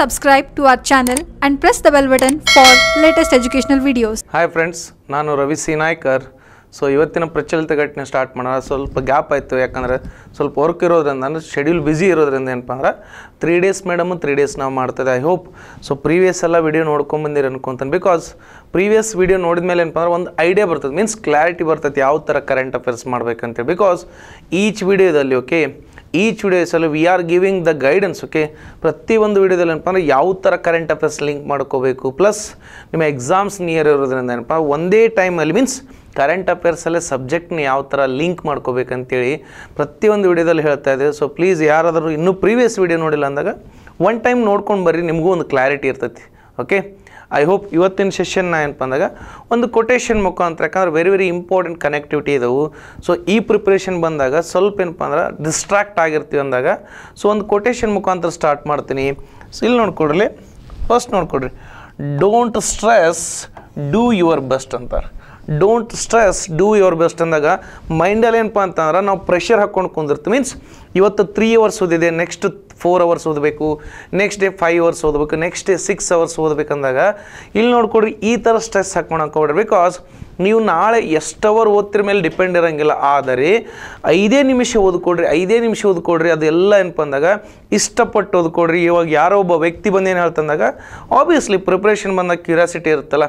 Subscribe to our channel and press the bell button for latest educational videos. Hi friends, ನಾನು Ravi C Naikar so ಇವತ್ತಿನ ಪ್ರಚಲಿತ ಘಟನೆ start ಮಾಡೋಣ ಸ್ವಲ್ಪ ಗ್ಯಾಪ್ ಆಯಿತು ಯಾಕಂದರೆ ಸ್ವಲ್ಪ ವರ್ಕ್ ಇರೋದ್ರಿಂದ ಅಂದರೆ ಶೆಡ್ಯೂಲ್ ಬ್ಯುಸಿ ಇರೋದ್ರಿಂದ ಏನಪ್ಪ ಅಂದ್ರೆ three days madam three days ನಾವು ಮಾಡ್ತದೆ ಐ ಹೋಪ್ ಸೊ ಪ್ರೀವಿಯಸ್ ಎಲ್ಲ ವೀಡಿಯೋ ನೋಡ್ಕೊಂಬಂದಿರಿ ಅನ್ಕೊತಾನೆ ಬಿಕಾಸ್ ಪ್ರೀವಿಯಸ್ ವೀಡಿಯೋ ನೋಡಿದ ಮೇಲೆ ಏನಪ್ಪ ಅಂದ್ರೆ ಒಂದು ಐಡಿಯಾ ಬರ್ತದೆ ಮೀನ್ಸ್ ಕ್ಲಾರಿಟಿ ಬರ್ತೈತೆ ಯಾವ ಥರ ಕರೆಂಟ್ ಅಫೇರ್ಸ್ ಮಾಡ್ಬೇಕಂತೇಳಿ ಬಿಕಾಸ್ ಈಚ್ ವೀಡಿಯೋದಲ್ಲಿ ಓಕೆ ಈಚ್ ವಿಡಿಯೋಸಲ್ಲಿ we are giving the guidance okay ಪ್ರತಿಯೊಂದು ವಿಡಿಯೋದಲ್ಲಿ ಏನಪ್ಪ ಅಂದರೆ ಯಾವ ಥರ ಕರೆಂಟ್ ಅಫೇರ್ಸ್ ಲಿಂಕ್ ಮಾಡ್ಕೋಬೇಕು ಪ್ಲಸ್ ನಿಮ್ಮ ಎಕ್ಸಾಮ್ಸ್ ನಿಯರ್ ಇರೋದ್ರಿಂದ ಏನಪ್ಪ ಒಂದೇ ಟೈಮಲ್ಲಿ ಮೀನ್ಸ್ ಕರೆಂಟ್ ಅಫೇರ್ಸಲ್ಲೇ ಸಬ್ಜೆಕ್ಟ್ನ ಯಾವ ಥರ ಲಿಂಕ್ ಮಾಡ್ಕೋಬೇಕಂತೇಳಿ ಪ್ರತಿಯೊಂದು ವಿಡಿಯೋದಲ್ಲಿ ಹೇಳ್ತಾ ಇದ್ದೀವಿ ಸೊ ಪ್ಲೀಸ್ ಯಾರಾದರೂ ಇನ್ನೂ ಪ್ರೀವಿಯಸ್ ವಿಡಿಯೋ ನೋಡಿಲ್ಲ ಅಂದಾಗ ಒನ್ ಟೈಮ್ ನೋಡ್ಕೊಂಡು ಬರ್ರಿ ನಿಮಗೂ ಒಂದು ಕ್ಲಾರಿಟಿ ಇರ್ತೈತಿ ಓಕೆ ಐ ಹೋಪ್ ಇವತ್ತಿನ ಸೆಷನ್ನ ಏನಪ್ಪ ಅಂದಾಗ ಒಂದು ಕೊಟೇಶನ್ ಮುಖಾಂತರ ಯಾಕಂದ್ರೆ ವೆರಿ ವೆರಿ ಇಂಪಾರ್ಟೆಂಟ್ ಕನೆಕ್ಟಿವಿಟಿ ಇದಾವೆ ಸೊ ಈ ಪ್ರಿಪ್ರೇಷನ್ ಬಂದಾಗ ಸ್ವಲ್ಪ ಏನಪ್ಪ ಅಂದ್ರೆ ಡಿಸ್ಟ್ರಾಕ್ಟ್ ಆಗಿರ್ತೀವಿ ಅಂದಾಗ ಸೊ ಒಂದು ಕೊಟೇಶನ್ ಮುಖಾಂತರ ಸ್ಟಾರ್ಟ್ ಮಾಡ್ತೀನಿ ಸೊ ಇಲ್ಲಿ ನೋಡ್ಕೊಡ್ರಿ ಫಸ್ಟ್ ನೋಡ್ಕೊಡ್ರಿ don't stress do your best ಅಂತಾರೆ don't stress do your best ಅಂದಾಗ ಮೈಂಡಲ್ಲಿ ಏನಪ್ಪ ಅಂತಂದ್ರೆ ನಾವು ಪ್ರೆಷರ್ ಹಾಕ್ಕೊಂಡು ಕುಂದಿರ್ತೀವಿ ಮೀನ್ಸ್ ಇವತ್ತು ತ್ರೀ ಅವರ್ಸ್ ಓದಿದೆ ನೆಕ್ಸ್ಟ್ ಫೋರ್ ಅವರ್ಸ್ ಓದಬೇಕು ನೆಕ್ಸ್ಟ್ ಡೇ ಫೈವ್ ಅವರ್ಸ್ ಓದಬೇಕು ನೆಕ್ಸ್ಟ್ ಡೇ ಸಿಕ್ಸ್ ಅವರ್ಸ್ ಓದಬೇಕಂದಾಗ ಇಲ್ಲಿ ನೋಡ್ಕೊಡ್ರಿ ಈ ಥರ ಸ್ಟ್ರೆಸ್ ಹಾಕ್ಕೊಳಕ್ಕೆ ಹೋಗ್ರಿ ಬಿಕಾಸ್ ನೀವು ನಾಳೆ ಎಷ್ಟು ಅವರ್ ಓದ್ತಿರ ಮೇಲೆ ಡಿಪೆಂಡ್ ಇರೋಂಗಿಲ್ಲ ಆದರೆ ಐದೇ ನಿಮಿಷ ಓದ್ಕೊಡ್ರಿ ಐದೇ ನಿಮಿಷ ಓದ್ಕೊಡ್ರಿ ಅದೆಲ್ಲ ಏನಪ್ಪ ಅಂದಾಗ ಇಷ್ಟಪಟ್ಟು ಓದ್ಕೊಡ್ರಿ ಇವಾಗ ಯಾರೋ ಒಬ್ಬ ವ್ಯಕ್ತಿ ಬಂದೇನು ಹೇಳ್ತಂದಾಗ ಆಬ್ವಿಯಸ್ಲಿ ಪ್ರಿಪ್ರೇಷನ್ ಬಂದಾಗ ಕ್ಯೂರಿಯಾಸಿಟಿ ಇರುತ್ತಲ್ಲ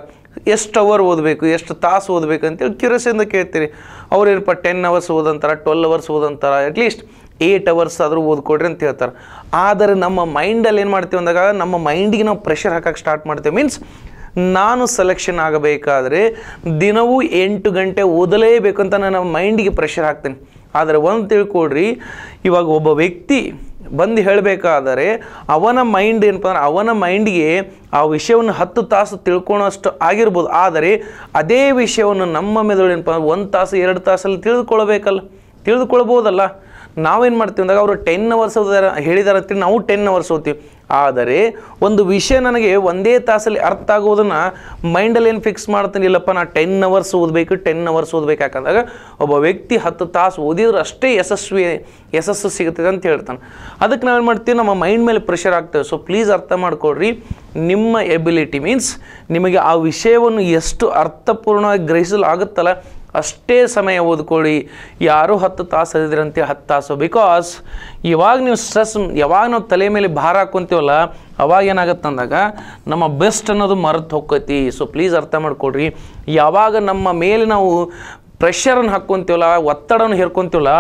ಎಷ್ಟು ಅವರ್ ಓದಬೇಕು ಎಷ್ಟು ತಾಸು ಓದಬೇಕು ಅಂತೇಳಿ ಕ್ಯೂರಿಯಸಿಯಿಂದ ಕೇಳ್ತೀರಿ ಅವ್ರೇನಪ್ಪ ಟೆನ್ ಅವರ್ಸ್ ಓದಂತಾರ ಟ್ವೆಲ್ ಅವರ್ಸ್ ಓದಂತಾರ ಅಟ್ಲೀಸ್ಟ್ ಏಟ್ ಅವರ್ಸ್ ಆದರೂ ಓದ್ಕೊಡ್ರಿ ಅಂತ ಹೇಳ್ತಾರೆ ಆದರೆ ನಮ್ಮ ಮೈಂಡಲ್ಲಿ ಏನು ಮಾಡ್ತೀವಿ ಅಂದಾಗ ನಮ್ಮ ಮೈಂಡಿಗೆ ನಾವು ಪ್ರೆಷರ್ ಹಾಕಕ್ಕೆ ಸ್ಟಾರ್ಟ್ ಮಾಡ್ತೇವೆ ಮೀನ್ಸ್ ನಾನು ಸೆಲೆಕ್ಷನ್ ಆಗಬೇಕಾದ್ರೆ ದಿನವೂ ಎಂಟು ಗಂಟೆ ಓದಲೇಬೇಕು ಅಂತ ನಾನು ಮೈಂಡಿಗೆ ಪ್ರೆಷರ್ ಹಾಕ್ತೇನೆ ಆದರೆ ಒಂದು ತಿಳ್ಕೊಡ್ರಿ ಇವಾಗ ಒಬ್ಬ ವ್ಯಕ್ತಿ ಬಂದು ಹೇಳಬೇಕಾದರೆ ಅವನ ಮೈಂಡ್ ಏನಪ್ಪ ಅಂದ್ರೆ ಅವನ ಮೈಂಡ್ಗೆ ಆ ವಿಷಯವನ್ನು ಹತ್ತು ತಾಸು ತಿಳ್ಕೊಳೋಷ್ಟು ಆಗಿರ್ಬೋದು ಆದರೆ ಅದೇ ವಿಷಯವನ್ನು ನಮ್ಮ ಮೆದುಳು ಏನಪ್ಪ ಅಂದ್ರೆ ಒಂದು ತಾಸು ಎರಡು ತಾಸಲ್ಲಿ ತಿಳಿದುಕೊಳ್ಬೇಕಲ್ಲ ತಿಳಿದುಕೊಳ್ಬೋದಲ್ಲ ನಾವೇನು ಮಾಡ್ತೀವಿ ಅಂದಾಗ ಅವರು ಟೆನ್ ಅವರ್ಸ್ ಓದಾರ ಹೇಳಿದಾರೆ ನಾವು ಟೆನ್ ಅವರ್ಸ್ ಓದ್ತೀವಿ ಆದರೆ ಒಂದು ವಿಷಯ ನನಗೆ ಒಂದೇ ತಾಸಲ್ಲಿ ಅರ್ಥ ಆಗೋದನ್ನು ಮೈಂಡಲ್ಲಿ ಏನು ಫಿಕ್ಸ್ ಮಾಡ್ತೀನಿ ಇಲ್ಲಪ್ಪ ನಾ ಟೆನ್ ಅವರ್ಸ್ ಓದಬೇಕು ಟೆನ್ ಅವರ್ಸ್ ಓದಬೇಕು ಯಾಕಂದಾಗ ಒಬ್ಬ ವ್ಯಕ್ತಿ ಹತ್ತು ತಾಸು ಓದಿದ್ರೆ ಅಷ್ಟೇ ಯಶಸ್ವಿ ಯಶಸ್ಸು ಸಿಗುತ್ತದೆ ಅಂತ ಹೇಳ್ತಾನೆ ಅದಕ್ಕೆ ನಾವೇನು ಮಾಡ್ತೀವಿ ನಮ್ಮ ಮೈಂಡ್ ಮೇಲೆ ಪ್ರೆಷರ್ ಆಗ್ತೇವೆ ಸೊ ಪ್ಲೀಸ್ ಅರ್ಥ ಮಾಡ್ಕೊಳ್ರಿ ನಿಮ್ಮ ಎಬಿಲಿಟಿ ಮೀನ್ಸ್ ನಿಮಗೆ ಆ ವಿಷಯವನ್ನು ಎಷ್ಟು ಅರ್ಥಪೂರ್ಣವಾಗಿ ಗ್ರಹಿಸಲು ಆಗುತ್ತಲ್ಲ ಅಷ್ಟೇ ಸಮಯ ಓದ್ಕೊಳ್ಳಿ ಯಾರು ಹತ್ತು ತಾಸು ಅದಿದ್ರಂತೆ ಹತ್ತು ತಾಸು ಬಿಕಾಸ್ ಇವಾಗ ನೀವು ಸ್ಟ್ರೆಸ್ ಯಾವಾಗ ನಾವು ತಲೆ ಮೇಲೆ ಭಾರ ಹಾಕೊಂತೀವಲ್ಲ ಅವಾಗ ಏನಾಗುತ್ತೆ ಅಂದಾಗ ನಮ್ಮ ಬೆಸ್ಟ್ ಅನ್ನೋದು ಮರೆತು ಹೋಗ್ತೈತಿ ಸೊ ಪ್ಲೀಸ್ ಅರ್ಥ ಮಾಡ್ಕೊಳ್ರಿ ಯಾವಾಗ ನಮ್ಮ ಮೇಲೆ ನಾವು ಪ್ರೆಷರನ್ನು ಹಾಕ್ಕೊಂತೀವಲ್ಲ ಒತ್ತಡವನ್ನು ಹೇರ್ಕೊಂತೀವಲ್ಲ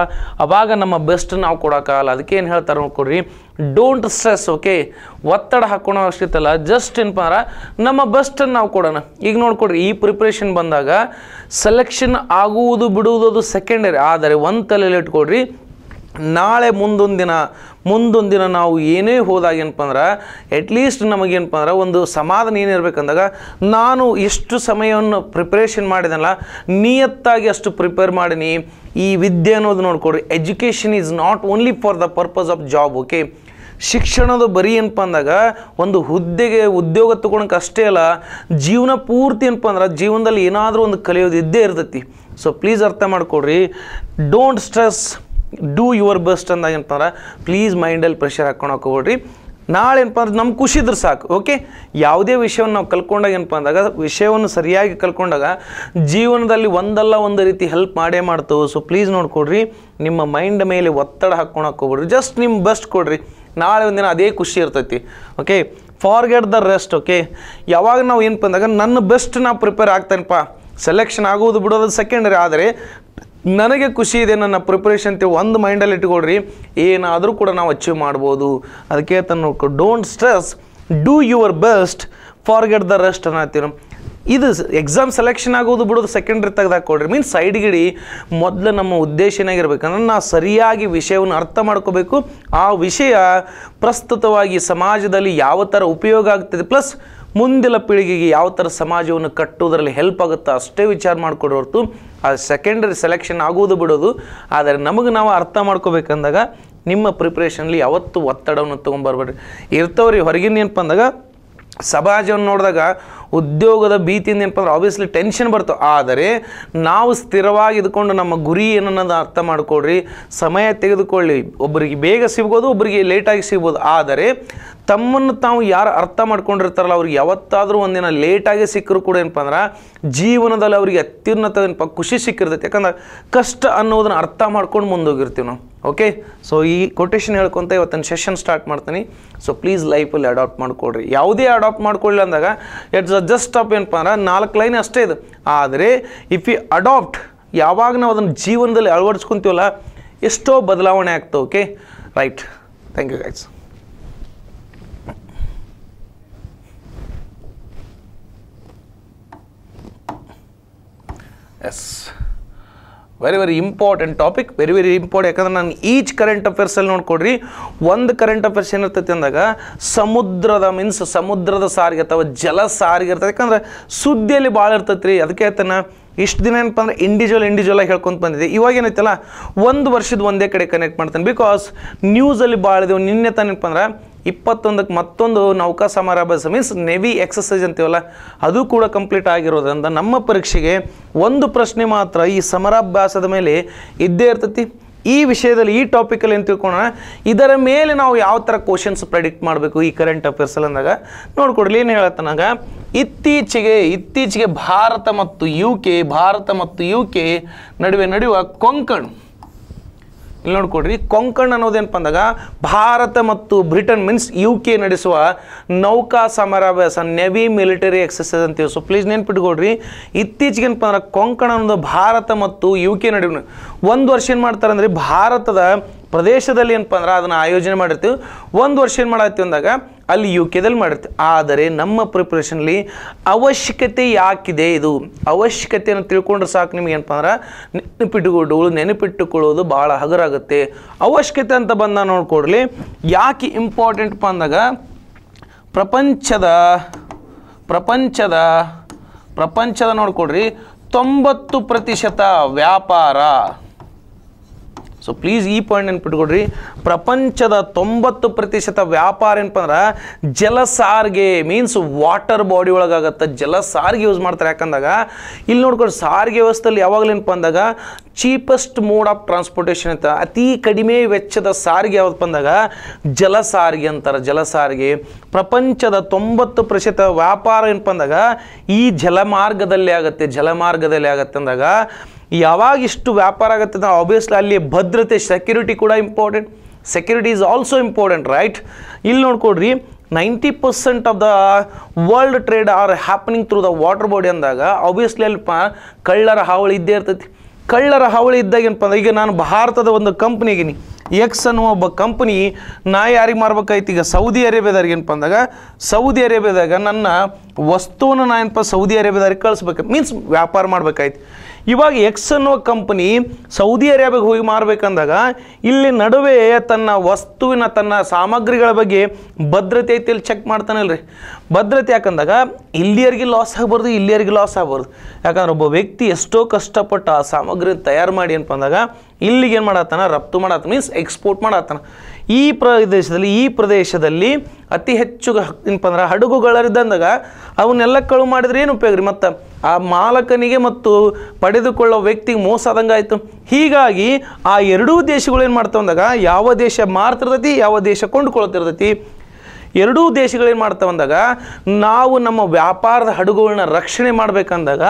ಅವಾಗ ನಮ್ಮ ಬೆಸ್ಟ್ ನಾವು ಕೊಡೋಕ್ಕಾಗಲ್ಲ ಅದಕ್ಕೆ ಏನು ಹೇಳ್ತಾರೆ ನೋಡ್ಕೊಡ್ರಿ ಡೋಂಟ್ ಸ್ಟ್ರೆಸ್ ಓಕೆ ಒತ್ತಡ ಹಾಕ್ಕೊಳೋ ಅಷ್ಟಿತ್ತಲ್ಲ ಜಸ್ಟ್ ಏನಪ್ಪ ಅಂದ್ರೆ ನಮ್ಮ ಬೆಸ್ಟನ್ನು ನಾವು ಕೊಡೋಣ ಈಗ ನೋಡ್ಕೊಡ್ರಿ ಈ ಪ್ರಿಪ್ರೇಷನ್ ಬಂದಾಗ ಸೆಲೆಕ್ಷನ್ ಆಗುವುದು ಬಿಡುವುದು ಅದು ಸೆಕೆಂಡರಿ ಆದರೆ ಒಂದು ತಲೆಯಲ್ಲಿ ಇಟ್ಕೊಡ್ರಿ ನಾಳೆ ಮುಂದೊಂದು ದಿನ ಮುಂದೊಂದು ದಿನ ನಾವು ಏನೇ ಹೋದಾಗ ಏನಪ್ಪ ಅಂದ್ರೆ ಅಟ್ಲೀಸ್ಟ್ ನಮಗೇನಪ್ಪ ಅಂದ್ರೆ ಒಂದು ಸಮಾಧಾನ ಏನಿರಬೇಕಂದಾಗ ನಾನು ಎಷ್ಟು ಸಮಯವನ್ನು ಪ್ರಿಪ್ರೇಷನ್ ಮಾಡಿದೆನಲ್ಲ ನಿಯತ್ತಾಗಿ ಅಷ್ಟು ಪ್ರಿಪೇರ್ ಮಾಡಿನಿ ಈ ವಿದ್ಯೆ ಅನ್ನೋದು ನೋಡ್ಕೊಡ್ರಿ education is not only for the purpose of job okay ಶಿಕ್ಷಣದ ಬರೀ ಏನಪ್ಪ ಅಂದಾಗ ಒಂದು ಹುದ್ದೆಗೆ ಉದ್ಯೋಗ ತೊಗೊಳಕ್ಕೆ ಅಷ್ಟೇ ಅಲ್ಲ ಜೀವನ ಪೂರ್ತಿ ಏನಪ್ಪ ಅಂದ್ರೆ ಜೀವನದಲ್ಲಿ ಏನಾದರೂ ಒಂದು ಕಲಿಯೋದು ಇದ್ದೇ ಇರ್ತೈತಿ ಸೊ ಪ್ಲೀಸ್ ಅರ್ಥ ಮಾಡಿಕೊಡ್ರಿ don't stress do your best ಅಂದಾಗ ಅಂದ್ರೆ ಪ್ಲೀಸ್ ಮೈಂಡಲ್ಲಿ ಪ್ರೆಷರ್ ಹಾಕ್ಕೊಳಕ್ಕೆ ಹೋಗ್ರಿ ನಾಳೆ ಏನಪ್ಪ ಅಂದ್ರೆ ನಮ್ಮ ಖುಷಿದ್ರೆ ಸಾಕು ಓಕೆ ಯಾವುದೇ ವಿಷಯವನ್ನು ನಾವು ಕಲ್ಕೊಂಡಾಗ ಏನಪ್ಪ ಅಂದಾಗ ವಿಷಯವನ್ನು ಸರಿಯಾಗಿ ಕಲ್ಕೊಂಡಾಗ ಜೀವನದಲ್ಲಿ ಒಂದಲ್ಲ ಒಂದು ರೀತಿ ಹೆಲ್ಪ್ ಮಾಡೇ ಮಾಡ್ತೇವೆ ಸೊ ಪ್ಲೀಸ್ ನೋಡ್ಕೊಡ್ರಿ ನಿಮ್ಮ ಮೈಂಡ್ ಮೇಲೆ ಒತ್ತಡ ಹಾಕ್ಕೊಂಡು ಹಾಕೋಬೇಡ್ರಿ ಜಸ್ಟ್ ನಿಮ್ಮ ಬೆಸ್ಟ್ ಕೊಡ್ರಿ ನಾಳೆ ಒಂದಿನ ಅದೇ ಖುಷಿ ಇರ್ತೈತಿ okay forget the rest okay ಯಾವಾಗ ನಾವು ಏನಪ್ಪ ಅಂದಾಗ ನನ್ನ ಬೆಸ್ಟ್ ನಾವು ಪ್ರಿಪೇರ್ ಆಗ್ತೇನಪ್ಪ ಸೆಲೆಕ್ಷನ್ ಆಗೋದು ಬಿಡೋದು ಸೆಕೆಂಡರಿ ಆದರೆ ನನಗೆ ಖುಷಿ ಇದೆ ನನ್ನ ಪ್ರಿಪ್ರೇಷನ್ ತಿ ಒಂದು ಮೈಂಡಲ್ಲಿ ಇಟ್ಕೊಳ್ರಿ ಏನಾದರೂ ಕೂಡ ನಾವು ಅಚೀವ್ ಮಾಡ್ಬೋದು ಅದಕ್ಕೆ ತನ್ನ don't stress do your best forget the rest ಅನ್ನತ್ತೀನಿ ಇದು ಎಕ್ಸಾಮ್ ಸೆಲೆಕ್ಷನ್ ಆಗೋದು ಬಿಡೋದು ಸೆಕೆಂಡ್ರಿ ತೆಗೆದಾಕೊಡ್ರಿ ಮೀನ್ಸ್ ಸೈಡ್ಗಿಡಿ ಮೊದಲು ನಮ್ಮ ಉದ್ದೇಶ ಏನಾಗಿರ್ಬೇಕಂದ್ರೆ ನಾವು ಸರಿಯಾಗಿ ವಿಷಯವನ್ನು ಅರ್ಥ ಮಾಡ್ಕೋಬೇಕು ಆ ವಿಷಯ ಪ್ರಸ್ತುತವಾಗಿ ಸಮಾಜದಲ್ಲಿ ಯಾವ ಥರ ಉಪಯೋಗ ಆಗ್ತದೆ ಪ್ಲಸ್ ಮುಂದಿನ ಪೀಳಿಗೆಗೆ ಯಾವ ಥರ ಸಮಾಜವನ್ನು ಕಟ್ಟೋದ್ರಲ್ಲಿ ಹೆಲ್ಪ್ ಆಗುತ್ತೋ ಅಷ್ಟೇ ವಿಚಾರ ಮಾಡಿಕೊಡೋ ಹೊರತು ಆ ಸೆಕೆಂಡರಿ ಸೆಲೆಕ್ಷನ್ ಆಗೋದು ಬಿಡೋದು ಆದರೆ ನಮಗೆ ನಾವು ಅರ್ಥ ಮಾಡ್ಕೋಬೇಕಂದಾಗ ನಿಮ್ಮ ಪ್ರಿಪ್ರೇಷನ್ಲಿ ಯಾವತ್ತು ಒತ್ತಡವನ್ನು ತೊಗೊಂಬರ್ಬೇಡ್ರಿ ಇರ್ತವ್ರಿ ಹೊರಗಿನ ಏನಪ್ಪ ಅಂದಾಗ ಸಮಾಜವನ್ನು ನೋಡಿದಾಗ ಉದ್ಯೋಗದ ಭೀತಿಯಿಂದ ಏನಪ್ಪ ಅಂದ್ರೆ ಆಬ್ವಿಯಸ್ಲಿ ಟೆನ್ಷನ್ ಬರ್ತವೆ ಆದರೆ ನಾವು ಸ್ಥಿರವಾಗಿ ಇದ್ಕೊಂಡು ನಮ್ಮ ಗುರಿ ಏನನ್ನೋದು ಅರ್ಥ ಮಾಡ್ಕೊಳ್ರಿ ಸಮಯ ತೆಗೆದುಕೊಳ್ಳಿ ಒಬ್ಬರಿಗೆ ಬೇಗ ಸಿಗ್ಬೋದು ಒಬ್ಬರಿಗೆ ಲೇಟಾಗಿ ಸಿಗ್ಬೋದು ಆದರೆ ತಮ್ಮನ್ನು ತಾವು ಯಾರು ಅರ್ಥ ಮಾಡ್ಕೊಂಡಿರ್ತಾರಲ್ಲ ಅವ್ರಿಗೆ ಯಾವತ್ತಾದರೂ ಒಂದಿನ ಲೇಟಾಗಿ ಸಿಕ್ಕರೂ ಕೂಡ ಏನಪ್ಪ ಅಂದ್ರೆ ಜೀವನದಲ್ಲಿ ಅವರಿಗೆ ಅತ್ಯುನ್ನತ ಏನಪ್ಪ ಖುಷಿ ಸಿಕ್ಕಿರ್ತೈತೆ ಯಾಕಂದ್ರೆ ಕಷ್ಟ ಅನ್ನೋದನ್ನ ಅರ್ಥ ಮಾಡ್ಕೊಂಡು ಮುಂದೋಗಿರ್ತೀವಿ ನಾವು ಓಕೆ ಸೊ ಈ ಕೊಟೇಶನ್ ಹೇಳ್ಕೊತ ಇವತ್ತಿನ ಸೆಷನ್ ಸ್ಟಾರ್ಟ್ ಮಾಡ್ತೀನಿ ಸೊ ಪ್ಲೀಸ್ ಲೈಫಲ್ಲಿ ಅಡಾಪ್ಟ್ ಮಾಡ್ಕೊಳ್ರಿ ಯಾವುದೇ ಅಡಾಪ್ಟ್ ಮಾಡ್ಕೊಳ್ಳಿ ಅಂದಾಗ ಇಟ್ಸ್ ಜಸ್ಟ್ ಅಪ್ ಏನಪ್ಪ ಅಂದ್ರೆ ನಾಲ್ಕು ಲೈನ್ ಅಷ್ಟೇ ಇದು ಆದರೆ ಇಫ್ ಯು ಅಡಾಪ್ಟ್ ಯಾವಾಗ ನಾವು ಅದನ್ನು ಜೀವನದಲ್ಲಿ ಅಳವಡಿಸ್ಕೊತೀವಲ್ಲ ಎಷ್ಟೋ ಬದಲಾವಣೆ ಆಗ್ತವೆ okay right thank you guys yes very very important topic very very important ಯಾಕಂದ್ರೆ ನಾನು ಈಚ್ ಕರೆಂಟ್ ಅಫೇರ್ಸಲ್ಲಿ ನೋಡ್ಕೊಡ್ರಿ ಒಂದು ಕರೆಂಟ್ ಅಫೇರ್ಸ್ ಏನಿರ್ತೈತಿ ಅಂದಾಗ ಸಮುದ್ರದ ಮೀನ್ಸ್ ಸಮುದ್ರದ ಸಾರಿಗೆ ಅಥವಾ ಜಲ ಸಾರಿಗೆ ಇರ್ತದೆ ಯಾಕಂದ್ರೆ ಸುದ್ದಿಯಲ್ಲಿ ಭಾಳ ಇರ್ತೈತೆ ರೀ ಅದಕ್ಕೆ ಆಯ್ತಾನ ಇಷ್ಟು ದಿನ ಏನಪ್ಪ ಅಂದ್ರೆ ಇಂಡಿವಿಜುವಲ್ ಇಂಡಿವಿಜುವಲಾಗಿ ಹೇಳ್ಕೊಂತ ಬಂದಿದೆ ಇವಾಗ ಏನೈತಲ್ಲ ಒಂದು ವರ್ಷದ ಒಂದೇ ಕಡೆ ಕನೆಕ್ಟ್ ಮಾಡ್ತಾನೆ ಬಿಕಾಸ್ ನ್ಯೂಸಲ್ಲಿ ಭಾಳ ಇದೆ ನಿನ್ನೆ ತಾನೇನಪ್ಪ ಅಂದ್ರೆ ಇಪ್ಪತ್ತೊಂದಕ್ಕೆ ಮತ್ತೊಂದು ನೌಕಾ ಸಮಾರಾಭ್ಯಾಸ ಮೀನ್ಸ್ ನೆವಿ ಎಕ್ಸಸೈಸ್ ಅಂತೀವಲ್ಲ ಅದು ಕೂಡ ಕಂಪ್ಲೀಟ್ ಆಗಿರೋದ್ರಿಂದ ನಮ್ಮ ಪರೀಕ್ಷೆಗೆ ಒಂದು ಪ್ರಶ್ನೆ ಮಾತ್ರ ಈ ಸಮರಾಭ್ಯಾಸದ ಮೇಲೆ ಇದ್ದೇ ಇರ್ತೈತಿ ಈ ವಿಷಯದಲ್ಲಿ ಈ ಟಾಪಿಕಲ್ಲಿ ಏನು ತಿಳ್ಕೊಳ್ಳೋಣ ಇದರ ಮೇಲೆ ನಾವು ಯಾವ ಥರ ಕ್ವಶನ್ಸ್ ಪ್ರೆಡಿಕ್ಟ್ ಮಾಡಬೇಕು ಈ ಕರೆಂಟ್ ಅಫೇರ್ಸಲ್ಲಿ ಅಂದಾಗ ನೋಡ್ಕೊಡ್ಲಿ ಏನು ಹೇಳತ್ತನಾಗ ಇತ್ತೀಚೆಗೆ ಇತ್ತೀಚೆಗೆ ಭಾರತ ಮತ್ತು ಯು ಕೆ ಭಾರತ ಮತ್ತು ಯು ಕೆ ನಡುವೆ ನಡೆಯುವ ಕೊಂಕಣ್ ಇಲ್ಲಿ ನೋಡ್ಕೊಡ್ರಿ ಕೊಂಕಣ್ ಅನ್ನೋದೇನಪ್ಪ ಅಂದಾಗ ಭಾರತ ಮತ್ತು ಬ್ರಿಟನ್ ಮೀನ್ಸ್ ಯು ಕೆ ನಡೆಸುವ ನೌಕಾ ಸಮರಾಭ್ಯಾಸ ನೆವಿ ಮಿಲಿಟರಿ ಎಕ್ಸಸೈಸ್ ಅಂತೀವಿ ಸೊ ಪ್ಲೀಸ್ ನೆನ್ಪಿಟ್ಕೊಡ್ರಿ ಇತ್ತೀಚೆಗೆ ಏನಪ್ಪ ಅಂದ್ರೆ ಕೊಂಕಣ ಅನ್ನೋದು ಭಾರತ ಮತ್ತು ಯು ಕೆ ನಡುವಿನ ಒಂದು ವರ್ಷ ಏನು ಮಾಡ್ತಾರೆ ಅಂದರೆ ಭಾರತದ ಪ್ರದೇಶದಲ್ಲಿ ಏನಪ್ಪ ಅಂದ್ರೆ ಅದನ್ನು ಆಯೋಜನೆ ಮಾಡಿರ್ತೀವಿ ಒಂದು ವರ್ಷ ಏನು ಮಾಡತ್ತೀವಿ ಅಂದಾಗ ಅಲ್ಲಿ ಯು ಕೆದಲ್ಲಿ ಮಾಡುತ್ತೆ ಆದರೆ ನಮ್ಮ ಪ್ರಿಪ್ರೇಷನಲ್ಲಿ ಅವಶ್ಯಕತೆ ಯಾಕಿದೆ ಇದು ಅವಶ್ಯಕತೆಯನ್ನು ತಿಳ್ಕೊಂಡ್ರೆ ಸಾಕು ನಿಮ್ಗೆ ಏನಪ್ಪ ಅಂದ್ರೆ ನೆನಪಿಟ್ಟುಕೊಂಡು ನೆನಪಿಟ್ಟುಕೊಳ್ಳೋದು ಭಾಳ ಹಗರಾಗುತ್ತೆ ಅವಶ್ಯಕತೆ ಅಂತ ಬಂದ ನೋಡ್ಕೊಡ್ಲಿ ಯಾಕೆ ಇಂಪಾರ್ಟೆಂಟ್ ಬಂದಾಗ ಪ್ರಪಂಚದ ಪ್ರಪಂಚದ ಪ್ರಪಂಚದ ನೋಡ್ಕೊಡ್ರಿ ತೊಂಬತ್ತು ಪ್ರತಿಶತ ವ್ಯಾಪಾರ ಸೊ ಪ್ಲೀಸ್ ಈ ಪಾಯಿಂಟ್ ನೆನ್ಪಿಟ್ಕೊಡ್ರಿ ಪ್ರಪಂಚದ ತೊಂಬತ್ತು ಪ್ರತಿಶತ ವ್ಯಾಪಾರ ಏನಪ್ಪ ಅಂದ್ರೆ ಜಲ ಸಾರಿಗೆ ಮೀನ್ಸ್ ವಾಟರ್ ಬಾಡಿ ಒಳಗಾಗತ್ತೆ ಜಲ ಸಾರಿಗೆ ಯೂಸ್ ಮಾಡ್ತಾರೆ ಯಾಕಂದಾಗ ಇಲ್ಲಿ ನೋಡ್ಕೊಂಡು ಸಾರಿಗೆ ವ್ಯವಸ್ಥೆಯಲ್ಲಿ ಯಾವಾಗಲೇನಪ್ಪ ಅಂದಾಗ ಚೀಪೆಸ್ಟ್ ಮೋಡ್ ಆಫ್ ಟ್ರಾನ್ಸ್ಪೋರ್ಟೇಷನ್ ಅಂತ ಅತಿ ಕಡಿಮೆ ವೆಚ್ಚದ ಸಾರಿಗೆ ಯಾವ್ದು ಬಂದಾಗ ಜಲ ಸಾರಿಗೆ ಅಂತಾರೆ ಜಲ ಸಾರಿಗೆ ಪ್ರಪಂಚದ ತೊಂಬತ್ತು ಪ್ರತಿಶತ ವ್ಯಾಪಾರ ಏನಪ್ಪ ಅಂದಾಗ ಈ ಜಲಮಾರ್ಗದಲ್ಲಿ ಆಗುತ್ತೆ ಜಲಮಾರ್ಗದಲ್ಲಿ ಆಗುತ್ತೆ ಅಂದಾಗ ಯಾವಾಗ ಇಷ್ಟು ವ್ಯಾಪಾರ ಆಗುತ್ತೆ ಆಬ್ವಿಯಸ್ಲಿ ಅಲ್ಲಿ ಭದ್ರತೆ ಸೆಕ್ಯೂರಿಟಿ ಕೂಡ important security is also important right ಇಲ್ಲಿ ನೋಡ್ಕೊಡ್ರಿ ninety percent of the world trade are happening through the water body ಅಂದಾಗ ಆಬ್ವಿಯಸ್ಲಿ ಅಲ್ಲಿ ಕಳ್ಳರ ಹಾವಳಿ ಇದ್ದೇ ಇರ್ತೈತಿ ಕಳ್ಳರ ಹಾವಳಿ ಇದ್ದಾಗ ಏನಪ್ಪ ಈಗ ನಾನು ಭಾರತದ ಒಂದು ಕಂಪ್ನಿಗೀನಿ ಎಕ್ಸ್ ಅನ್ನುವ ಒಬ್ಬ ಕಂಪ್ನಿ ನಾ ಯಾರಿಗೆ ಮಾರ್ಬೇಕಾಯ್ತು ಈಗ ಸೌದಿ ಅರೇಬಿಯಾದವ್ರಿಗೆ ಏನಪ್ಪ ಅಂದಾಗ ಸೌದಿ ಅರೇಬಿಯಾದಾಗ ನನ್ನ ವಸ್ತುವನ್ನು ನಾನು ಏನಪ್ಪ ಸೌದಿ ಅರೇಬಿಯಾದವ್ರಿಗೆ ಕಳಿಸ್ಬೇಕು ಮೀನ್ಸ್ ವ್ಯಾಪಾರ ಮಾಡಬೇಕಾಯ್ತು ಇವಾಗ ಎಕ್ಸ್ ಅನ್ನೋ ಕಂಪನಿ ಸೌದಿ ಅರೇಬಿಯಾಗೆ ಹೋಗಿ ಮಾರಬೇಕಂದಾಗ ಇಲ್ಲಿ ನಡುವೆ ತನ್ನ ವಸ್ತುವಿನ ತನ್ನ ಸಾಮಗ್ರಿಗಳ ಬಗ್ಗೆ ಭದ್ರತೆ ಐತಿ ಇಲ್ಲಿ ಚೆಕ್ ಮಾಡ್ತಾನಲ್ರಿ ಭದ್ರತೆ ಯಾಕಂದಾಗ ಇಲ್ಲಿಯರಿಗೆ ಲಾಸ್ ಆಗ್ಬಾರ್ದು ಇಲ್ಲಿಯರಿಗೆ ಲಾಸ್ ಆಗ್ಬಾರ್ದು ಯಾಕಂದ್ರೆ ಒಬ್ಬ ವ್ಯಕ್ತಿ ಎಷ್ಟೋ ಕಷ್ಟಪಟ್ಟು ಆ ಸಾಮಗ್ರಿ ತಯಾರು ಮಾಡಿ ಏನಪ್ಪ ಅಂದಾಗ ಇಲ್ಲಿಗೆ ಏನು ಮಾಡತ್ತಾನ ರಫ್ತು ಮಾಡತ್ತ ಮೀನ್ಸ್ ಎಕ್ಸ್ಪೋರ್ಟ್ ಮಾಡತ್ತಾನ ಈ ಪ್ರದೇಶದಲ್ಲಿ ಈ ಪ್ರದೇಶದಲ್ಲಿ ಅತಿ ಹೆಚ್ಚು ಏನಪ್ಪ ಅಂದ್ರೆ ಹಡಗುಗಳಿದ್ದಂದಾಗ ಅವನ್ನೆಲ್ಲ ಕಳು ಮಾಡಿದ್ರೆ ಏನು ಉಪಯೋಗ ರೀ ಮತ್ತು ಆ ಮಾಲಕನಿಗೆ ಮತ್ತು ಪಡೆದುಕೊಳ್ಳೋ ವ್ಯಕ್ತಿಗೆ ಮೋಸ ಆದಂಗೆ ಆಯಿತು ಹೀಗಾಗಿ ಆ ಎರಡೂ ದೇಶಗಳು ಏನು ಮಾಡ್ತಾವೆ ಅಂದಾಗ ಯಾವ ದೇಶ ಮಾರ್ತಿರ್ತೈತಿ ಯಾವ ದೇಶ ಕೊಂಡುಕೊಳ್ತಿರ್ತೈತಿ ಎರಡೂ ದೇಶಗಳೇನು ಅಂದಾಗ ನಾವು ನಮ್ಮ ವ್ಯಾಪಾರದ ಹಡಗುಗಳನ್ನ ರಕ್ಷಣೆ ಮಾಡಬೇಕಂದಾಗ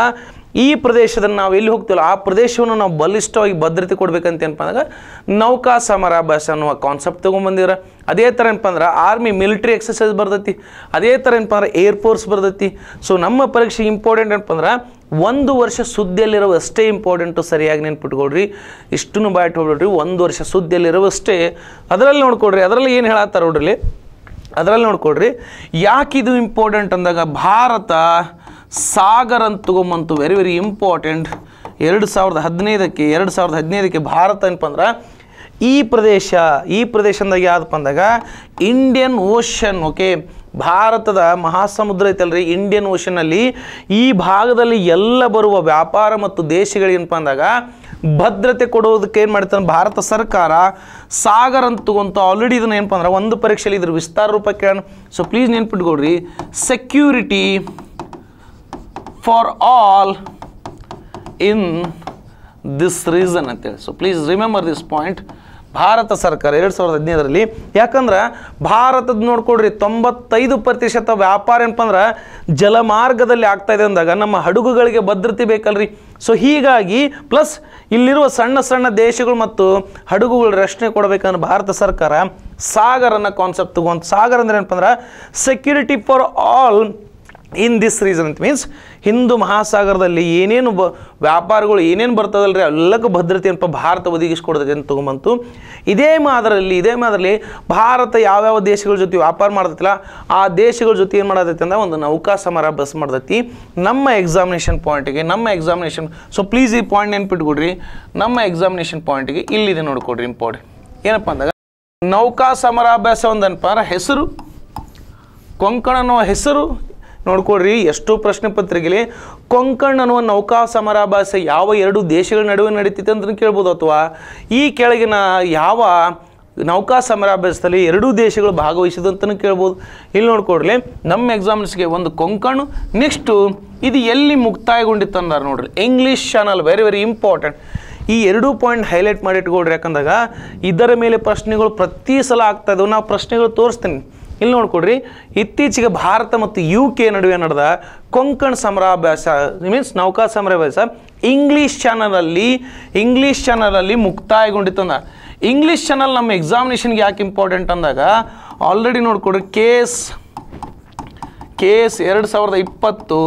ಈ ಪ್ರದೇಶದಲ್ಲಿ ನಾವು ಎಲ್ಲಿ ಹೋಗ್ತೀವಲ್ಲ ಆ ಪ್ರದೇಶವನ್ನು ನಾವು ಬಲಿಷ್ಠವಾಗಿ ಭದ್ರತೆ ಕೊಡಬೇಕಂತ ಏನಪ್ಪ ಅಂದಾಗ ನೌಕಾ ಸಮರಾಭ್ಯಾಸ ಅನ್ನುವ ಕಾನ್ಸೆಪ್ಟ್ ತೊಗೊಂಬಂದಿರ ಅದೇ ಥರ ಏನಪ್ಪ ಅಂದ್ರೆ ಆರ್ಮಿ ಮಿಲಿಟ್ರಿ ಎಕ್ಸಸೈಸ್ ಬರ್ತೈತಿ ಅದೇ ಥರ ಏನಪ್ಪ ಅಂದ್ರೆ ಏರ್ಫೋರ್ಸ್ ಬರ್ತೈತಿ ಸೊ ನಮ್ಮ ಪರೀಕ್ಷೆ ಇಂಪಾರ್ಟೆಂಟ್ ಏನಪ್ಪ ಅಂದ್ರೆ ಒಂದು ವರ್ಷ ಸುದ್ದಿಯಲ್ಲಿರೋ ಅಷ್ಟೇ ಇಂಪಾರ್ಟೆಂಟು ಸರಿಯಾಗಿ ನೆನ್ಪಿಟ್ಕೊಡ್ರಿ ಇಷ್ಟನ್ನು ಬಾಯ್ ಇಟ್ಕೊಡ್ರಿ ಒಂದು ವರ್ಷ ಸುದ್ದಿಯಲ್ಲಿರೋ ಅಷ್ಟೇ ಅದರಲ್ಲಿ ನೋಡ್ಕೊಡ್ರಿ ಅದರಲ್ಲಿ ಏನು ಹೇಳತ್ತಾರ ನೋಡ್ರಿ ಅದರಲ್ಲಿ ನೋಡ್ಕೊಡ್ರಿ ಯಾಕಿದು ಇಂಪಾರ್ಟೆಂಟ್ ಅಂದಾಗ ಭಾರತ ಸಾಗರ್ ಅಂತ ತಗೊಂಬಂತು ವೆರಿ ವೆರಿ ಇಂಪಾರ್ಟೆಂಟ್ ಎರಡು ಸಾವಿರದ ಹದಿನೈದಕ್ಕೆ ಎರಡು ಸಾವಿರದ ಹದಿನೈದಕ್ಕೆ ಭಾರತ ಏನಪ್ಪ ಅಂದ್ರೆ ಈ ಪ್ರದೇಶ ಈ ಪ್ರದೇಶದಾಗ ಯಾವುದಪ್ಪ ಅಂದಾಗ ಇಂಡಿಯನ್ ಓಷನ್ ಓಕೆ ಭಾರತದ ಮಹಾಸಮುದ್ರ ಐತಲ್ರಿ ಇಂಡಿಯನ್ ಓಷನ್ನಲ್ಲಿ ಈ ಭಾಗದಲ್ಲಿ ಎಲ್ಲ ಬರುವ ವ್ಯಾಪಾರ ಮತ್ತು ದೇಶಗಳೇನಪ್ಪ ಅಂದಾಗ ಭದ್ರತೆ ಕೊಡೋದಕ್ಕೆ ಏನು ಮಾಡ್ತಾನೆ ಭಾರತ ಸರ್ಕಾರ ಸಾಗರ್ ಅಂತ ತಗೊಂತ ಆಲ್ರೆಡಿ ಇದನ್ನ ಏನಪ್ಪ ಅಂದ್ರೆ ಒಂದು ಪರೀಕ್ಷೆಯಲ್ಲಿ ಇದ್ರ ವಿಸ್ತಾರ ರೂಪಕ್ಕೆ ಸೊ ಪ್ಲೀಸ್ ನೆನ್ಪಿಟ್ಕೊಡ್ರಿ security for all in this reason ಅಂತೇಳಿ so please remember this point Bharat ಸರ್ಕಾರ ಎರಡು ಸಾವಿರದ ಹದಿನೈದರಲ್ಲಿ ಯಾಕಂದ್ರೆ ಭಾರತದ ನೋಡ್ಕೊಡ್ರಿ ತೊಂಬತ್ತೈದು ಪ್ರತಿಶತ ವ್ಯಾಪಾರ ಏನಪ್ಪ ಅಂದ್ರೆ ಜಲಮಾರ್ಗದಲ್ಲಿ ಆಗ್ತಾ ಇದೆ ಅಂದಾಗ ನಮ್ಮ ಹಡಗುಗಳಿಗೆ ಭದ್ರತೆ ಬೇಕಲ್ರಿ ಸೊ ಹೀಗಾಗಿ ಪ್ಲಸ್ ಇಲ್ಲಿರುವ ಸಣ್ಣ ಸಣ್ಣ ದೇಶಗಳು ಮತ್ತು ಹಡಗುಗಳು ರಕ್ಷಣೆ ಕೊಡಬೇಕಂದ್ರೆ ಭಾರತ ಸರ್ಕಾರ ಸಾಗರನ ಕಾನ್ಸೆಪ್ಟ್ ತಗೊಂಡು ಸಾಗರ ಅಂದ್ರೆ ಏನಪ್ಪ ಅಂದ್ರೆ security for all in this reason ಅಂತ ಮೀನ್ಸ್ ಹಿಂದೂ ಮಹಾಸಾಗರದಲ್ಲಿ ಏನೇನು ಬ ವ್ಯಾಪಾರಗಳು ಏನೇನು ಬರ್ತದಲ್ರಿ ಎಲ್ಲಕ್ಕೂ ಭದ್ರತೆಯನ್ನು ಭಾರತ ಒದಗಿಸ್ಕೊಡ್ತದೆ ಅಂತ ತೊಗೊಂಬಂತು ಇದೇ ಮಾದರಲ್ಲಿ ಇದೇ ಮಾದರಲ್ಲಿ ಭಾರತ ಯಾವ್ಯಾವ ದೇಶಗಳ ಜೊತೆ ವ್ಯಾಪಾರ ಮಾಡ್ತೈತಿಲ್ಲ ಆ ದೇಶಗಳ ಜೊತೆ ಏನು ಮಾಡತೈತಿ ಅಂದ್ರೆ ಒಂದು ನೌಕಾ ಸಮರ ಬಸ್ ಮಾಡ್ತೈತಿ ನಮ್ಮ ಎಕ್ಸಾಮಿನೇಷನ್ ಪಾಯಿಂಟಿಗೆ ನಮ್ಮ ಎಕ್ಸಾಮಿನೇಷನ್ ಸೊ ಪ್ಲೀಸ್ ಈ ಪಾಯಿಂಟ್ ನೆನ್ಪಿಟ್ಕೊಡ್ರಿ ನಮ್ಮ ಎಕ್ಸಾಮಿನೇಷನ್ ಪಾಯಿಂಟಿಗೆ ಇಲ್ಲಿದೆ ನೋಡ್ಕೊಡ್ರಿ ಇಂಪಾರ್ಟೆಂಟ್ ಏನಪ್ಪ ಅಂದಾಗ ನೌಕಾ ಸಮರಾಭ್ಯಾಸ ಒಂದನಪ್ಪ ಹೆಸರು ಕೊಂಕಣ ಅನ್ನೋ ಹೆಸರು ನೋಡ್ಕೊಳ್ರಿ ಎಷ್ಟು ಪ್ರಶ್ನೆ ಪತ್ರಿಕೆಲಿ ಕೊಂಕಣ್ ಅನ್ನುವ ನೌಕಾ ಸಮರಾಭಾಸ ಯಾವ ಎರಡು ದೇಶಗಳ ನಡುವೆ ನಡೀತಿತ್ತು ಅಂತ ಕೇಳ್ಬೋದು ಅಥವಾ ಈ ಕೆಳಗಿನ ಯಾವ ನೌಕಾ ಸಮರಾಭ್ಯಾಸದಲ್ಲಿ ಎರಡೂ ದೇಶಗಳು ಅಂತಲೂ ಕೇಳ್ಬೋದು ಇಲ್ಲಿ ನೋಡ್ಕೊಡ್ರಿ ನಮ್ಮ ಎಕ್ಸಾಮ್ಸ್ಗೆ ಒಂದು ಕೊಂಕಣ್ ನೆಕ್ಸ್ಟು ಇದು ಎಲ್ಲಿ ಮುಕ್ತಾಯಗೊಂಡಿತ್ತು ಅಂದಾರೆ ನೋಡ್ರಿ English channel very very important ಈ ಎರಡೂ ಪಾಯಿಂಟ್ ಹೈಲೈಟ್ ಮಾಡಿಟ್ಕೊಳ್ರಿ ಯಾಕಂದಾಗ ಇದರ ಮೇಲೆ ಪ್ರಶ್ನೆಗಳು ಪ್ರತಿ ಸಲ ಆಗ್ತಾ ನಾವು ಪ್ರಶ್ನೆಗಳು ತೋರಿಸ್ತೀನಿ ಇಲ್ಲಿ ನೋಡ್ಕೊಡ್ರಿ ಇತ್ತೀಚೆಗೆ ಭಾರತ ಮತ್ತು ಯು ಕೆ ನಡುವೆ ನಡೆದ ಕೊಂಕಣ್ ಸಮರಾಭ್ಯಾಸ ಮೀನ್ಸ್ ನೌಕಾ ಸಮರಾಭ್ಯಾಸ ಇಂಗ್ಲೀಷ್ ಚಾನಲಲ್ಲಿ ಇಂಗ್ಲೀಷ್ ಚಾನಲಲ್ಲಿ ಮುಕ್ತಾಯಗೊಂಡಿತ್ತು ಅಂದ ಇಂಗ್ಲೀಷ್ ಚಾನಲ್ ನಮ್ಮ ಎಕ್ಸಾಮಿನೇಷನ್ಗೆ ಯಾಕೆ ಇಂಪಾರ್ಟೆಂಟ್ ಅಂದಾಗ ಆಲ್ರೆಡಿ ನೋಡ್ಕೊಡ್ರಿ ಕೇಸ್ ಕೇಸ್ ಎರಡು ಸಾವಿರದ ಇಪ್ಪತ್ತು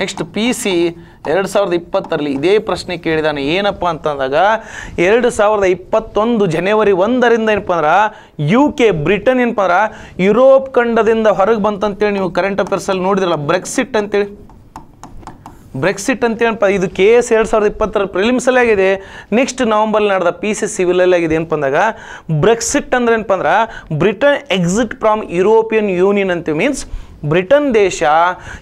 ನೆಕ್ಸ್ಟ್ ಪಿ ಸಿ ಎರಡು ಸಾವಿರದ ಇಪ್ಪತ್ತರಲ್ಲಿ ಇದೇ ಪ್ರಶ್ನೆ ಕೇಳಿದಾನೆ ಏನಪ್ಪ ಅಂತಂದಾಗ ಎರಡು ಸಾವಿರದ ಇಪ್ಪತ್ತೊಂದು ಜನವರಿ ಒಂದರಿಂದ ಏನಪ್ಪ ಅಂದ್ರೆ ಯು ಕೆ ಬ್ರಿಟನ್ ಏನಪ್ಪ ಅಂದ್ರೆ ಯುರೋಪ್ ಖಂಡದಿಂದ ಹೊರಗೆ ಬಂತಂತೇಳಿ ನೀವು ಕರೆಂಟ್ ಅಫೇರ್ಸಲ್ಲಿ ನೋಡಿದ್ರಲ್ಲ ಬ್ರೆಕ್ಸಿಟ್ ಅಂತೇಳಿ ಬ್ರೆಕ್ಸಿಟ್ ಅಂತೇಳಪ್ಪ ಇದು ಕೆ ಎಸ್ ಎರಡು ಸಾವಿರದ ಇಪ್ಪತ್ತರ ಪ್ರಿಲಿಮ್ಸಲ್ಲೇ ಆಗಿದೆ ನೆಕ್ಸ್ಟ್ ನವೆಂಬರ್ ನಡೆದ ಪಿ ಸಿ ಅಲ್ಲಿ ಆಗಿದೆ ಏನಪ್ಪ ಅಂದಾಗ ಬ್ರೆಕ್ಸಿಟ್ ಅಂದ್ರೆ ಏನಪ್ಪ ಅಂದ್ರೆ Britain exit from European Union ಅಂತ ಮೀನ್ಸ್ ಬ್ರಿಟನ್ ದೇಶ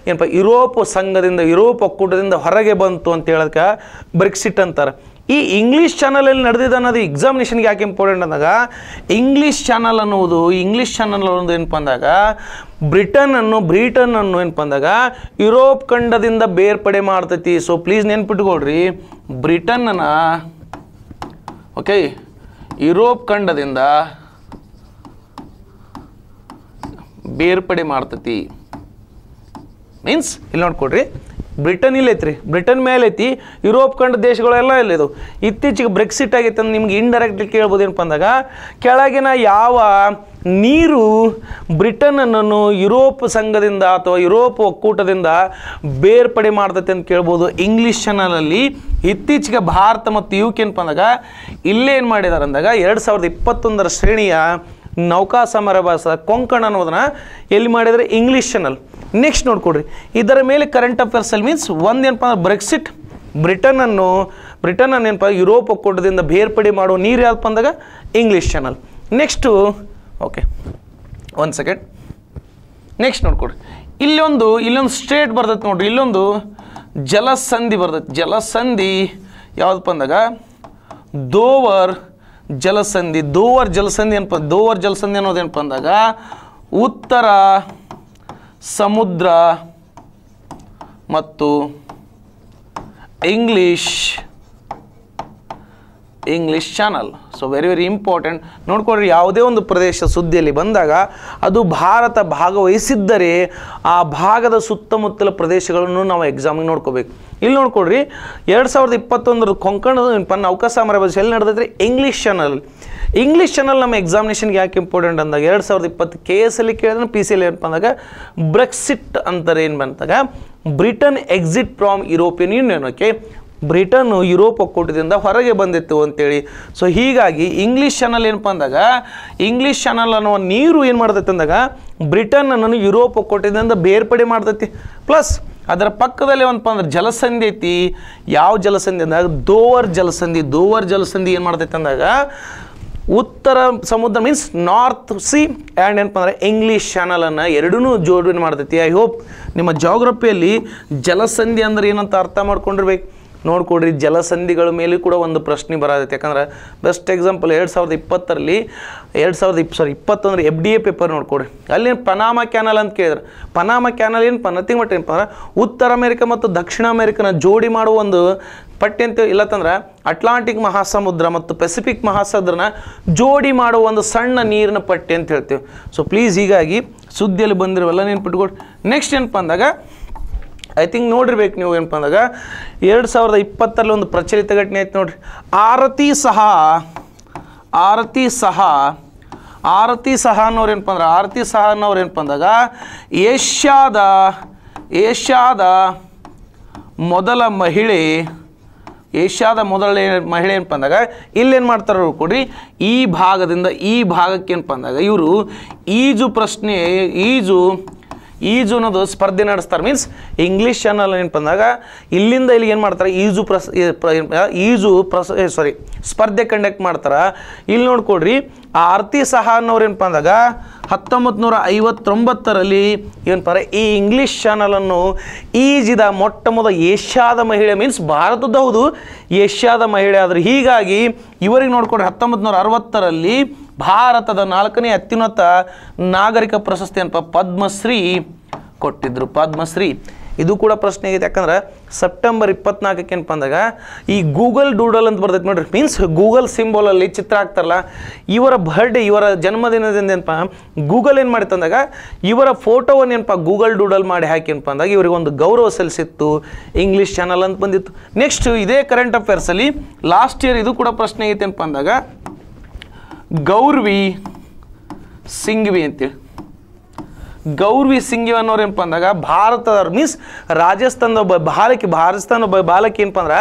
ಏನಪ್ಪ ಯುರೋಪ್ ಸಂಘದಿಂದ ಯುರೋಪ್ ಒಕ್ಕೂಟದಿಂದ ಹೊರಗೆ ಬಂತು ಅಂತ ಹೇಳೋದಕ್ಕೆ ಬ್ರಿಕ್ಸಿಟ್ ಅಂತಾರೆ ಈ ಇಂಗ್ಲೀಷ್ ಚಾನಲಲ್ಲಿ ನಡೆದಿದೆ ಅನ್ನೋದು ಎಕ್ಸಾಮಿನೇಷನ್ಗೆ ಯಾಕೆ ಇಂಪಾರ್ಟೆಂಟ್ ಅಂದಾಗ ಇಂಗ್ಲೀಷ್ ಚಾನಲ್ ಅನ್ನುವುದು ಇಂಗ್ಲೀಷ್ ಚಾನಲ್ ಅನ್ನೋದು ಏನಪ್ಪ ಅಂದಾಗ ಬ್ರಿಟನ್ ಬ್ರಿಟನ್ ಅನ್ನು ಏನಪ್ಪ ಅಂದಾಗ ಯುರೋಪ್ ಖಂಡದಿಂದ ಬೇರ್ಪಡೆ ಮಾಡ್ತೈತಿ ಸೊ ಪ್ಲೀಸ್ ನೆನ್ಪಿಟ್ಕೊಳ್ರಿ ಬ್ರಿಟನ್ನ ಓಕೆ ಯುರೋಪ್ ಖಂಡದಿಂದ ಬೇರ್ಪಡೆ ಮಾಡ್ತತಿ ಮೀನ್ಸ್ ಇಲ್ಲಿ ನೋಡ್ಕೊಡ್ರಿ ಬ್ರಿಟನ್ ಇಲ್ಲೈತ್ರಿ ಬ್ರಿಟನ್ ಮೇಲೆ ಐತಿ ಯುರೋಪ್ ಕಂಡ ದೇಶಗಳೆಲ್ಲ ಇಲ್ಲಿದು ಇತ್ತೀಚೆಗೆ ಬ್ರೆಕ್ಸಿಟ್ ಆಗಿತ್ತು ಅಂದ್ರೆ ನಿಮ್ಗೆ ಇಂಡೈರೆಕ್ಟ್ಲಿ ಕೇಳ್ಬೋದೇನಪ್ಪ ಅಂದಾಗ ಕೆಳಗಿನ ಯಾವ ನೀರು ಬ್ರಿಟನನ್ನು ಯುರೋಪ್ ಸಂಘದಿಂದ ಅಥವಾ ಯುರೋಪ್ ಒಕ್ಕೂಟದಿಂದ ಬೇರ್ಪಡೆ ಮಾಡ್ತತಿ ಅಂತ ಕೇಳ್ಬೋದು ಇಂಗ್ಲೀಷ್ ಚಾನಲಲ್ಲಿ ಇತ್ತೀಚೆಗೆ ಭಾರತ ಮತ್ತು ಯು ಕೆ ಏನಪ್ಪ ಅಂದಾಗ ಇಲ್ಲೇನು ಮಾಡಿದ್ದಾರೆ ಅಂದಾಗ ಎರಡು ಸಾವಿರದ ಇಪ್ಪತ್ತೊಂದರ ಶ್ರೇಣಿಯ ನೌಕಾ ಸಮರಭಾಸ ಕೊಂಕಣ ಅನ್ನೋದನ್ನ ಎಲ್ಲಿ ಮಾಡಿದರೆ ಇಂಗ್ಲೀಷ್ ಚಾನಲ್ ನೆಕ್ಸ್ಟ್ ನೋಡ್ಕೊಡ್ರಿ ಇದರ ಮೇಲೆ ಕರೆಂಟ್ ಅಫೇರ್ಸಲ್ಲಿ ಮೀನ್ಸ್ ಒಂದೇನಪ್ಪ ಅಂದ್ರೆ ಬ್ರೆಕ್ಸಿಟ್ ಬ್ರಿಟನನ್ನು ಬ್ರಿಟನನ್ನು ಏನಪ್ಪ ಯುರೋಪ್ ಒಕ್ಕೂಟದಿಂದ ಬೇರ್ಪಡೆ ಮಾಡೋ ನೀರು ಯಾವ್ದಪ್ಪ ಅಂದಾಗ ಇಂಗ್ಲೀಷ್ ಚಾನಲ್ ನೆಕ್ಸ್ಟು ಓಕೆ ಒಂದು ಸೆಕೆಂಡ್ ನೆಕ್ಸ್ಟ್ ನೋಡ್ಕೊಡ್ರಿ ಇಲ್ಲೊಂದು ಇಲ್ಲೊಂದು ಸ್ಟೇಟ್ ಬರ್ತೈತೆ ನೋಡ್ರಿ ಇಲ್ಲೊಂದು ಜಲಸಂಧಿ ಬರ್ತೈತೆ ಜಲಸಂಧಿ ಯಾವುದಪ್ಪ ಅಂದಾಗ ದೋವರ್ ಜಲಸಂಧಿ ದೋವರ್ ಜಲಸಂಧಿ ಏನಪ್ಪ ದೋವರ್ ಜಲಸಂಧಿ ಅನ್ನೋದೇನಪ್ಪ ಅಂದಾಗ ಉತ್ತರ ಸಮುದ್ರ ಮತ್ತು English English channel so very very important ನೋಡ್ಕೊಳ್ರಿ ಯಾವುದೇ ಒಂದು ಪ್ರದೇಶ ಸುದ್ದಿಯಲ್ಲಿ ಬಂದಾಗ ಅದು ಭಾರತ ಭಾಗವಹಿಸಿದ್ದರೆ ಆ ಭಾಗದ ಸುತ್ತಮುತ್ತಲ ಪ್ರದೇಶಗಳನ್ನು ನಾವು ಎಕ್ಸಾಮಿಗೆ ನೋಡ್ಕೋಬೇಕು ಇಲ್ಲಿ ನೋಡ್ಕೊಳ್ರಿ ಎರಡು ಸಾವಿರದ ಇಪ್ಪತ್ತೊಂದರ ಕೊಂಕಣ ಪನ್ನ ಅವಕಾಶ ಸಾಮ್ರಾಜ್ಯ ಎಲ್ಲಿ ನಡೆದಿದ್ರೆ ಇಂಗ್ಲೀಷ್ ಚಾನಲ್ ಇಂಗ್ಲೀಷ್ ಚಾನಲ್ ನಮ್ಮ ಎಕ್ಸಾಮಿನೇಷನ್ಗೆ ಯಾಕೆ ಇಂಪಾರ್ಟೆಂಟ್ ಅಂದಾಗ ಎರಡು ಸಾವಿರದ ಇಪ್ಪತ್ತು ಕೆ ಎಸ್ ಎಲ್ಲಿ ಕೇಳಿದ್ರೆ ಪಿ ಸಿ ಎಲ್ಲಿ ಏನು ಬಂದಾಗ ಬ್ರೆಕ್ಸಿಟ್ ಅಂತಾರೆ ಏನು ಬಂದಾಗ Britain exit from European Union okay ಬ್ರಿಟನ್ನು ಯುರೋಪ್ ಒಕ್ಕೂಟದಿಂದ ಹೊರಗೆ ಬಂದಿತ್ತು ಅಂತೇಳಿ ಸೊ ಹೀಗಾಗಿ ಇಂಗ್ಲೀಷ್ ಚಾನಲ್ ಏನಪ್ಪ ಅಂದಾಗ ಇಂಗ್ಲೀಷ್ ಚಾನಲ್ ಅನ್ನೋ ನೀರು ಏನು ಮಾಡ್ತೈತೆ ಅಂದಾಗ ಬ್ರಿಟನ್ ಬ್ರಿಟನ್ನನ್ನು ಯುರೋಪ್ ಒಕ್ಕೂಟದಿಂದ ಬೇರ್ಪಡೆ ಮಾಡ್ತೈತಿ ಪ್ಲಸ್ ಅದರ ಪಕ್ಕದಲ್ಲಿ ಏನಪ್ಪ ಅಂದ್ರೆ ಜಲಸಂಧಿ ಐತಿ ಯಾವ ಜಲಸಂಧಿ ಅಂದಾಗ ದೋವರ್ ಜಲಸಂಧಿ ದೋವರ್ ಜಲಸಂಧಿ ಏನು ಮಾಡ್ತೈತೆ ಅಂದಾಗ ಉತ್ತರ ಸಮುದ್ರ ಮೀನ್ಸ್ ನಾರ್ತ್ ಸಿ ಆ್ಯಂಡ್ ಏನಪ್ಪ ಅಂದರೆ ಇಂಗ್ಲೀಷ್ ಚಾನಲನ್ನು ಎರಡೂ ಜೋಡಣೆ ಮಾಡ್ತೈತಿ ಐ ಹೋಪ್ ನಿಮ್ಮ ಜಾಗ್ರಫಿಯಲ್ಲಿ ಜಲಸಂಧಿ ಅಂದರೆ ಏನಂತ ಅರ್ಥ ಮಾಡ್ಕೊಂಡಿರ್ಬೇಕು ನೋಡ್ಕೊಡ್ರಿ ಜಲಸಂಧಿಗಳ ಮೇಲೆ ಕೂಡ ಒಂದು ಪ್ರಶ್ನೆ ಬರೋದೈತೆ ಯಾಕಂದ್ರೆ ಬೆಸ್ಟ್ ಎಕ್ಸಾಂಪಲ್ ಎರಡು ಸಾವಿರದ ಇಪ್ಪತ್ತರಲ್ಲಿ ಎರಡು ಸಾವಿರದ ಇಪ್ ಸಾರಿ ಇಪ್ಪತ್ತೊಂದರೆ ಎಫ್ ಡಿ ಎ ಪೇಪರ್ ನೋಡ್ಕೊಡ್ರಿ ಅಲ್ಲಿನ ಪನಾಮ ಕ್ಯಾನಲ್ ಅಂತ ಕೇಳಿದ್ರು ಪನಾಮ ಕ್ಯಾನಲ್ ಏನು ನಥಿಂಗ್ ಏನಪ್ಪ ಏನಪ್ಪ ಉತ್ತರ ಅಮೆರಿಕ ಮತ್ತು ದಕ್ಷಿಣ ಅಮೇರಿಕನ ಜೋಡಿ ಮಾಡುವ ಒಂದು ಪಟ್ಟಿ ಅಂತ ಇಲ್ಲತ್ತಂದ್ರೆ ಅಟ್ಲಾಂಟಿಕ್ ಮಹಾಸಮುದ್ರ ಮತ್ತು ಪೆಸಿಫಿಕ್ ಮಹಾಸಮುದ್ರನ ಜೋಡಿ ಮಾಡುವ ಒಂದು ಸಣ್ಣ ನೀರಿನ ಪಟ್ಟಿ ಅಂತ ಹೇಳ್ತೀವಿ ಸೊ ಪ್ಲೀಸ್ ಹೀಗಾಗಿ ಸುದ್ದಿಯಲ್ಲಿ ಬಂದಿರೋವೆಲ್ಲ ನೆನ್ಪಿಟ್ಕೊಡಿ ನೆಕ್ಸ್ಟ್ ಏನಪ್ಪ ಅಂದಾಗ ಐ ಥಿಂಕ್ ನೋಡಿರ್ಬೇಕು ನೀವು ಏನಪ್ಪ ಅಂದಾಗ ಎರಡು ಸಾವಿರದ ಇಪ್ಪತ್ತರಲ್ಲಿ ಒಂದು ಪ್ರಚಲಿತ ಘಟನೆ ಆಯ್ತು ನೋಡ್ರಿ ಆರತಿ ಸಹ ಆರತಿ ಸಹ ಆರತಿ ಸಹ ಅನ್ನೋರು ಏನಪ್ಪ ಅಂದ್ರೆ ಆರತಿ ಸಹ ಅನ್ನೋರು ಏನಪ್ಪ ಅಂದಾಗ ಏಷ್ಯಾದ ಏಷ್ಯಾದ ಮೊದಲ ಮಹಿಳೆ ಏಷ್ಯಾದ ಮೊದಲ ಮಹಿಳೆ ಏನಪ್ಪ ಅಂದಾಗ ಇಲ್ಲೇನು ಮಾಡ್ತಾರೋ ಕೊಡ್ರಿ ಈ ಭಾಗದಿಂದ ಈ ಭಾಗಕ್ಕೆ ಏನಪ್ಪ ಅಂದಾಗ ಇವರು ಈಜು ಪ್ರಶ್ನೆ ಈಜು ಈಜು ಅನ್ನೋದು ಸ್ಪರ್ಧೆ ನಡೆಸ್ತಾರೆ ಮೀನ್ಸ್ ಇಂಗ್ಲೀಷ್ ಚಾನಲ್ ಏನು ಬಂದಾಗ ಇಲ್ಲಿಂದ ಇಲ್ಲಿಗೆ ಏನು ಮಾಡ್ತಾರೆ ಈಜು ಪ್ರಸ್ ಈಜು ಪ್ರಸ ಸಾರಿ ಸ್ಪರ್ಧೆ ಕಂಡಕ್ಟ್ ಮಾಡ್ತಾರೆ ಇಲ್ಲಿ ನೋಡ್ಕೊಡ್ರಿ ಆರ್ತಿ ಸಹ ಅನ್ನೋರು ಏನು ಬಂದಾಗ ಹತ್ತೊಂಬತ್ತು ನೂರ ಐವತ್ತೊಂಬತ್ತರಲ್ಲಿ ಏನಪ್ಪ ಈ ಇಂಗ್ಲೀಷ್ ಚಾನಲನ್ನು ಈಜಿದ ಮೊಟ್ಟ ಮೊದಲ ಏಷ್ಯಾದ ಮಹಿಳೆ ಮೀನ್ಸ್ ಭಾರತದ ಹೌದು ಏಷ್ಯಾದ ಮಹಿಳೆ ಆದರೆ ಹೀಗಾಗಿ ಇವರಿಗೆ ನೋಡ್ಕೊಂಡ್ರೆ ಹತ್ತೊಂಬತ್ತು ನೂರ ಅರವತ್ತರಲ್ಲಿ ಭಾರತದ ನಾಲ್ಕನೇ ಅತ್ಯುನ್ನತ ನಾಗರಿಕ ಪ್ರಶಸ್ತಿ ಅಂತ ಪದ್ಮಶ್ರೀ ಕೊಟ್ಟಿದ್ರು ಪದ್ಮಶ್ರೀ ಇದು ಕೂಡ ಪ್ರಶ್ನೆ ಆಗಿದೆ ಯಾಕಂದ್ರೆ ಸೆಪ್ಟೆಂಬರ್ ಇಪ್ಪತ್ನಾಲ್ಕಕ್ಕೆ ಏನಪ್ಪ ಅಂದಾಗ ಈ ಗೂಗಲ್ ಡೂಡಲ್ ಅಂತ ಬರ್ತೈತೆ ನೋಡ್ರಿ ಮೀನ್ಸ್ ಗೂಗಲ್ ಸಿಂಬೋಲಲ್ಲಿ ಚಿತ್ರ ಆಗ್ತಾರಲ್ಲ ಇವರ ಬರ್ಡೇ ಇವರ ಜನ್ಮದಿನದಿಂದ ಏನಪ್ಪ ಗೂಗಲ್ ಏನು ಮಾಡಿತ್ತು ಅಂದಾಗ ಇವರ ಫೋಟೋವನ್ನು ಏನಪ್ಪ ಗೂಗಲ್ ಡೂಡಲ್ ಮಾಡಿ ಹಾಕಿ ಏನಪ್ಪ ಅಂದಾಗ ಇವರಿಗೆ ಒಂದು ಗೌರವ ಸಲ್ಲಿಸಿತ್ತು ಇಂಗ್ಲೀಷ್ ಚಾನಲ್ ಅಂತ ಬಂದಿತ್ತು ನೆಕ್ಸ್ಟ್ ಇದೇ ಕರೆಂಟ್ ಅಫೇರ್ಸಲ್ಲಿ ಲಾಸ್ಟ್ ಇಯರ್ ಇದು ಕೂಡ ಪ್ರಶ್ನೆ ಆಗೈತೆ ಏನಪ್ಪ ಅಂದಾಗ ಗೌರ್ವಿ ಸಿಂಘ್ವಿ ಅಂತೇಳಿ ಗೌರ್ವಿ ಅನ್ನೋರು ಅನ್ನೋರೇನಪ್ಪ ಅಂದಾಗ ಭಾರತದ ಮೀನ್ಸ್ ರಾಜಸ್ಥಾನದ ಒಬ್ಬ ಬಾಲಕಿ ಭಾರತಸ್ಥಾನ ಒಬ್ಬ ಬಾಲಕಿ ಏನಪ್ಪ ಅಂದ್ರೆ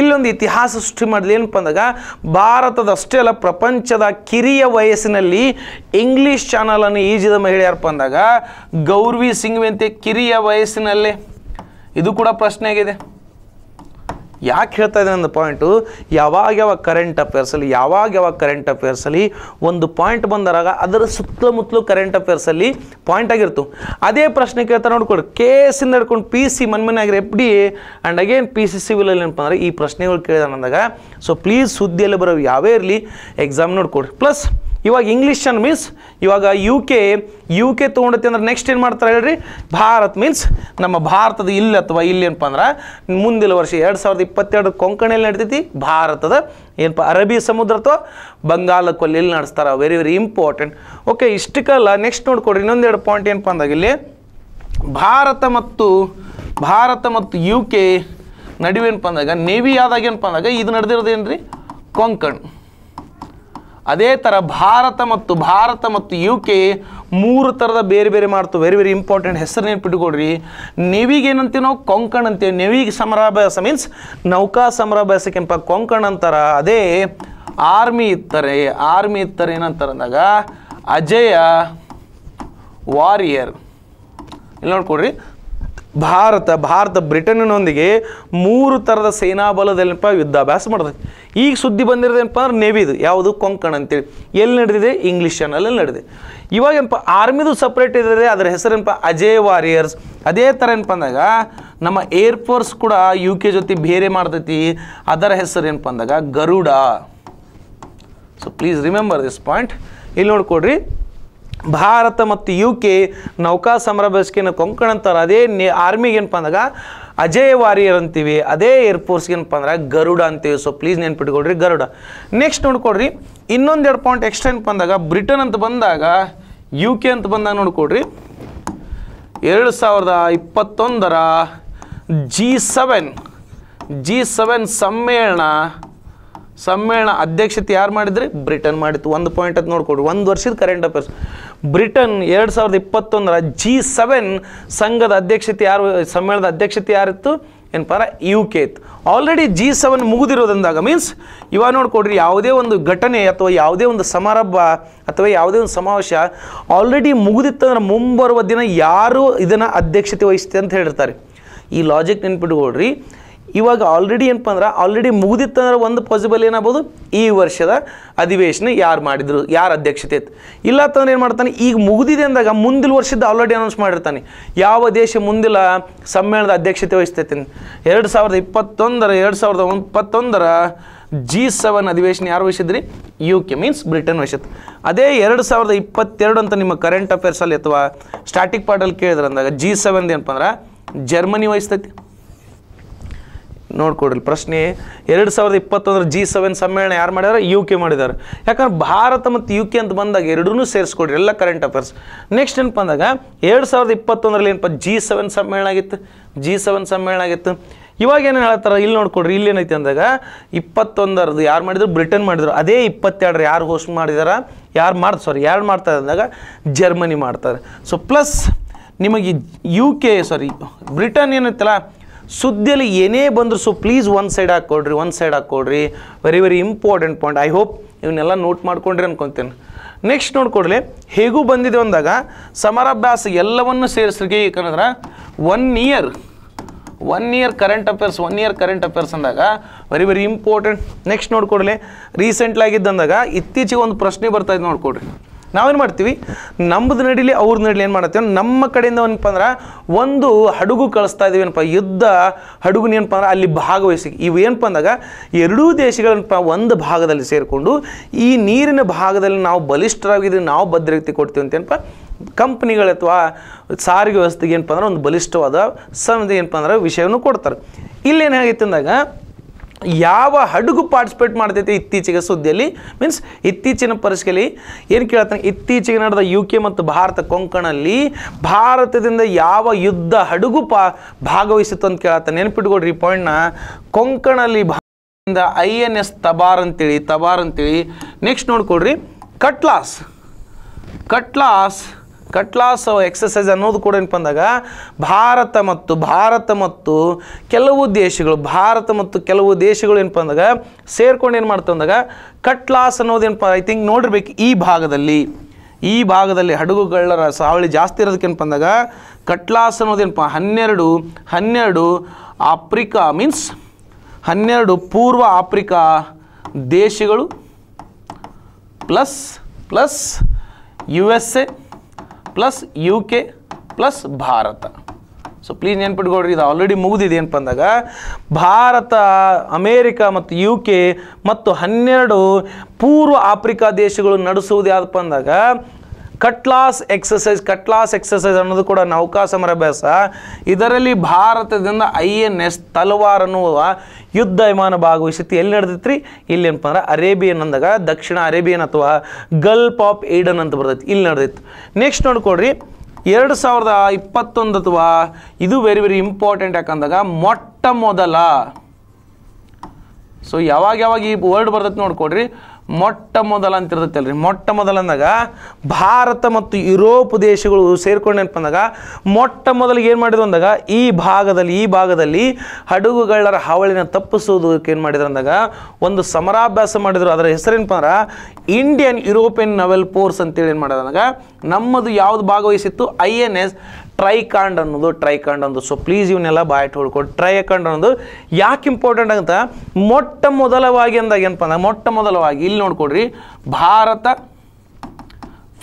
ಇಲ್ಲೊಂದು ಇತಿಹಾಸ ಸೃಷ್ಟಿ ಮಾಡಿದ್ಲಿ ಏನಪ್ಪ ಅಂದಾಗ ಅಷ್ಟೇ ಅಲ್ಲ ಪ್ರಪಂಚದ ಕಿರಿಯ ವಯಸ್ಸಿನಲ್ಲಿ ಇಂಗ್ಲೀಷ್ ಚಾನಲನ್ನು ಈಜಿದ ಮಹಿಳೆ ಅಂದಾಗ ಗೌರ್ವಿ ಸಿಂಘ್ವಿ ಅಂತೆ ಕಿರಿಯ ವಯಸ್ಸಿನಲ್ಲೇ ಇದು ಕೂಡ ಪ್ರಶ್ನೆ ಆಗಿದೆ ಯಾಕೆ ಹೇಳ್ತಾ ಇದ್ದೀನಿ ಒಂದು ಪಾಯಿಂಟು ಯಾವಾಗ ಯಾವಾಗ ಕರೆಂಟ್ ಅಫೇರ್ಸಲ್ಲಿ ಯಾವಾಗ ಯಾವಾಗ ಕರೆಂಟ್ ಅಫೇರ್ಸಲ್ಲಿ ಒಂದು ಪಾಯಿಂಟ್ ಬಂದಾಗ ಅದರ ಸುತ್ತಮುತ್ತಲೂ ಕರೆಂಟ್ ಅಫೇರ್ಸಲ್ಲಿ ಪಾಯಿಂಟ್ ಆಗಿರ್ತು ಅದೇ ಪ್ರಶ್ನೆ ಕೇಳ್ತಾರೆ ನೋಡ್ಕೊಳ್ಳಿ ಕೇಸಿಂದ ಹಿಡ್ಕೊಂಡು ಪಿ ಸಿ ಆಗಿರೋ F D and again P C ಅಲ್ಲಿ ಏನಪ್ಪ ಅಂದ್ರೆ ಈ ಪ್ರಶ್ನೆಗಳು ಕೇಳಿದ ಅಂದಾಗ ಸೊ ಪ್ಲೀಸ್ ಸುದ್ದಿಯಲ್ಲಿ ಬರೋ ಯಾವೇ ಇರಲಿ ಎಕ್ಸಾಮ್ ನೋಡ್ಕೊಡ್ರಿ ಪ್ಲಸ್ ಇವಾಗ ಇಂಗ್ಲೀಷ್ ಅನ್ ಮೀನ್ಸ್ ಇವಾಗ ಯು ಕೆ ಯು ಕೆ ತೊಗೊಂಡತಿ ಅಂದ್ರೆ ನೆಕ್ಸ್ಟ್ ಏನು ಮಾಡ್ತಾರೆ ಹೇಳ್ರಿ ಭಾರತ್ ಮೀನ್ಸ್ ನಮ್ಮ ಭಾರತದ ಇಲ್ಲಿ ಅಥವಾ ಇಲ್ಲಿ ಏನಪ್ಪ ಅಂದ್ರೆ ಮುಂದಿನ ವರ್ಷ ಎರಡು ಸಾವಿರದ ಇಪ್ಪತ್ತೆರಡು ಕೊಂಕಣಿಯಲ್ಲಿ ನಡೀತೈತಿ ಭಾರತದ ಏನಪ್ಪ ಅರಬ್ಬಿ ಸಮುದ್ರ ಅಥವಾ ಬಂಗಾಲ ಇಲ್ಲಿ ನಡೆಸ್ತಾರೆ ವೆರಿ ವೆರಿ ಇಂಪಾರ್ಟೆಂಟ್ ಓಕೆ ಇಷ್ಟಕ್ಕಲ್ಲ ನೆಕ್ಸ್ಟ್ ನೋಡ್ಕೊಡ್ರಿ ಇನ್ನೊಂದೆರಡು ಪಾಯಿಂಟ್ ಏನಪ್ಪ ಅಂದಾಗ ಇಲ್ಲಿ ಭಾರತ ಮತ್ತು ಭಾರತ ಮತ್ತು ಯು ಕೆ ನಡುವೆ ಏನಪ್ಪ ಅಂದಾಗ ನೇವಿ ಆದಾಗ ಏನಪ್ಪ ಅಂದಾಗ ಇದು ನಡೆದಿರೋದೇನು ರೀ ಕೊಂಕಣ್ ಅದೇ ಥರ ಭಾರತ ಮತ್ತು ಭಾರತ ಮತ್ತು ಯು ಕೆ ಮೂರು ಥರದ ಬೇರೆ ಬೇರೆ ಮಾಡ್ತು ವೆರಿ ವೆರಿ ಇಂಪಾರ್ಟೆಂಟ್ ಹೆಸರು ಬಿಟ್ಟುಕೊಡ್ರಿ ನೆವಿಗೆ ಏನಂತೀವಿ ನಾವು ಕೊಂಕಣ್ ಅಂತೀವಿ ನೆವಿಗೆ ಸಮರಾಭ್ಯಾಸ ಮೀನ್ಸ್ ನೌಕಾ ಸಮರಾಭ್ಯಾಸ ಕೆಂಪ ಕೊಂಕಣ್ ಅಂತಾರೆ ಅದೇ ಆರ್ಮಿ ಇತ್ತಾರೆ ಆರ್ಮಿ ಇತ್ತಾರೆ ಏನಂತಾರೆ ಅಂದಾಗ ಅಜಯ ವಾರಿಯರ್ ಇಲ್ಲಿ ನೋಡ್ಕೊಡ್ರಿ ಭಾರತ ಭಾರತ ಬ್ರಿಟನ್ನೊಂದಿಗೆ ಮೂರು ಥರದ ಸೇನಾ ಬಲದಲ್ಲಿನಪ್ಪ ಯುದ್ಧಾಭ್ಯಾಸ ಮಾಡಿದೆ ಈಗ ಸುದ್ದಿ ಬಂದಿರೋದೇನಪ್ಪ ಅಂದ್ರೆ ನೇವಿದು ಯಾವುದು ಕೊಂಕಣ ಅಂತೇಳಿ ಎಲ್ಲಿ ನಡೆದಿದೆ ಇಂಗ್ಲೀಷ್ ಚಾನಲಲ್ಲಿ ನಡೆದಿದೆ ಇವಾಗ ಏನಪ್ಪ ಆರ್ಮಿದು ಸಪ್ರೇಟ್ ಇದ್ರೆ ಅದರ ಹೆಸರೇನಪ್ಪ ಅಜಯ್ ವಾರಿಯರ್ಸ್ ಅದೇ ಥರ ಏನಪ್ಪ ಅಂದಾಗ ನಮ್ಮ ಏರ್ಫೋರ್ಸ್ ಕೂಡ ಯು ಕೆ ಜೊತೆ ಬೇರೆ ಮಾಡ್ತೈತಿ ಅದರ ಹೆಸರು ಏನಪ್ಪ ಅಂದಾಗ Garuda so please remember this point ಇಲ್ಲಿ ನೋಡ್ಕೊಡ್ರಿ ಭಾರತ ಮತ್ತು ಯು ಕೆ ನೌಕಾ ಕೊಂಕಣ ಕೊಂಕಣಂತಾರೆ ಅದೇ ನೆ ಆರ್ಮಿಗೆ ಏನಪ್ಪ ಅಂದಾಗ ಅಜಯ್ ವಾರಿಯರ್ ಅಂತೀವಿ ಅದೇ ಏರ್ಫೋರ್ಸ್ಗೆ ಏನಪ್ಪ ಅಂದ್ರೆ ಗರುಡ ಅಂತೀವಿ ಸೊ ಪ್ಲೀಸ್ ನೆನ್ಪಿಟ್ಕೊಳ್ರಿ ಗರುಡ ನೆಕ್ಸ್ಟ್ ನೋಡ್ಕೊಡ್ರಿ ಇನ್ನೊಂದು ಎರಡು ಪಾಯಿಂಟ್ ಎಕ್ಸ್ಟ್ರಾ ಏನಪ್ಪ ಅಂದಾಗ ಬ್ರಿಟನ್ ಅಂತ ಬಂದಾಗ ಯು ಕೆ ಅಂತ ಬಂದಾಗ ನೋಡ್ಕೊಡ್ರಿ ಎರಡು ಸಾವಿರದ ಇಪ್ಪತ್ತೊಂದರ ಜಿ ಸೆವೆನ್ ಜಿ ಸೆವೆನ್ ಸಮ್ಮೇಳನ ಸಮ್ಮೇಳನ ಅಧ್ಯಕ್ಷತೆ ಯಾರು ಮಾಡಿದ್ರಿ ಬ್ರಿಟನ್ ಮಾಡಿತ್ತು ಒಂದು ಪಾಯಿಂಟ್ ಅದು ನೋಡ್ಕೊಡ್ರಿ ಒಂದು ವರ್ಷದ ಕರೆಂಟ್ ಅಫೇರ್ಸ್ ಬ್ರಿಟನ್ ಎರಡು ಸಾವಿರದ ಇಪ್ಪತ್ತೊಂದರ ಜಿ ಸೆವೆನ್ ಸಂಘದ ಅಧ್ಯಕ್ಷತೆ ಯಾರು ಸಮ್ಮೇಳನದ ಅಧ್ಯಕ್ಷತೆ ಯಾರಿತ್ತು ಏನಪ್ಪಾರ ಯು ಕೆ ಇತ್ತು ಆಲ್ರೆಡಿ ಜಿ ಸೆವೆನ್ ಮುಗಿದಿರೋದಂದಾಗ ಮೀನ್ಸ್ ಇವಾಗ ನೋಡ್ಕೊಡ್ರಿ ಯಾವುದೇ ಒಂದು ಘಟನೆ ಅಥವಾ ಯಾವುದೇ ಒಂದು ಸಮಾರಂಭ ಅಥವಾ ಯಾವುದೇ ಒಂದು ಸಮಾವೇಶ ಆಲ್ರೆಡಿ ಮುಗಿದಿತ್ತು ಅಂದ್ರೆ ಮುಂಬರುವ ದಿನ ಯಾರು ಇದನ್ನು ಅಧ್ಯಕ್ಷತೆ ವಹಿಸುತ್ತೆ ಅಂತ ಹೇಳಿರ್ತಾರೆ ಈ ಲಾಜಿಕ್ ನೆನ್ಪಿಟ್ಕೊಳ್ರಿ ಇವಾಗ ಆಲ್ರೆಡಿ ಏನಪ್ಪ ಅಂದ್ರೆ ಆಲ್ರೆಡಿ ಮುಗಿದಿತ್ತಂದ್ರೆ ಒಂದು ಪಾಸಿಬಲ್ ಏನಾಗ್ಬೋದು ಈ ವರ್ಷದ ಅಧಿವೇಶನ ಯಾರು ಮಾಡಿದ್ರು ಯಾರು ಅಧ್ಯಕ್ಷತೆ ಇತ್ತು ಇಲ್ಲ ಅಂತಂದ್ರೆ ಏನು ಮಾಡ್ತಾನೆ ಈಗ ಮುಗಿದಿದೆ ಅಂದಾಗ ಮುಂದಿನ ವರ್ಷದ ಆಲ್ರೆಡಿ ಅನೌನ್ಸ್ ಮಾಡಿರ್ತಾನೆ ಯಾವ ದೇಶ ಮುಂದಿನ ಸಮ್ಮೇಳನದ ಅಧ್ಯಕ್ಷತೆ ವಹಿಸ್ತೈತೆ ಎರಡು ಸಾವಿರದ ಇಪ್ಪತ್ತೊಂದರ ಎರಡು ಸಾವಿರದ ಇಪ್ಪತ್ತೊಂದರ ಜಿ ಸೆವೆನ್ ಅಧಿವೇಶನ ಯಾರು ವಹಿಸಿದ್ರಿ ಯು ಕೆ ಮೀನ್ಸ್ ಬ್ರಿಟನ್ ವಹಿಸುತ್ತೆ ಅದೇ ಎರಡು ಸಾವಿರದ ಇಪ್ಪತ್ತೆರಡು ಅಂತ ನಿಮ್ಮ ಕರೆಂಟ್ ಅಫೇರ್ಸಲ್ಲಿ ಅಥವಾ ಸ್ಟಾಟಿಕ್ ಪಾರ್ಟಲ್ಲಿ ಕೇಳಿದ್ರೆ ಅಂದಾಗ ಜಿ ಸೆವೆನ್ದು ಏನಪ್ಪ ಅಂದ್ರೆ ಜರ್ಮನಿ ವಹಿಸ್ತೈತಿ ನೋಡ್ಕೊಡ್ರಿ ಪ್ರಶ್ನೆ ಎರಡು ಸಾವಿರದ ಇಪ್ಪತ್ತೊಂದರ ಜಿ ಸೆವೆನ್ ಸಮ್ಮೇಳನ ಯಾರು ಮಾಡ್ಯಾರ ಯು ಕೆ ಮಾಡಿದ್ದಾರೆ ಯಾಕಂದ್ರೆ ಭಾರತ ಮತ್ತು ಯು ಕೆ ಅಂತ ಬಂದಾಗ ಎರಡೂ ಸೇರಿಸ್ಕೊಡ್ರಿ ಎಲ್ಲ ಕರೆಂಟ್ ಅಫೇರ್ಸ್ ನೆಕ್ಸ್ಟ್ ಏನು ಅಂದಾಗ ಎರಡು ಸಾವಿರದ ಇಪ್ಪತ್ತೊಂದರಲ್ಲಿ ಏನಪ್ಪ ಜಿ ಸೆವೆನ್ ಸಮ್ಮೇಳನ ಆಗಿತ್ತು ಜಿ ಸೆವೆನ್ ಸಮ್ಮೇಳನ ಆಗಿತ್ತು ಇವಾಗ ಏನು ಹೇಳ್ತಾರೆ ಇಲ್ಲಿ ನೋಡ್ಕೊಡ್ರಿ ಇಲ್ಲಿ ಏನೈತಿ ಅಂದಾಗ ಇಪ್ಪತ್ತೊಂದರದು ಯಾರು ಮಾಡಿದ್ರು ಬ್ರಿಟನ್ ಮಾಡಿದ್ರು ಅದೇ ಇಪ್ಪತ್ತೆರಡರ ಯಾರು ಹೋಸ್ಟ್ ಮಾಡಿದಾರ ಯಾರು ಮಾಡಿ ಸಾರಿ ಯಾರು ಮಾಡ್ತಾರೆ ಅಂದಾಗ ಜರ್ಮನಿ ಮಾಡ್ತಾರೆ ಸೊ ಪ್ಲಸ್ ನಿಮಗೆ ಯು ಕೆ ಸಾರಿ ಬ್ರಿಟನ್ ಏನೈತಲ್ಲ ಸುದ್ದಿಯಲ್ಲಿ ಏನೇ ಬಂದರೂ ಸೊ ಪ್ಲೀಸ್ ಒನ್ ಸೈಡ್ ಹಾಕ್ಕೊಡ್ರಿ ಒಂದು ಸೈಡ್ ಹಾಕ್ಕೊಡ್ರಿ very very important point I hope ಇವನ್ನೆಲ್ಲ ನೋಟ್ ಮಾಡ್ಕೊಂಡ್ರಿ ಅನ್ಕೊತೇನೆ ನೆಕ್ಸ್ಟ್ ನೋಡ್ಕೊಡ್ಲಿ ಹೇಗೂ ಬಂದಿದೆ ಅಂದಾಗ ಸಮರಾಭ್ಯಾಸ ಎಲ್ಲವನ್ನು ಸೇರಿಸ್ರಿಗೆ ಯಾಕಂದ್ರೆ one year one year current affairs one year current affairs ಅಂದಾಗ ವೆರಿ ವೆರಿ ಇಂಪಾರ್ಟೆಂಟ್ ನೆಕ್ಸ್ಟ್ ನೋಡ್ಕೊಡ್ಲಿ ರೀಸೆಂಟ್ಲಾಗಿದ್ದಂದಾಗ ಇತ್ತೀಚೆಗೆ ಒಂದು ಪ್ರಶ್ನೆ ಬರ್ತಾಯಿದ್ದು ನೋಡ್ಕೊಡ್ರಿ ನಾವೇನು ಮಾಡ್ತೀವಿ ನಮ್ಮದು ನಡೀಲಿ ಅವ್ರ ನಡೀಲಿ ಏನು ಮಾಡ್ತೀವಿ ನಮ್ಮ ಕಡೆಯಿಂದ ಏನಪ್ಪ ಅಂದ್ರೆ ಒಂದು ಹಡಗು ಕಳಿಸ್ತಾ ಇದ್ದೀವಿ ಏನಪ್ಪ ಯುದ್ಧ ಹಡಗುನ ಏನಪ್ಪ ಅಂದ್ರೆ ಅಲ್ಲಿ ಭಾಗವಹಿಸಿ ಇವು ಏನಪ್ಪ ಅಂದಾಗ ಎರಡೂ ದೇಶಗಳೇನಪ್ಪ ಒಂದು ಭಾಗದಲ್ಲಿ ಸೇರಿಕೊಂಡು ಈ ನೀರಿನ ಭಾಗದಲ್ಲಿ ನಾವು ಬಲಿಷ್ಠರಾಗಿದ್ದೀವಿ ನಾವು ಭದ್ರತೆ ಕೊಡ್ತೀವಿ ಅಂತ ಏನಪ್ಪ ಕಂಪ್ನಿಗಳು ಅಥವಾ ಸಾರಿಗೆ ವ್ಯವಸ್ಥೆಗೆ ಏನಪ್ಪ ಅಂದ್ರೆ ಒಂದು ಬಲಿಷ್ಠವಾದ ಸಂಧಿ ಏನಪ್ಪ ಅಂದ್ರೆ ವಿಷಯವನ್ನು ಕೊಡ್ತಾರೆ ಇಲ್ಲೇನಾಗೈತೆ ಅಂದಾಗ ಯಾವ ಹಡಗು ಪಾರ್ಟಿಸಿಪೇಟ್ ಮಾಡ್ತೈತೆ ಇತ್ತೀಚೆಗೆ ಸುದ್ದಿಯಲ್ಲಿ ಮೀನ್ಸ್ ಇತ್ತೀಚಿನ ಪರಿಸ್ಥಿತಿಯಲ್ಲಿ ಏನು ಕೇಳ್ತಾನೆ ಇತ್ತೀಚೆಗೆ ನಡೆದ ಯು ಕೆ ಮತ್ತು ಭಾರತ ಕೊಂಕಣಲ್ಲಿ ಭಾರತದಿಂದ ಯಾವ ಯುದ್ಧ ಹಡಗು ಪಾ ಭಾಗವಹಿಸಿತ್ತು ಅಂತ ಕೇಳತ್ತೆ ನೆನ್ಪಿಟ್ಕೊಡ್ರಿ ಪಾಯಿಂಟ್ನ ಕೊಂಕಣಲ್ಲಿ ಭಾರತದಿಂದ ಐ ಎನ್ ಎಸ್ ತಬಾರ್ ಅಂತೇಳಿ ತಬಾರ್ ಅಂತೇಳಿ ನೆಕ್ಸ್ಟ್ ನೋಡ್ಕೊಡ್ರಿ ಕಟ್ಲಾಸ್ ಕಟ್ಲಾಸ್ ಕಟ್ಲಾಸ್ ಎಕ್ಸಸೈಸ್ ಅನ್ನೋದು ಕೂಡ ಏನಪ್ಪ ಅಂದಾಗ ಭಾರತ ಮತ್ತು ಭಾರತ ಮತ್ತು ಕೆಲವು ದೇಶಗಳು ಭಾರತ ಮತ್ತು ಕೆಲವು ದೇಶಗಳು ಏನಪ್ಪ ಅಂದಾಗ ಸೇರ್ಕೊಂಡು ಏನು ಮಾಡ್ತವೆ ಅಂದಾಗ ಕಟ್ಲಾಸ್ ಅನ್ನೋದು ಏನಪ್ಪ ಐ ಥಿಂಕ್ ನೋಡಿರ್ಬೇಕು ಈ ಭಾಗದಲ್ಲಿ ಈ ಭಾಗದಲ್ಲಿ ಹಡಗುಗಳರ ಸಾವಳಿ ಜಾಸ್ತಿ ಇರೋದಕ್ಕೆ ಏನಪ್ಪ ಅಂದಾಗ ಕಟ್ಲಾಸ್ ಅನ್ನೋದೇನಪ್ಪ ಹನ್ನೆರಡು ಹನ್ನೆರಡು ಆಫ್ರಿಕಾ ಮೀನ್ಸ್ ಹನ್ನೆರಡು ಪೂರ್ವ ಆಫ್ರಿಕಾ ದೇಶಗಳು plus plus U S A plus U K plus Bharat so please ನೆನ್ಪಿಟ್ಕೊಳ್ರಿ ಇದು ಆಲ್ರೆಡಿ ಮುಗಿದಿದೆ ಏನಪ್ಪ ಅಂದಾಗ ಭಾರತ ಅಮೇರಿಕ ಮತ್ತು ಯು ಕೆ ಮತ್ತು ಹನ್ನೆರಡು ಪೂರ್ವ ಆಫ್ರಿಕಾ ದೇಶಗಳು ನಡೆಸುವುದು ಯಾವುದಪ್ಪ ಅಂದಾಗ ಕಟ್ಲಾಸ್ ಎಕ್ಸಸೈಸ್ ಕಟ್ಲಾಸ್ ಎಕ್ಸಸೈಸ್ ಅನ್ನೋದು ಕೂಡ ನೌಕಾ ಸಮರಾಭ್ಯಾಸ ಇದರಲ್ಲಿ ಭಾರತದಿಂದ ಐ ಎನ್ ಎಸ್ ತಲವಾರ್ ಅನ್ನುವ ಯುದ್ಧ ವಿಮಾನ ಭಾಗವಹಿಸಿತ್ತು ಎಲ್ಲಿ ನಡೆದೈತ್ರಿ ಇಲ್ಲಿ ಏನಪ್ಪ ಅಂದ್ರೆ ಅರೇಬಿಯನ್ ಅಂದಾಗ ದಕ್ಷಿಣ ಅರೇಬಿಯನ್ ಅಥವಾ ಗಲ್ಫ್ ಆಫ್ ಏಡನ್ ಅಂತ ಬರ್ತೈತಿ ಇಲ್ಲಿ ನಡೆದಿತ್ತು ನೆಕ್ಸ್ಟ್ ನೋಡ್ಕೊಡ್ರಿ ಎರಡು ಸಾವಿರದ ಇಪ್ಪತ್ತೊಂದು ಅಥವಾ ಇದು ವೆರಿ ವೆರಿ ಇಂಪಾರ್ಟೆಂಟ್ ಯಾಕಂದಾಗ ಮೊಟ್ಟ ಮೊದಲ ಸೊ ಯಾವಾಗ ಯಾವಾಗ ಈ ವರ್ಡ್ ಬರ್ತೈತಿ ನೋಡ್ಕೊಡ್ರಿ ಮೊಟ್ಟ ಮೊದಲ ಅಂತ ಇರ್ತೈತಲ್ಲ ರೀ ಮೊಟ್ಟ ಮೊದಲಂದಾಗ ಭಾರತ ಮತ್ತು ಯುರೋಪ್ ದೇಶಗಳು ಸೇರ್ಕೊಂಡೇನಪ್ಪ ಅಂದಾಗ ಮೊಟ್ಟ ಮೊದಲಿಗೆ ಏನು ಮಾಡಿದ್ರು ಅಂದಾಗ ಈ ಭಾಗದಲ್ಲಿ ಈ ಭಾಗದಲ್ಲಿ ಹಡುಗುಗಳರ ಹಾವಳಿನ ತಪ್ಪಿಸೋದಕ್ಕೆ ಏನು ಮಾಡಿದ್ರು ಅಂದಾಗ ಒಂದು ಸಮರಾಭ್ಯಾಸ ಮಾಡಿದರು ಅದರ ಹೆಸರೇನಪ್ಪ ಅಂದ್ರೆ ಇಂಡಿಯನ್ ಯುರೋಪಿಯನ್ ನವೆಲ್ ಫೋರ್ಸ್ ಅಂತೇಳಿ ಏನು ಮಾಡಿದಾಗ ನಮ್ಮದು ಯಾವುದು ಭಾಗವಹಿಸಿತ್ತು ಐ ಎನ್ ಎಸ್ ಟ್ರೈಕಾಂಡ್ ಅನ್ನೋದು ಟ್ರೈಕಾಂಡ್ ಅನ್ನೋದು ಸೊ ಪ್ಲೀಸ್ ಇವನ್ನೆಲ್ಲ ಬಾಯ್ಟ್ ಟ್ರೈ ಟ್ರೈಕಾಂಡ್ ಅನ್ನೋದು ಯಾಕೆ ಇಂಪಾರ್ಟೆಂಟ್ ಅಂತ ಮೊಟ್ಟ ಮೊದಲವಾಗಿ ಅಂದಾಗ ಏನಪ್ಪ ಅಂದ್ರೆ ಮೊಟ್ಟ ಮೊದಲವಾಗಿ ಇಲ್ಲಿ ನೋಡ್ಕೊಡ್ರಿ Bharat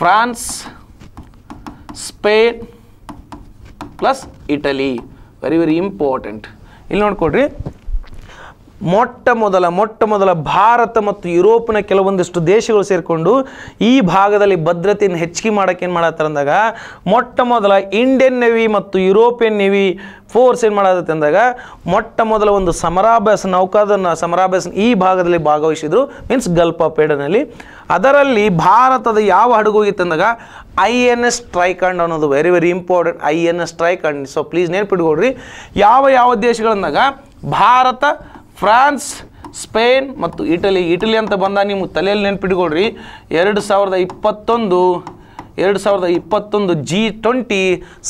France Spain plus Italy very very important ಇಲ್ಲಿ ನೋಡ್ಕೊಡ್ರಿ ಮೊಟ್ಟ ಮೊದಲ ಮೊಟ್ಟ ಮೊದಲ ಭಾರತ ಮತ್ತು ಯುರೋಪ್ನ ಕೆಲವೊಂದಿಷ್ಟು ದೇಶಗಳು ಸೇರಿಕೊಂಡು ಈ ಭಾಗದಲ್ಲಿ ಭದ್ರತೆಯನ್ನು ಹೆಚ್ಚಿಗೆ ಮಾಡೋಕ್ಕೆ ಏನು ಮಾಡತ್ತಾರೆ ಅಂದಾಗ ಮೊಟ್ಟ ಮೊದಲ ಇಂಡಿಯನ್ ನೇವಿ ಮತ್ತು ಯುರೋಪಿಯನ್ ನೇವಿ ಫೋರ್ಸ್ ಏನು ಮಾಡತ್ತೆ ಅಂದಾಗ ಮೊಟ್ಟ ಮೊದಲ ಒಂದು ಸಮರಾಭ್ಯಾಸ ನೌಕಾದನ್ನ ಸಮರಾಭ್ಯಾಸ ಈ ಭಾಗದಲ್ಲಿ ಭಾಗವಹಿಸಿದ್ರು ಮೀನ್ಸ್ ಗಲ್ಫ್ ಪೇಡನಲ್ಲಿ ಅದರಲ್ಲಿ ಭಾರತದ ಯಾವ ಹಡಗು ಅಂದಾಗ ಐ ಎನ್ ಎಸ್ ಸ್ಟ್ರೈಕಂಡ್ ಅನ್ನೋದು very very important I N S and so please ನೆನ್ಪಿಟ್ಕೊಡ್ರಿ ಯಾವ ಯಾವ ದೇಶಗಳಂದಾಗ ಭಾರತ ಫ್ರಾನ್ಸ್ ಸ್ಪೇನ್ ಮತ್ತು ಇಟಲಿ ಇಟಲಿ ಅಂತ ಬಂದ ನಿಮ್ಮ ತಲೆಯಲ್ಲಿ ನೆನ್ಪಿಟ್ಕೊಳ್ರಿ ಎರಡು ಸಾವಿರದ ಇಪ್ಪತ್ತೊಂದು ಎರಡು ಸಾವಿರದ ಇಪ್ಪತ್ತೊಂದು ಜಿ ಟ್ವೆಂಟಿ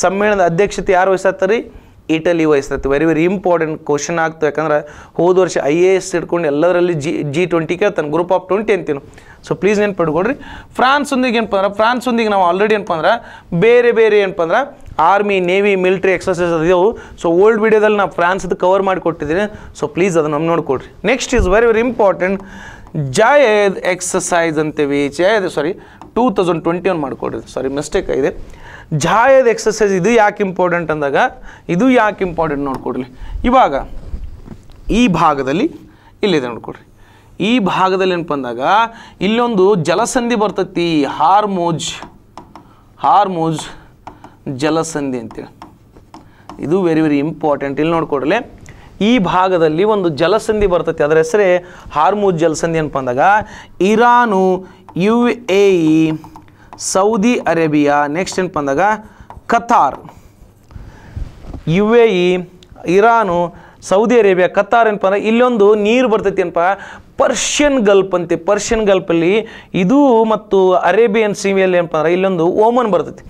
ಸಮ್ಮೇಳನದ ಅಧ್ಯಕ್ಷತೆ ಯಾರು ವಹಿಸ್ತಾರೆ ಇಟಲಿ ವಹಿಸ್ತೈತಿ ವೆರಿ ವೆರಿ ಇಂಪಾರ್ಟೆಂಟ್ ಕ್ವಶನ್ ಆಗ್ತದೆ ಯಾಕಂದ್ರೆ ಹೋದ ವರ್ಷ ಐ ಎ ಎಸ್ ಇಟ್ಕೊಂಡು ಎಲ್ಲದರಲ್ಲಿ ಜಿ ಜಿ ಟ್ವೆಂಟಿ ಕೇಳ್ತಾನೆ ಗ್ರೂಪ್ ಆಫ್ ಟ್ವೆಂಟಿ ಅಂತೀನು ಸೊ ಪ್ಲೀಸ್ ಪಡ್ಕೊಡ್ರಿ ಫ್ರಾನ್ಸ್ ಒಂದಿಗೆ ಏನಪ್ಪ ಅಂದ್ರೆ ಫ್ರಾನ್ಸ್ ಒಂದಿಗೆ ನಾವು ಆಲ್ರೆಡಿ ಏನಪ್ಪ ಅಂದ್ರೆ ಬೇರೆ ಬೇರೆ ಏನಪ್ಪ ಅಂದ್ರೆ ಆರ್ಮಿ ನೇವಿ ಮಿಲಿಟ್ರಿ ಎಕ್ಸಸೈಸ್ ಅದೆವು ಸೊ ಓಲ್ಡ್ ವಿಡಿಯೋದಲ್ಲಿ ನಾವು ಫ್ರಾನ್ಸ್ದು ಕವರ್ ಮಾಡಿ ಕೊಟ್ಟಿದ್ದೀನಿ ಸೊ ಪ್ಲೀಸ್ ಅದನ್ನು ನಮ್ಮ ನೋಡ್ಕೊಡ್ರಿ next is very very important Zayed exercise ಅಂತೇವಿ Zayed sorry two thousand twenty one ಮಾಡಿಕೊಡ್ರಿ ಸಾರಿ ಮಿಸ್ಟೇಕ್ ಆಗಿದೆ ಜಾಯದ ಎಕ್ಸಸೈಸ್ ಇದು ಯಾಕೆ ಇಂಪಾರ್ಟೆಂಟ್ ಅಂದಾಗ ಇದು ಯಾಕೆ ಇಂಪಾರ್ಟೆಂಟ್ ನೋಡ್ಕೊಡ್ರಿ ಇವಾಗ ಈ ಭಾಗದಲ್ಲಿ ಇಲ್ಲಿದೆ ನೋಡ್ಕೊಡ್ರಿ ಈ ಭಾಗದಲ್ಲಿ ಏನಪ್ಪ ಅಂದಾಗ ಇಲ್ಲೊಂದು ಜಲಸಂಧಿ ಬರ್ತತಿ ಹಾರ್ಮೋಜ್ ಹಾರ್ಮೋಜ್ ಜಲಸಂಧಿ ಅಂತೇಳಿ ಇದು ವೆರಿ ವೆರಿ ಇಂಪಾರ್ಟೆಂಟ್ ಇಲ್ಲಿ ನೋಡ್ಕೊಡ್ರಿ ಈ ಭಾಗದಲ್ಲಿ ಒಂದು ಜಲಸಂಧಿ ಬರ್ತೈತಿ ಅದರ ಹೆಸರೇ ಹಾರ್ಮೋಜ್ ಜಲಸಂಧಿ ಏನಪ್ಪ ಅಂದಾಗ Iran U A E Saudi Arabia next ಏನಪ್ಪ ಅಂದಾಗ Qatar U A E Iran Saudi Arabia Qatar ಏನಪ್ಪ ಅಂದ್ರೆ ಇಲ್ಲೊಂದು ನೀರು ಬರ್ತೈತಿ ಏನಪ್ಪ ಪರ್ಷಿಯನ್ ಗಲ್ಫ್ ಅಂತೆ ಪರ್ಷಿಯನ್ ಗಲ್ಪಲ್ಲಿ ಇದು ಮತ್ತು ಅರೇಬಿಯನ್ ಸೀಮೆಯಲ್ಲಿ ಏನಪ್ಪ ಅಂದ್ರೆ ಇಲ್ಲೊಂದು ಓಮನ್ ಬರ್ತೈತಿ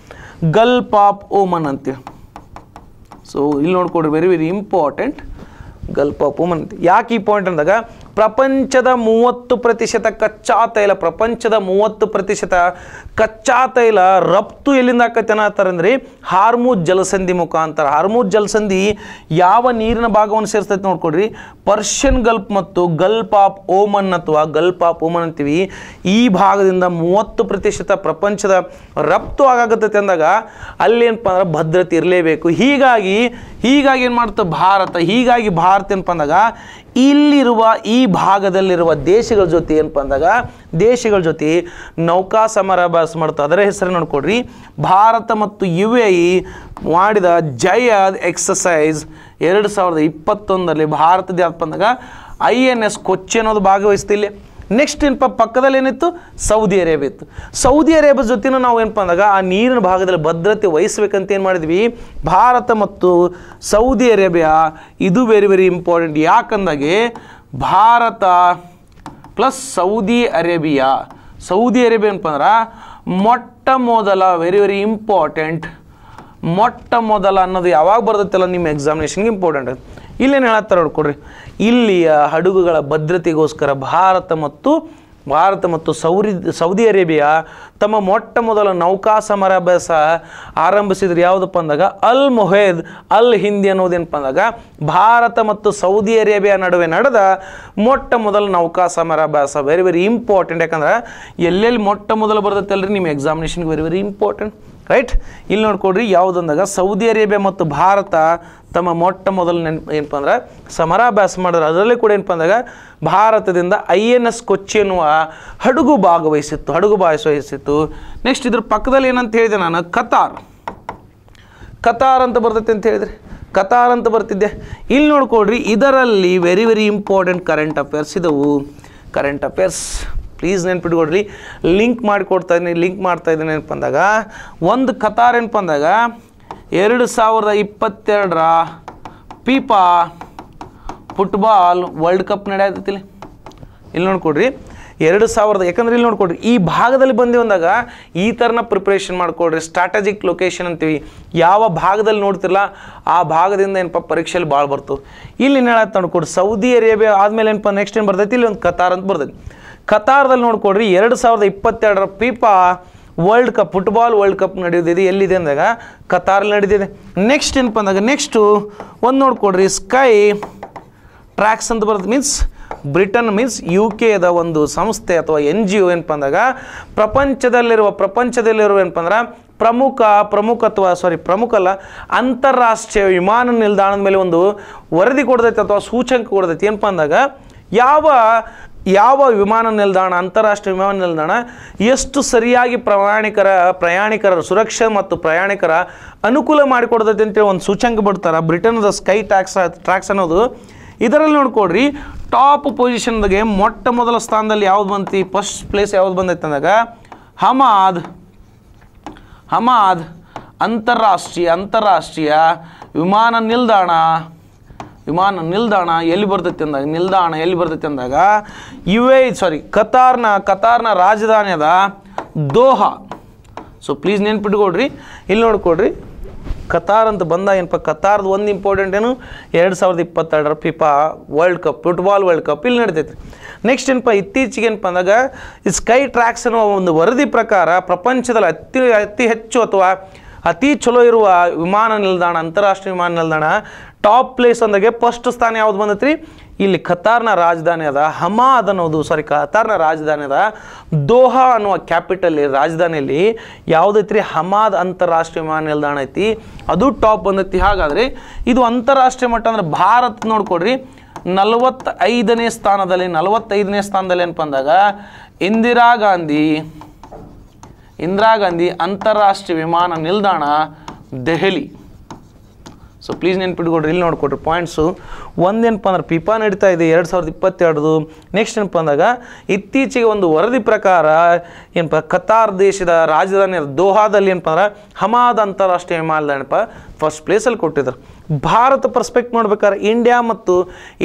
ಗಲ್ಫ್ ಆಫ್ ಓಮನ್ ಅಂತೇಳಿ ಸೊ ಇಲ್ಲಿ ನೋಡ್ಕೊಡ್ರಿ very very important Gulf of Oman ಯಾಕೆ ಈ ಪಾಯಿಂಟ್ ಅಂದಾಗ ಪ್ರಪಂಚದ ಮೂವತ್ತು ಪ್ರತಿಶತ ಕಚ್ಚಾ ತೈಲ ಪ್ರಪಂಚದ ಮೂವತ್ತು ಪ್ರತಿಶತ ಕಚ್ಚಾ ತೈಲ ರಫ್ತು ಎಲ್ಲಿಂದ ಏನಾಗ್ತಾರೆ ಅಂದ್ರೆ ಹಾರ್ಮೂಜ್ ಜಲಸಂಧಿ ಮುಖಾಂತರ ಹಾರ್ಮೂಜ್ ಜಲಸಂಧಿ ಯಾವ ನೀರಿನ ಭಾಗವನ್ನು ಸೇರಿಸ್ತೈತೆ ನೋಡ್ಕೊಡ್ರಿ ಪರ್ಷಿಯನ್ ಗಲ್ಫ್ ಮತ್ತು ಗಲ್ಪ್ ಆಫ್ ಓಮನ್ ಅಥವಾ ಗಲ್ಪ್ ಆಫ್ ಓಮನ್ ಅಂತೀವಿ ಈ ಭಾಗದಿಂದ ಮೂವತ್ತು ಪ್ರತಿಶತ ಪ್ರಪಂಚದ ರಫ್ತು ಆಗಾಗತ್ತೈತೆ ಅಂದಾಗ ಏನಪ್ಪ ಅಂದ್ರೆ ಭದ್ರತೆ ಇರಲೇಬೇಕು ಹೀಗಾಗಿ ಹೀಗಾಗಿ ಏನು ಮಾಡ್ತ ಭಾರತ ಹೀಗಾಗಿ ಭಾರತ ಭಾರತ ಏನಪ್ಪ ಅಂದಾಗ ಇಲ್ಲಿರುವ ಈ ಭಾಗದಲ್ಲಿರುವ ದೇಶಗಳ ಜೊತೆ ಏನಪ್ಪ ಅಂದಾಗ ದೇಶಗಳ ಜೊತೆ ನೌಕಾ ಸಮರ ಅಭ್ಯಾಸ ಮಾಡ್ತಾ ಅದರ ಹೆಸರು ನೋಡ್ಕೊಡ್ರಿ ಭಾರತ ಮತ್ತು ಯು ಎ ಇ ಮಾಡಿದ ಜಯದ್ ಎಕ್ಸಸೈಸ್ ಎರಡು ಸಾವಿರದ ಇಪ್ಪತ್ತೊಂದರಲ್ಲಿ ಭಾರತದ ಯಾವ್ದಪ್ಪ ಅಂದಾಗ ಐ ಎನ್ ಎಸ್ ಕೊಚ್ಚಿ ಅನ್ನೋದು ಭಾಗವಹಿಸ್ತಿಲ್ಲ ನೆಕ್ಸ್ಟ್ ಏನಪ್ಪ ಪಕ್ಕದಲ್ಲಿ ಏನಿತ್ತು ಸೌದಿ ಅರೇಬಿಯಾ ಇತ್ತು ಸೌದಿ ಅರೇಬಿಯಾ ಜೊತೆನೂ ನಾವು ಏನಪ್ಪ ಅಂದಾಗ ಆ ನೀರಿನ ಭಾಗದಲ್ಲಿ ಭದ್ರತೆ ವಹಿಸ್ಬೇಕಂತ ಏನು ಮಾಡಿದ್ವಿ ಭಾರತ ಮತ್ತು ಸೌದಿ ಅರೇಬಿಯಾ ಇದು ವೆರಿ ವೆರಿ ಇಂಪಾರ್ಟೆಂಟ್ ಯಾಕಂದಾಗೆ Bharat plus Saudi Arabia Saudi Arabia ಏನಪ್ಪ ಅಂದ್ರೆ ಮೊಟ್ಟ ಮೊದಲ ವೆರಿ ವೆರಿ ಇಂಪಾರ್ಟೆಂಟ್ ಮೊಟ್ಟ ಮೊದಲ ಅನ್ನೋದು ಯಾವಾಗ ಬರ್ತೈತಲ್ಲ ನಿಮ್ಮ ಎಕ್ಸಾಮಿನೇಷನ್ಗೆ ಇಂಪಾರ್ಟೆಂಟ್ ಇಲ್ಲೇನು ಹೇಳತ್ತಾರ ನೋಡಿ ಕೊಡ್ರಿ ಇಲ್ಲಿಯ ಹಡಗುಗಳ ಭದ್ರತೆಗೋಸ್ಕರ ಭಾರತ ಮತ್ತು ಭಾರತ ಮತ್ತು ಸೌರಿ ಸೌದಿ ಅರೇಬಿಯಾ ತಮ್ಮ ಮೊಟ್ಟ ಮೊದಲ ನೌಕಾ ಸಮರಾಭ್ಯಾಸ ಆರಂಭಿಸಿದ್ರು ಯಾವುದಪ್ಪ ಅಂದಾಗ ಅಲ್ ಮೊಹೇದ್ ಅಲ್ ಹಿಂದಿ ಅನ್ನೋದೇನಪ್ಪ ಅಂದಾಗ ಭಾರತ ಮತ್ತು ಸೌದಿ ಅರೇಬಿಯಾ ನಡುವೆ ನಡೆದ ಮೊಟ್ಟ ಮೊದಲ ನೌಕಾ ಸಮರಾಭ್ಯಾಸ ವೆರಿ ವೆರಿ ಇಂಪಾರ್ಟೆಂಟ್ ಯಾಕಂದ್ರೆ ಎಲ್ಲೆಲ್ಲಿ ಮೊಟ್ಟ ಮೊದಲು ಬರ್ತೈತೆ ಅಲ್ರಿ ನಿಮ್ಮ ಎಕ್ಸಾಮಿನೇಷನ್ಗೆ ವೆರಿ ವೆರಿ ಇಂಪಾರ್ಟೆಂಟ್ ರೈಟ್ ಇಲ್ಲಿ ನೋಡ್ಕೊಡ್ರಿ ಯಾವುದಂದಾಗ ಸೌದಿ ಅರೇಬಿಯಾ ಮತ್ತು ಭಾರತ ತಮ್ಮ ಮೊಟ್ಟ ಮೊದಲ ನೆನಪು ಏನಪ್ಪ ಅಂದ್ರೆ ಸಮರಾಭ್ಯಾಸ ಮಾಡಿದ್ರೆ ಅದರಲ್ಲಿ ಕೂಡ ಏನಪ್ಪ ಅಂದಾಗ ಭಾರತದಿಂದ ಐ ಎನ್ ಎಸ್ ಕೊಚ್ಚಿ ಎನ್ನುವ ಹಡಗು ಭಾಗವಹಿಸಿತ್ತು ಹಡಗು ಭಾಗವಹಿಸಿತ್ತು ನೆಕ್ಸ್ಟ್ ಇದ್ರ ಪಕ್ಕದಲ್ಲಿ ಏನಂತ ಹೇಳಿದೆ ನಾನು ಕತಾರ್ ಕತಾರ್ ಅಂತ ಬರ್ತೈತೆ ಅಂತ ಹೇಳಿದ್ರಿ ಕತಾರ್ ಅಂತ ಬರ್ತಿದ್ದೆ ಇಲ್ಲಿ ನೋಡ್ಕೊಡ್ರಿ ಇದರಲ್ಲಿ very very important current affairs ಇದು ಕರೆಂಟ್ ಅಫೇರ್ಸ್ ಪ್ಲೀಸ್ ನೆನ್ಪಿಟ್ಕೊಡ್ರಿ ಲಿಂಕ್ ಮಾಡಿಕೊಡ್ತಾ ಇದ್ದೀನಿ ಲಿಂಕ್ ಮಾಡ್ತಾ ಇದ್ದೀನಿ ಏನಪ್ಪ ಅಂದಾಗ ಒಂದು ಕತಾರ್ ಏನಪ್ಪ ಅಂದಾಗ ಎರಡು ಸಾವಿರದ ಇಪ್ಪತ್ತೆರಡರ ಪೀಪಾ ಫುಟ್ಬಾಲ್ ವರ್ಲ್ಡ್ ಕಪ್ ನಡೆಯತ್ತೈತಿಲ್ಲಿ ಇಲ್ಲಿ ನೋಡ್ಕೊಡ್ರಿ ಎರಡು ಸಾವಿರದ ಯಾಕಂದ್ರೆ ಇಲ್ಲಿ ನೋಡ್ಕೊಡ್ರಿ ಈ ಭಾಗದಲ್ಲಿ ಬಂದಿ ಅಂದಾಗ ಈ ಥರನ ಪ್ರಿಪ್ರೇಷನ್ ಮಾಡ್ಕೊಡ್ರಿ ಸ್ಟ್ರಾಟಜಿಕ್ ಲೊಕೇಶನ್ ಅಂತೀವಿ ಯಾವ ಭಾಗದಲ್ಲಿ ನೋಡ್ತಿರಲ್ಲ ಆ ಭಾಗದಿಂದ ಏನಪ್ಪ ಪರೀಕ್ಷೆಯಲ್ಲಿ ಭಾಳ ಬರ್ತು ಇಲ್ಲಿ ಏನು ನೋಡ್ಕೊಡ್ರಿ ಸೌದಿ ಅರೇಬಿಯಾ ಆದಮೇಲೆ ಏನಪ್ಪ ನೆಕ್ಸ್ಟ್ ಏನು ಬರ್ತೈತಿ ಇಲ್ಲಿ ಒಂದು ಕತಾರ್ ಅಂತ ಬರ್ತೈತಿ ಕತಾರದಲ್ಲಿ ನೋಡ್ಕೊಡ್ರಿ ಎರಡು ಸಾವಿರದ ಇಪ್ಪತ್ತೆರಡರ FIFA world cup football world cup ನಡೆಯೋದಿದೆ ಎಲ್ಲಿದೆ ಅಂದಾಗ ಕತಾರ್ ನಡೆದಿದೆ ನೆಕ್ಸ್ಟ್ ಏನಪ್ಪ ಅಂದಾಗ ನೆಕ್ಸ್ಟು ಒಂದು ನೋಡ್ಕೊಡ್ರಿ ಸ್ಕೈ ಟ್ರ್ಯಾಕ್ಸ್ ಅಂತ ಬರುತ್ತೆ ಮೀನ್ಸ್ ಬ್ರಿಟನ್ ಮೀನ್ಸ್ ಯು ಕೆದ ಒಂದು ಸಂಸ್ಥೆ ಅಥವಾ ಎನ್ ಜಿ ಓ ಏನಪ್ಪ ಅಂದಾಗ ಪ್ರಪಂಚದಲ್ಲಿರುವ ಪ್ರಪಂಚದಲ್ಲಿರುವ ಏನಪ್ಪ ಅಂದ್ರೆ ಪ್ರಮುಖ ಪ್ರಮುಖತ್ವ ಸಾರಿ ಪ್ರಮುಖ ಅಲ್ಲ ಅಂತಾರಾಷ್ಟ್ರೀಯ ವಿಮಾನ ನಿಲ್ದಾಣದ ಮೇಲೆ ಒಂದು ವರದಿ ಕೊಡ್ತೈತೆ ಅಥವಾ ಸೂಚಂಕ ಕೊಡ್ತೈತಿ ಏನಪ್ಪ ಅಂದಾಗ ಯಾವ ಯಾವ ವಿಮಾನ ನಿಲ್ದಾಣ ಅಂತಾರಾಷ್ಟ್ರೀಯ ವಿಮಾನ ನಿಲ್ದಾಣ ಎಷ್ಟು ಸರಿಯಾಗಿ ಪ್ರಯಾಣಿಕರ ಪ್ರಯಾಣಿಕರ ಸುರಕ್ಷೆ ಮತ್ತು ಪ್ರಯಾಣಿಕರ ಅನುಕೂಲ ಮಾಡಿಕೊಡ್ತೈತೆ ಅಂತೇಳಿ ಒಂದು ಸೂಚಂಕ ಬಿಡ್ತಾರೆ ಬ್ರಿಟನ್ದ ಸ್ಕೈ ಟ್ಯಾಕ್ಸ್ ಟ್ಯಾಕ್ಸ್ ಅನ್ನೋದು ಇದರಲ್ಲಿ ನೋಡ್ಕೊಡ್ರಿ ಟಾಪ್ ಪೊಸಿಷನ್ದಾಗೆ ಮೊಟ್ಟ ಮೊದಲ ಸ್ಥಾನದಲ್ಲಿ ಯಾವ್ದು ಬಂತು ಫಸ್ಟ್ ಪ್ಲೇಸ್ ಯಾವ್ದು ಬಂದೈತೆ ಅಂದಾಗ ಹಮಾದ್ ಹಮಾದ್ ಅಂತಾರಾಷ್ಟ್ರೀಯ ಅಂತಾರಾಷ್ಟ್ರೀಯ ವಿಮಾನ ನಿಲ್ದಾಣ ವಿಮಾನ ನಿಲ್ದಾಣ ಎಲ್ಲಿ ಬರ್ತೈತಿ ಅಂದಾಗ ನಿಲ್ದಾಣ ಎಲ್ಲಿ ಬರ್ತೈತಿ ಅಂದಾಗ ಯು ಎ ಸಾರಿ ಕತಾರ್ನ ಕತಾರ್ನ ರಾಜಧಾನಿ ಅದ ದೋಹಾ ಸೊ ಪ್ಲೀಸ್ ನೆನ್ಪಿಟ್ಕೊಡ್ರಿ ಇಲ್ಲಿ ನೋಡ್ಕೊಡ್ರಿ ಕತಾರ್ ಅಂತ ಬಂದಾಗ ಏನಪ್ಪ ಕತಾರ್ದು ಒಂದು ಇಂಪಾರ್ಟೆಂಟ್ ಏನು ಎರಡು ಸಾವಿರದ ಇಪ್ಪತ್ತೆರಡರ FIFA world cup football world cup ಇಲ್ಲಿ ನಡೀತೈತಿ ನೆಕ್ಸ್ಟ್ ಏನಪ್ಪ ಇತ್ತೀಚೆಗೆ ಏನಪ್ಪ ಅಂದಾಗ ಈ ಸ್ಕೈ ಟ್ರ್ಯಾಕ್ಸ್ ಅನ್ನೋ ಒಂದು ವರದಿ ಪ್ರಕಾರ ಪ್ರಪಂಚದಲ್ಲಿ ಅತಿ ಅತಿ ಹೆಚ್ಚು ಅಥವಾ ಅತಿ ಚಲೋ ಇರುವ ವಿಮಾನ ನಿಲ್ದಾಣ ಅಂತಾರಾಷ್ಟ್ರೀಯ ವಿಮಾನ ನಿಲ್ದಾಣ ಟಾಪ್ ಪ್ಲೇಸ್ ಅಂದಾಗೆ ಫಸ್ಟ್ ಸ್ಥಾನ ಯಾವ್ದು ಬಂದೈತ್ರಿ ಇಲ್ಲಿ ಖತಾರ್ನ ರಾಜಧಾನಿ ಅದ ಹಮಾದ್ ಅನ್ನೋದು ಸಾರಿ ಖತಾರ್ನ ರಾಜಧಾನಿ ಅದ ದೋಹಾ ಅನ್ನುವ ಕ್ಯಾಪಿಟಲ್ ರಾಜಧಾನಿಯಲ್ಲಿ ಯಾವುದೈತ್ರಿ ಹಮಾದ್ ಅಂತಾರಾಷ್ಟ್ರೀಯ ವಿಮಾನ ನಿಲ್ದಾಣ ಐತಿ ಅದು ಟಾಪ್ ಬಂದೈತಿ ಹಾಗಾದ್ರೆ ಇದು ಅಂತಾರಾಷ್ಟ್ರೀಯ ಮಟ್ಟ ಅಂದ್ರೆ ಭಾರತ್ ನೋಡ್ಕೊಡ್ರಿ ನಲವತ್ತೈದನೇ ಸ್ಥಾನದಲ್ಲಿ ನಲವತ್ತೈದನೇ ಸ್ಥಾನದಲ್ಲಿ ಏನಪ್ಪ ಅಂದಾಗ ಇಂದಿರಾ ಗಾಂಧಿ ಇಂದಿರಾ ಗಾಂಧಿ ಅಂತಾರಾಷ್ಟ್ರೀಯ ವಿಮಾನ ನಿಲ್ದಾಣ ದೆಹಲಿ ಸೊ ಪ್ಲೀಸ್ ನೆನ್ಪಿಟ್ಕೊಡ್ರಿ ಇಲ್ಲಿ ನೋಡ್ಕೊಡ್ರಿ ಪಾಯಿಂಟ್ಸು ಒಂದೇನಪ್ಪ ಅಂದ್ರೆ ಪಿಪಾ ನಡೀತಾ ಇದೆ ಎರಡು ಸಾವಿರದ ಇಪ್ಪತ್ತೆರಡು ನೆಕ್ಸ್ಟ್ ಏನಪ್ಪ ಅಂದಾಗ ಇತ್ತೀಚೆಗೆ ಒಂದು ವರದಿ ಪ್ರಕಾರ ಏನಪ್ಪ ಕತಾರ್ ದೇಶದ ರಾಜಧಾನಿ ದೋಹಾದಲ್ಲಿ ಏನಪ್ಪ ಅಂದ್ರೆ ಹಮಾದ್ ಅಂತಾರಾಷ್ಟ್ರೀಯ ವಿಮಾನ ಏನಪ್ಪ ಫಸ್ಟ್ ಪ್ಲೇಸಲ್ಲಿ ಕೊಟ್ಟಿದ್ದಾರೆ ಭಾರತ ಪರ್ಸ್ಪೆಕ್ಟ್ ಮಾಡ್ಬೇಕಾದ್ರೆ ಇಂಡಿಯಾ ಮತ್ತು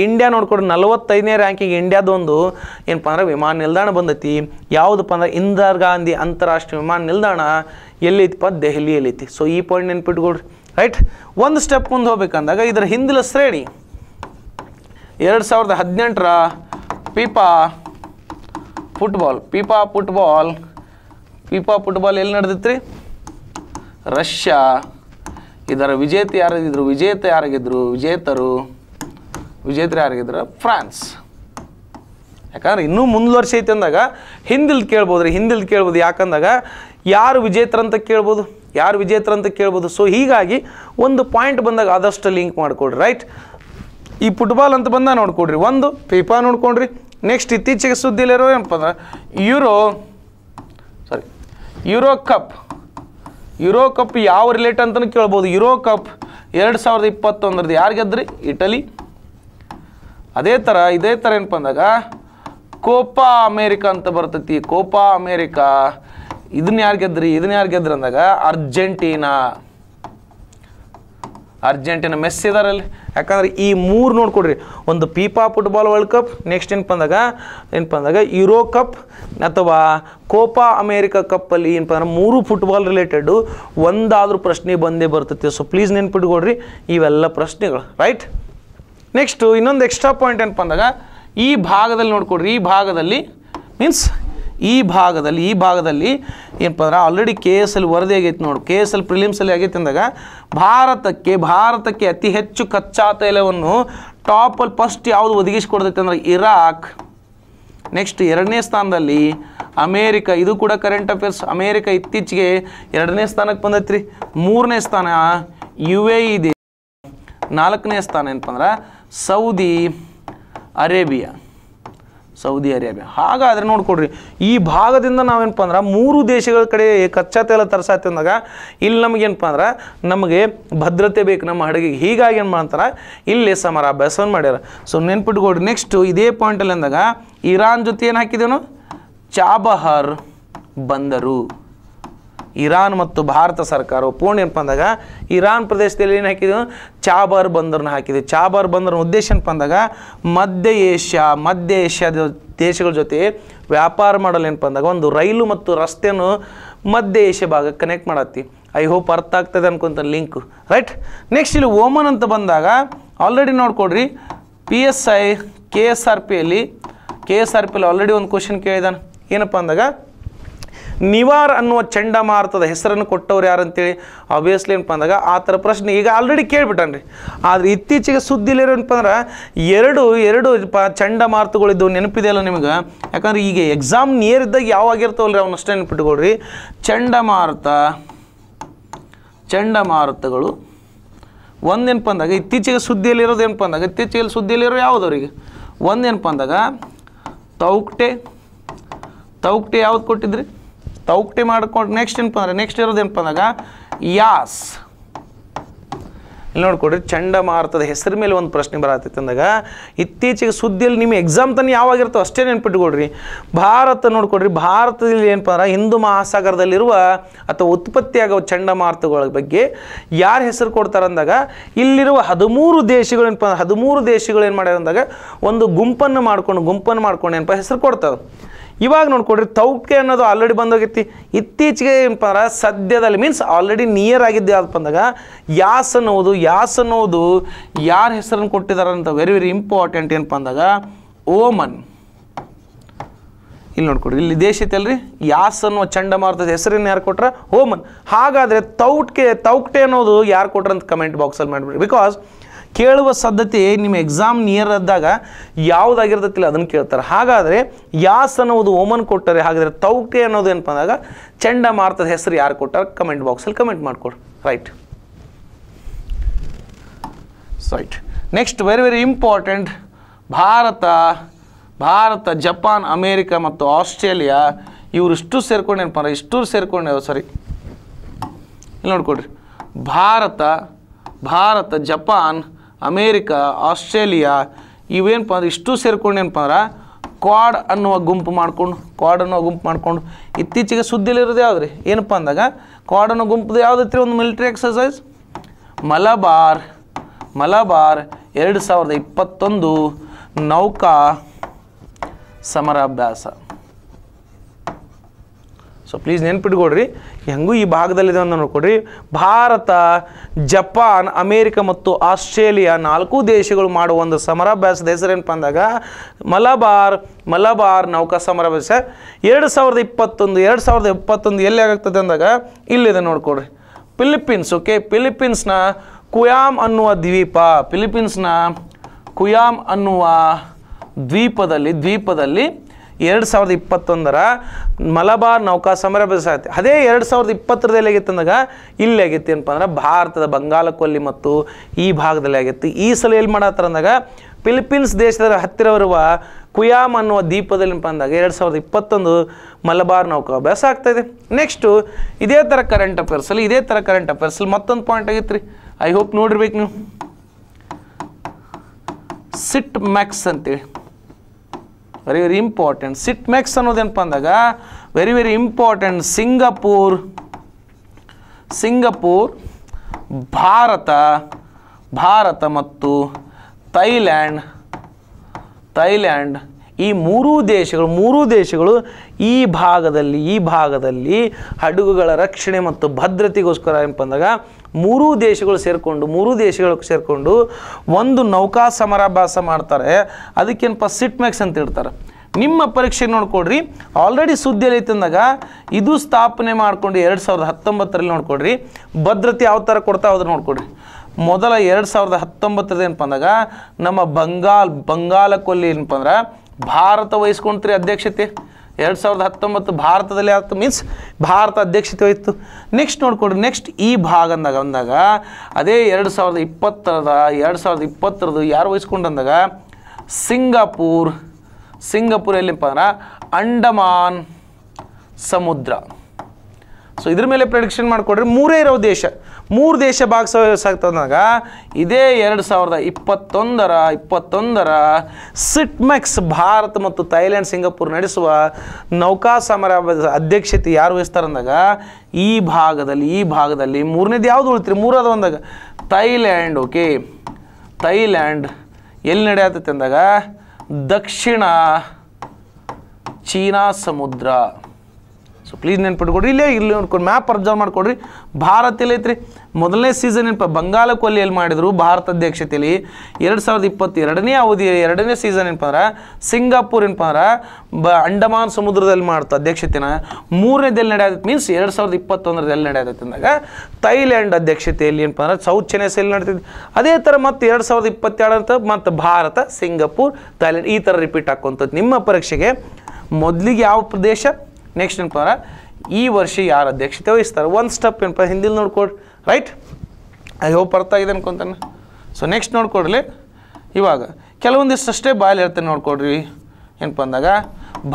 ಇಂಡಿಯಾ ನೋಡ್ಕೊಂಡು ನಲವತ್ತೈದನೇ ರ್ಯಾಂಕಿಂಗ್ ಇಂಡಿಯಾದೊಂದು ಏನಪ್ಪ ಅಂದ್ರೆ ವಿಮಾನ ನಿಲ್ದಾಣ ಬಂದೈತಿ ಯಾವುದಪ್ಪ ಅಂದ್ರೆ ಇಂದಿರಾ ಗಾಂಧಿ ಅಂತಾರಾಷ್ಟ್ರೀಯ ವಿಮಾನ ನಿಲ್ದಾಣ ದೆಹಲಿಯಲ್ಲಿ ಐತಿ ಸೊ ಈ ಪಾಯಿಂಟ್ ನೆನ್ಪಿಟ್ಕೊಳ್ರಿ ರೈಟ್ ಒಂದು ಸ್ಟೆಪ್ ಮುಂದೆ ಹೋಗ್ಬೇಕಂದಾಗ ಇದರ ಹಿಂದಿನ ಶ್ರೇಣಿ ಎರಡು ಸಾವಿರದ ಹದಿನೆಂಟರ FIFA football FIFA football FIFA football ಎಲ್ಲಿ ನಡೆದಿತ್ತು ರೀ ರಷ್ಯಾ ಇದರ ವಿಜೇತ ಯಾರಿದ್ರು ವಿಜೇತ ಯಾರಾಗಿದ್ರು ವಿಜೇತರು ವಿಜೇತರು ಯಾರಾಗಿದ್ರು ಫ್ರಾನ್ಸ್ ಯಾಕಂದ್ರೆ ಇನ್ನೂ ಮುಂದುವರ್ಷ ಐತೆ ಅಂದಾಗ ಹಿಂದಿಲ್ ಕೇಳ್ಬೋದು ರೀ ಹಿಂದಿಲ್ದು ಕೇಳ್ಬೋದು ಯಾಕಂದಾಗ ಯಾರು ವಿಜೇತರಂತ ಕೇಳ್ಬೋದು ಯಾರು ವಿಜೇತರಂತ ಕೇಳ್ಬೋದು ಸೊ ಹೀಗಾಗಿ ಒಂದು ಪಾಯಿಂಟ್ ಬಂದಾಗ ಆದಷ್ಟು ಲಿಂಕ್ ಮಾಡಿಕೊಡ್ರಿ ರೈಟ್ ಈ ಫುಟ್ಬಾಲ್ ಅಂತ ಬಂದ ನೋಡ್ಕೊಡ್ರಿ ಒಂದು ಫಿಫಾ ನೋಡ್ಕೊಂಡ್ರಿ ನೆಕ್ಸ್ಟ್ ಇತ್ತೀಚೆಗೆ ಸುದ್ದಿಲಿರೋ ಏನಪ್ಪ ಅಂದ್ರೆ Euro sorry Euro cup Euro cup ಯಾವ ರಿಲೇಟ್ ಅಂತಲೂ ಕೇಳ್ಬೋದು ಯುರೋ ಕಪ್ ಎರಡು ಸಾವಿರದ ಇಪ್ಪತ್ತೊಂದರದ್ದು ಯಾರು ಗೆದ್ರಿ ಇಟಲಿ ಅದೇ ಥರ ಇದೇ ಥರ ಏನಪ್ಪ ಅಂದಾಗ ಕೋಪಾ ಅಮೇರಿಕಾ ಅಂತ ಬರ್ತೈತಿ ಕೋಪಾ ಅಮೇರಿಕಾ ಇದನ್ನ ಯಾರು ಗೆದ್ರಿ ಇದನ್ನ ಯಾರು ಗೆದ್ರಿ ಅಂದಾಗ ಅರ್ಜೆಂಟೀನಾ ಅರ್ಜೆಂಟಿನ ಮೆಸ್ ಇದಾರಲ್ಲಿ ಯಾಕಂದ್ರೆ ಈ ಮೂರು ನೋಡ್ಕೊಡ್ರಿ ಒಂದು FIFA football world cup next ಏನಪ್ಪ ಅಂದಾಗ ಏನಪ್ಪ ಅಂದಾಗ ಯುರೋ ಕಪ್ ಅಥವಾ ಕೋಪಾ ಅಮೇರಿಕಾ ಕಪ್ಪಲ್ಲಿ ಏನಪ್ಪ ಅಂದ್ರೆ ಮೂರು ಫುಟ್ಬಾಲ್ ರಿಲೇಟೆಡು ಒಂದಾದರೂ ಪ್ರಶ್ನೆ ಬಂದೇ ಬರ್ತೈತೆ ಸೊ ಪ್ಲೀಸ್ ನೆನ್ಪಿಟ್ಕೊಡ್ರಿ ಇವೆಲ್ಲ ಪ್ರಶ್ನೆಗಳು ರೈಟ್ ನೆಕ್ಸ್ಟು ಇನ್ನೊಂದು ಎಕ್ಸ್ಟ್ರಾ ಪಾಯಿಂಟ್ ಏನಪ್ಪ ಅಂದಾಗ ಈ ಭಾಗದಲ್ಲಿ ನೋಡ್ಕೊಡ್ರಿ ಈ ಭಾಗದಲ್ಲಿ ಮೀನ್ಸ್ ಈ ಭಾಗದಲ್ಲಿ ಈ ಭಾಗದಲ್ಲಿ ಏನಪ್ಪ ಅಂದ್ರೆ ಆಲ್ರೆಡಿ ಕೆ ಎಸ್ ಎಲ್ ವರದಿ ಆಗೈತೆ ನೋಡು ಕೆ ಎಸ್ ಎಲ್ ಪ್ರಿಲಿಮ್ಸಲ್ಲಿ ಆಗೈತೆ ಅಂದಾಗ ಭಾರತಕ್ಕೆ ಭಾರತಕ್ಕೆ ಅತಿ ಹೆಚ್ಚು ಕಚ್ಚಾ ತೈಲವನ್ನು ಟಾಪಲ್ಲಿ ಫಸ್ಟ್ ಯಾವುದು ಒದಗಿಸಿಕೊಡ್ತೈತೆ ಅಂದ್ರೆ ಇರಾಕ್ ನೆಕ್ಸ್ಟ್ ಎರಡನೇ ಸ್ಥಾನದಲ್ಲಿ ಅಮೇರಿಕ ಇದು ಕೂಡ ಕರೆಂಟ್ ಅಫೇರ್ಸ್ ಅಮೇರಿಕ ಇತ್ತೀಚೆಗೆ ಎರಡನೇ ಸ್ಥಾನಕ್ಕೆ ಬಂದೈತೆ ರೀ ಮೂರನೇ ಸ್ಥಾನ ಯು ಎ e ಇದೆ ನಾಲ್ಕನೇ ಸ್ಥಾನ ಏನಪ್ಪ ಅಂದ್ರೆ ಸೌದಿ ಅರೇಬಿಯಾ ಸೌದಿ ಅರೇಬಿಯಾ ಹಾಗಾದರೆ ನೋಡ್ಕೊಡ್ರಿ ಈ ಭಾಗದಿಂದ ನಾವೇನಪ್ಪ ಅಂದ್ರೆ ಮೂರು ದೇಶಗಳ ಕಡೆ ಕಚ್ಚಾ ತೈಲ ತರ್ಸಾತಿ ಅಂದಾಗ ಇಲ್ಲಿ ನಮಗೇನಪ್ಪ ಅಂದ್ರೆ ನಮಗೆ ಭದ್ರತೆ ಬೇಕು ನಮ್ಮ ಹಡಗಿಗೆ ಹೀಗಾಗಿ ಏನು ಮಾಡ್ತಾರೆ ಇಲ್ಲಿ ಸಮರ ಅಭ್ಯಾಸವನ್ನು ಮಾಡ್ಯಾರ ಸೊ ನೆನ್ಪಿಟ್ಕೊಡ್ರಿ ನೆಕ್ಸ್ಟು ಇದೇ ಪಾಯಿಂಟಲ್ಲಿ ಅಂದಾಗ ಇರಾನ್ ಜೊತೆ ಏನು ಹಾಕಿದೇನು ಚಾಬಹರ್ ಬಂದರು ಇರಾನ್ ಮತ್ತು ಭಾರತ ಸರ್ಕಾರವು ಏನಪ್ಪ ಅಂದಾಗ ಇರಾನ್ ಪ್ರದೇಶದಲ್ಲಿ ಏನು ಹಾಕಿದ್ರು ಚಾಬರ್ ಬಂದರನ್ನ ಹಾಕಿದೆ ಚಾಬರ್ ಬಂದರ್ನ ಉದ್ದೇಶ ಏನಪ್ಪ ಅಂದಾಗ ಮಧ್ಯ ಏಷ್ಯಾ ಮಧ್ಯ ಏಷ್ಯಾದ ದೇಶಗಳ ಜೊತೆ ವ್ಯಾಪಾರ ಮಾಡಲು ಏನಪ್ಪ ಅಂದಾಗ ಒಂದು ರೈಲು ಮತ್ತು ರಸ್ತೆಯನ್ನು ಮಧ್ಯ ಏಷ್ಯಾ ಭಾಗಕ್ಕೆ ಕನೆಕ್ಟ್ ಮಾಡತ್ತಿ ಐ ಹೋಪ್ ಅರ್ಥ ಆಗ್ತದೆ ಅನ್ಕೊಂತ ಲಿಂಕು ರೈಟ್ ನೆಕ್ಸ್ಟ್ ಇಲ್ಲಿ ಓಮನ್ ಅಂತ ಬಂದಾಗ ಆಲ್ರೆಡಿ ನೋಡ್ಕೊಡ್ರಿ P S I K S R ಪಿಯಲ್ಲಿ ಕೆ ಎಸ್ ಆರ್ ಪಿಯಲ್ಲಿ ಆಲ್ರೆಡಿ ಒಂದು ಕ್ವಶನ್ ಕೇಳಿದಾನೆ ಏನಪ್ಪ ಅಂದಾಗ ನಿವಾರ್ ಅನ್ನುವ ಚಂಡಮಾರುತದ ಹೆಸರನ್ನು ಕೊಟ್ಟವ್ರು ಯಾರು ಅಂತೇಳಿ ಆಬ್ವಿಯಸ್ಲಿ ಏನಪ್ಪ ಅಂದಾಗ ಆ ಥರ ಪ್ರಶ್ನೆ ಈಗ ಆಲ್ರೆಡಿ ಕೇಳಿಬಿಟ್ಟನ್ರಿ ಆದರೆ ಇತ್ತೀಚೆಗೆ ಸುದ್ದಿಲಿರೋನಪ್ಪ ಅಂದ್ರೆ ಎರಡು ಎರಡು ಪ ಚಂಡಮಾರುತಗಳಿದ್ದು ಅಲ್ಲ ನಿಮಗೆ ಯಾಕಂದ್ರೆ ಈಗ ಎಕ್ಸಾಮ್ ನಿಯರ್ ಇದ್ದಾಗ ಯಾವಾಗಿರ್ತಾವಲ್ಲ ರೀ ಅಷ್ಟೇ ನೆನಪಿಟ್ಕೊಳ್ರಿ ಚಂಡಮಾರುತ ಚಂಡಮಾರುತಗಳು ಒಂದೇನಪ್ಪ ಅಂದಾಗ ಇತ್ತೀಚೆಗೆ ಸುದ್ದಿಯಲ್ಲಿರೋದು ಏನಪ್ಪ ಅಂದಾಗ ಇತ್ತೀಚೆಗೆ ಸುದ್ದಿಯಲ್ಲಿರೋ ಯಾವುದವ್ರಿಗೆ ಒಂದೇನಪ್ಪ ಅಂದಾಗ ತೌಕ್ಟೆ ತೌಕ್ಟೆ ಯಾವ್ದು ಕೊಟ್ಟಿದ್ರಿ ತೌಕ್ಟಿ ಮಾಡ್ಕೊಂಡು ನೆಕ್ಸ್ಟ್ ಏನಪ್ಪ ಅಂದ್ರೆ ನೆಕ್ಸ್ಟ್ ಇರೋದು ಏನಪ್ಪ ಅಂದಾಗ ಯಾಸ್ ಇಲ್ಲಿ ನೋಡ್ಕೊಡ್ರಿ ಚಂಡಮಾರುತದ ಹೆಸರು ಮೇಲೆ ಒಂದು ಪ್ರಶ್ನೆ ಬರತ್ತೈತೆ ಅಂದಾಗ ಇತ್ತೀಚೆಗೆ ಸುದ್ದಿಯಲ್ಲಿ ನಿಮ್ಮ ಎಕ್ಸಾಮ್ ತನ್ನ ಯಾವಾಗಿರ್ತೋ ಅಷ್ಟೇ ನೆನ್ಪಿಟ್ಕೊಡ್ರಿ ಭಾರತ ನೋಡ್ಕೊಡ್ರಿ ಭಾರತದಲ್ಲಿ ಏನಪ್ಪ ಅಂದ್ರೆ ಹಿಂದೂ ಮಹಾಸಾಗರದಲ್ಲಿರುವ ಅಥವಾ ಉತ್ಪತ್ತಿಯಾಗುವ ಚಂಡಮಾರುತಗಳ ಬಗ್ಗೆ ಯಾರು ಹೆಸರು ಕೊಡ್ತಾರೆ ಅಂದಾಗ ಇಲ್ಲಿರುವ ಹದಿಮೂರು ದೇಶಗಳು ಏನಪ್ಪ ಹದಿಮೂರು ದೇಶಗಳು ಏನು ಮಾಡ್ಯಾರ ಅಂದಾಗ ಒಂದು ಗುಂಪನ್ನು ಮಾಡ್ಕೊಂಡು ಗುಂಪನ್ನು ಮಾಡ್ಕೊಂಡು ಏನಪ್ಪ ಹೆಸರು ಕೊಡ್ತಾರೆ ಇವಾಗ ನೋಡ್ಕೊಡ್ರಿ ತೌಕೆ ಅನ್ನೋದು ಆಲ್ರೆಡಿ ಬಂದೋಗೈತಿ ಇತ್ತೀಚೆಗೆ ಏನಪ್ಪ ಸದ್ಯದಲ್ಲಿ ಮೀನ್ಸ್ ಆಲ್ರೆಡಿ ನಿಯರ್ ಆಗಿದ್ದು ಯಾವುದಪ್ಪ ಅಂದಾಗ ಯಾಸ್ ಅನ್ನೋದು ಯಾಸ್ ಅನ್ನೋದು ಯಾರ ಹೆಸರನ್ನು ಕೊಟ್ಟಿದ್ದಾರೆ ಅಂತ ವೆರಿ ವೆರಿ ಇಂಪಾರ್ಟೆಂಟ್ ಏನಪ್ಪ ಅಂದಾಗ ಓಮನ್ ಇಲ್ಲಿ ನೋಡ್ಕೊಡ್ರಿ ಇಲ್ಲಿ ದೇಶ ಐತಲ್ರಿ ಯಾಸ್ ಅನ್ನೋ ಚಂಡಮಾರುತದ ಹೆಸರನ್ನು ಯಾರು ಕೊಟ್ರ ಓಮನ್ ಹಾಗಾದರೆ ತೌಟ್ಕೆ ತೌಕ್ಟೆ ಅನ್ನೋದು ಯಾರು ಕೊಟ್ರಂತ ಕಮೆಂಟ್ ಬಾಕ್ಸಲ್ಲಿ ಮಾಡಿಬಿಡ್ರಿ ಬಿಕಾಸ್ ಕೇಳುವ ಸದ್ಧತೆ ನಿಮ್ಮ ಎಕ್ಸಾಮ್ ನಿಯರ್ ಆದಾಗ ಯಾವುದಾಗಿರ್ತತಿಲ್ಲ ಅದನ್ನು ಕೇಳ್ತಾರೆ ಹಾಗಾದರೆ ಯಾಸ್ ಅನ್ನೋದು ಓಮನ್ ಕೊಟ್ಟರೆ ಹಾಗಾದರೆ ತೌಕೆ ಅನ್ನೋದು ಏನಪ್ಪ ಅಂದಾಗ ಚಂಡಮಾರುತದ ಹೆಸರು ಯಾರು ಕೊಟ್ಟಾರೆ ಕಮೆಂಟ್ ಬಾಕ್ಸಲ್ಲಿ ಕಮೆಂಟ್ ಮಾಡಿಕೊಡ್ರಿ right right next very very important Bharat Bharat Japan America ಮತ್ತು ಆಸ್ಟ್ರೇಲಿಯಾ ಇವರಿಷ್ಟು ಸೇರ್ಕೊಂಡು ಏನು ಅಂದ್ರೆ ಇಷ್ಟು ಸೇರ್ಕೊಂಡು ಸಾರಿ ಇಲ್ಲಿ ನೋಡ್ಕೊಡ್ರಿ Bharat Bharat Japan America Australia ಇವೇನಪ್ಪ ಅಂದ್ರೆ ಇಷ್ಟು ಸೇರ್ಕೊಂಡು ಏನಪ್ಪ ಅಂದ್ರೆ ಕ್ವಾಡ್ ಅನ್ನುವ ಗುಂಪು ಮಾಡಿಕೊಂಡು ಕ್ವಾಡ್ ಅನ್ನೋ ಗುಂಪು ಮಾಡಿಕೊಂಡು ಇತ್ತೀಚೆಗೆ ಸುದ್ದಿಲಿರೋದು ಯಾವ್ದು ರೀ ಏನಪ್ಪ ಅಂದಾಗ ಕ್ವಾಡ್ ಅನ್ನೋ ಗುಂಪು ಯಾವುದೈತ್ರಿ ಒಂದು ಮಿಲಿಟ್ರಿ ಎಕ್ಸಸೈಸ್ ಮಲಬಾರ್ ಮಲಬಾರ್ ಎರಡು ಸಾವಿರದ ಇಪ್ಪತ್ತೊಂದು ನೌಕಾ ಸಮರಾಭ್ಯಾಸ ಸೊ ಪ್ಲೀಸ್ ನೆನ್ಪಿಟ್ಕೊಡ್ರಿ ಹೆಂಗೂ ಈ ಭಾಗದಲ್ಲಿದೆ ಅಂತ ನೋಡ್ಕೊಡ್ರಿ ಭಾರತ ಜಪಾನ್ ಅಮೇರಿಕ ಮತ್ತು ಆಸ್ಟ್ರೇಲಿಯಾ ನಾಲ್ಕು ದೇಶಗಳು ಮಾಡುವ ಒಂದು ಸಮರಾಭ್ಯಾಸದ ಹೆಸರೇನಪ್ಪ ಅಂದಾಗ ಮಲಬಾರ್ ಮಲಬಾರ್ ನೌಕಾ ಸಮರಾಭ್ಯಾಸ ಎರಡು ಸಾವಿರದ ಇಪ್ಪತ್ತೊಂದು ಎರಡು ಸಾವಿರದ ಇಪ್ಪತ್ತೊಂದು ಎಲ್ಲಿ ಆಗುತ್ತದೆ ಅಂದಾಗ ಇಲ್ಲಿದೆ ನೋಡ್ಕೊಡ್ರಿ ಫಿಲಿಪೀನ್ಸ್ ಓಕೆ ಫಿಲಿಪೀನ್ಸ್ನ ಕುಯಾಮ್ ಅನ್ನುವ ದ್ವೀಪ ಫಿಲಿಪೀನ್ಸ್ನ ಕುಯಾಮ್ ಅನ್ನುವ ದ್ವೀಪದಲ್ಲಿ ದ್ವೀಪದಲ್ಲಿ ಎರಡು ಸಾವಿರದ ಇಪ್ಪತ್ತೊಂದರ ಮಲಬಾರ್ ನೌಕಾ ಸಮರ ಅದೇ ಎರಡು ಸಾವಿರದ ಇಪ್ಪತ್ತರದಲ್ಲಿ ಅಂದಾಗ ಇಲ್ಲಿ ಆಗಿತ್ತು ಏನಪ್ಪ ಅಂದ್ರೆ ಭಾರತದ ಕೊಲ್ಲಿ ಮತ್ತು ಈ ಭಾಗದಲ್ಲಿ ಆಗಿತ್ತು ಈ ಸಲ ಏನು ಮಾಡತ್ತಾರ ಅಂದಾಗ ಫಿಲಿಪೀನ್ಸ್ ದೇಶದ ಹತ್ತಿರವಿರುವ ಕುಯಾಮ್ ಅನ್ನುವ ದೀಪದಲ್ಲಿ ಅಂದಾಗ ಎರಡು ಸಾವಿರದ ಇಪ್ಪತ್ತೊಂದು ಮಲಬಾರ್ ನೌಕಾಭ್ಯಾಸ ಆಗ್ತಾಯಿದೆ ನೆಕ್ಸ್ಟು ಇದೇ ಥರ ಕರೆಂಟ್ ಅಫೇರ್ಸಲ್ಲಿ ಇದೇ ಥರ ಕರೆಂಟ್ ಅಫೇರ್ಸಲ್ಲಿ ಮತ್ತೊಂದು ಪಾಯಿಂಟ್ ಆಗಿತ್ತು ರೀ ಐ ಹೋಪ್ ನೋಡಿರ್ಬೇಕು ನೀವು ಸಿಟ್ ಮ್ಯಾಕ್ಸ್ ಅಂತೇಳಿ very very important SITMEX ಅನ್ನೋದೇನಪ್ಪ ಅಂದಾಗ very very important Singapore Singapore Bharat Bharat ಮತ್ತು ಥೈಲ್ಯಾಂಡ್ ಥೈಲ್ಯಾಂಡ್ ಈ ಮೂರೂ ದೇಶಗಳು ಮೂರೂ ದೇಶಗಳು ಈ ಭಾಗದಲ್ಲಿ ಈ ಭಾಗದಲ್ಲಿ ಹಡಗುಗಳ ರಕ್ಷಣೆ ಮತ್ತು ಭದ್ರತೆಗೋಸ್ಕರ ಏನಪ್ಪ ಅಂದಾಗ ಮೂರೂ ದೇಶಗಳು ಸೇರಿಕೊಂಡು ಮೂರೂ ದೇಶಗಳು ಸೇರಿಕೊಂಡು ಒಂದು ನೌಕಾ ಸಮರಾಭ್ಯಾಸ ಮಾಡ್ತಾರೆ ಅದಕ್ಕೇನಪ್ಪ ಸಿಟ್ ಮ್ಯಾಕ್ಸ್ ಅಂತ ಇಡ್ತಾರೆ ನಿಮ್ಮ ಪರೀಕ್ಷೆಗೆ ನೋಡ್ಕೊಡ್ರಿ ಆಲ್ರೆಡಿ ಸುದ್ದಿಯಲ್ಲಿ ತಂದಾಗ ಇದು ಸ್ಥಾಪನೆ ಮಾಡಿಕೊಂಡು ಎರಡು ಸಾವಿರದ ಹತ್ತೊಂಬತ್ತರಲ್ಲಿ ನೋಡ್ಕೊಡ್ರಿ ಭದ್ರತೆ ಯಾವ ಥರ ಕೊಡ್ತಾ ಹೋದ್ರೆ ನೋಡ್ಕೊಡ್ರಿ ಮೊದಲ ಎರಡು ಸಾವಿರದ ಹತ್ತೊಂಬತ್ತರದ ಏನಪ್ಪ ಅಂದಾಗ ನಮ್ಮ ಬಂಗಾಲ್ ಕೊಲ್ಲಿ ಏನಪ್ಪ ಅಂದ್ರೆ ಭಾರತ ವಹಿಸ್ಕೊಂತ್ರಿ ಅಧ್ಯಕ್ಷತೆ ಎರಡು ಸಾವಿರದ ಹತ್ತೊಂಬತ್ತು ಭಾರತದಲ್ಲಿ ಆಯಿತು ಮೀನ್ಸ್ ಭಾರತ ಅಧ್ಯಕ್ಷತೆ ಹೋಯಿತು ನೆಕ್ಸ್ಟ್ ನೋಡಿಕೊಂಡ್ರೆ ನೆಕ್ಸ್ಟ್ ಈ ಭಾಗ ಅಂದಾಗ ಅಂದಾಗ ಅದೇ ಎರಡು ಸಾವಿರದ ಇಪ್ಪತ್ತರದ ಎರಡು ಸಾವಿರದ ಇಪ್ಪತ್ತರದ್ದು ಯಾರು ವಹಿಸ್ಕೊಂಡು ಅಂದಾಗ ಸಿಂಗಾಪುರ್ ಸಿಂಗಾಪುರ್ ಎಲ್ಲಿಪ್ಪ ಅಂದ್ರೆ ಅಂಡಮಾನ್ ಸಮುದ್ರ ಸೊ ಇದ್ರ ಮೇಲೆ ಪ್ರೆಡಿಕ್ಷನ್ ಮಾಡಿಕೊಡ್ರಿ ಮೂರೇ ಇರೋ ದೇಶ ಮೂರು ದೇಶ ಭಾಗಿಸೋದಾಗ ಇದೇ ಎರಡು ಸಾವಿರದ ಇಪ್ಪತ್ತೊಂದರ ಇಪ್ಪತ್ತೊಂದರ ಸಿಟ್ಮೆಕ್ಸ್ ಭಾರತ ಮತ್ತು ಥೈಲ್ಯಾಂಡ್ ಸಿಂಗಾಪುರ್ ನಡೆಸುವ ನೌಕಾ ಸಮರ ಅಧ್ಯಕ್ಷತೆ ಯಾರು ಅಂದಾಗ ಈ ಭಾಗದಲ್ಲಿ ಈ ಭಾಗದಲ್ಲಿ ಮೂರನೇದು ಯಾವುದು ಉಳಿತ್ರಿ ಮೂರಾದ ಒಂದಾಗ ಥೈಲ್ಯಾಂಡ್ ಓಕೆ ಥೈಲ್ಯಾಂಡ್ ಎಲ್ಲಿ ನಡೆಯತ್ತೈತೆ ಅಂದಾಗ ದಕ್ಷಿಣ ಚೀನಾ ಸಮುದ್ರ ಸೊ ಪ್ಲೀಸ್ ನೆನ್ಪಿಟ್ಕೊಡ್ರಿ ಇಲ್ಲೇ ಇಲ್ಲಿ ನೋಡ್ಕೊಂಡು ಮ್ಯಾಪ್ ಅಬ್ಸರ್ವ್ ಮಾಡ್ಕೊಡ್ರಿ ಭಾರತ ಎಲ್ಲೈತ್ರಿ ಮೊದಲನೇ ಸೀಸನ್ ಏನಪ್ಪ ಬಂಗಾಳ ಕೊಲ್ಲಿಯಲ್ಲಿ ಮಾಡಿದ್ರು ಭಾರತ ಅಧ್ಯಕ್ಷತೆಯಲ್ಲಿ ಎರಡು ಸಾವಿರದ ಇಪ್ಪತ್ತೆರಡನೇ ಅವಧಿ ಎರಡನೇ ಸೀಸನ್ ಏನಪ್ಪ ಅಂದ್ರೆ ಸಿಂಗಾಪುರ್ ಏನಪ್ಪ ಅಂದ್ರೆ ಬ ಅಂಡಮಾನ್ ಸಮುದ್ರದಲ್ಲಿ ಮಾಡ್ತು ಅಧ್ಯಕ್ಷತೆನ ಮೂರನೇದಲ್ಲಿ ನಡೆಯುತ್ತೆ ಮೀನ್ಸ್ ಎರಡು ಸಾವಿರದ ಇಪ್ಪತ್ತೊಂದರಲ್ಲಿ ನಡೆಯತ್ತೆ ಅಂದಾಗ ಥೈಲ್ಯಾಂಡ್ ಅಧ್ಯಕ್ಷತೆಯಲ್ಲಿ ಏನಪ್ಪ ಅಂದ್ರೆ ಸೌತ್ ಚೆನ್ನೈಸಲ್ಲಿ ನಡೀತಿದ್ವಿ ಅದೇ ಥರ ಮತ್ತು ಎರಡು ಸಾವಿರದ ಇಪ್ಪತ್ತೆರಡು ಅಂತ ಮತ್ತು ಭಾರತ ಸಿಂಗಾಪುರ್ ಥೈಲ್ಯಾಂಡ್ ಈ ಥರ ರಿಪೀಟ್ ಹಾಕುವಂಥದ್ದು ನಿಮ್ಮ ಪರೀಕ್ಷೆಗೆ ಮೊದಲಿಗೆ ಯಾವ ಪ್ರದೇಶ ನೆಕ್ಸ್ಟ್ ಏನಪ್ಪ ಈ ವರ್ಷ ಯಾರು ಅಧ್ಯಕ್ಷತೆ ವಹಿಸ್ತಾರೆ ಒಂದು ಸ್ಟೆಪ್ ಏನಪ್ಪ ಹಿಂದಿಲ್ ನೋಡ್ಕೊಡ್ರಿ ರೈಟ್ ಅಯ್ಯೋ ಹೋಪ್ ಅರ್ಥ ಆಗಿದೆ ಅನ್ಕೊತಾನೆ ಸೊ ನೆಕ್ಸ್ಟ್ ನೋಡ್ಕೊಡ್ರಿ ಇವಾಗ ಅಷ್ಟೇ ಬಾಯಲ್ಲಿ ಹೇಳ್ತೇನೆ ನೋಡ್ಕೊಡ್ರಿ ಏನಪ್ಪ ಅಂದಾಗ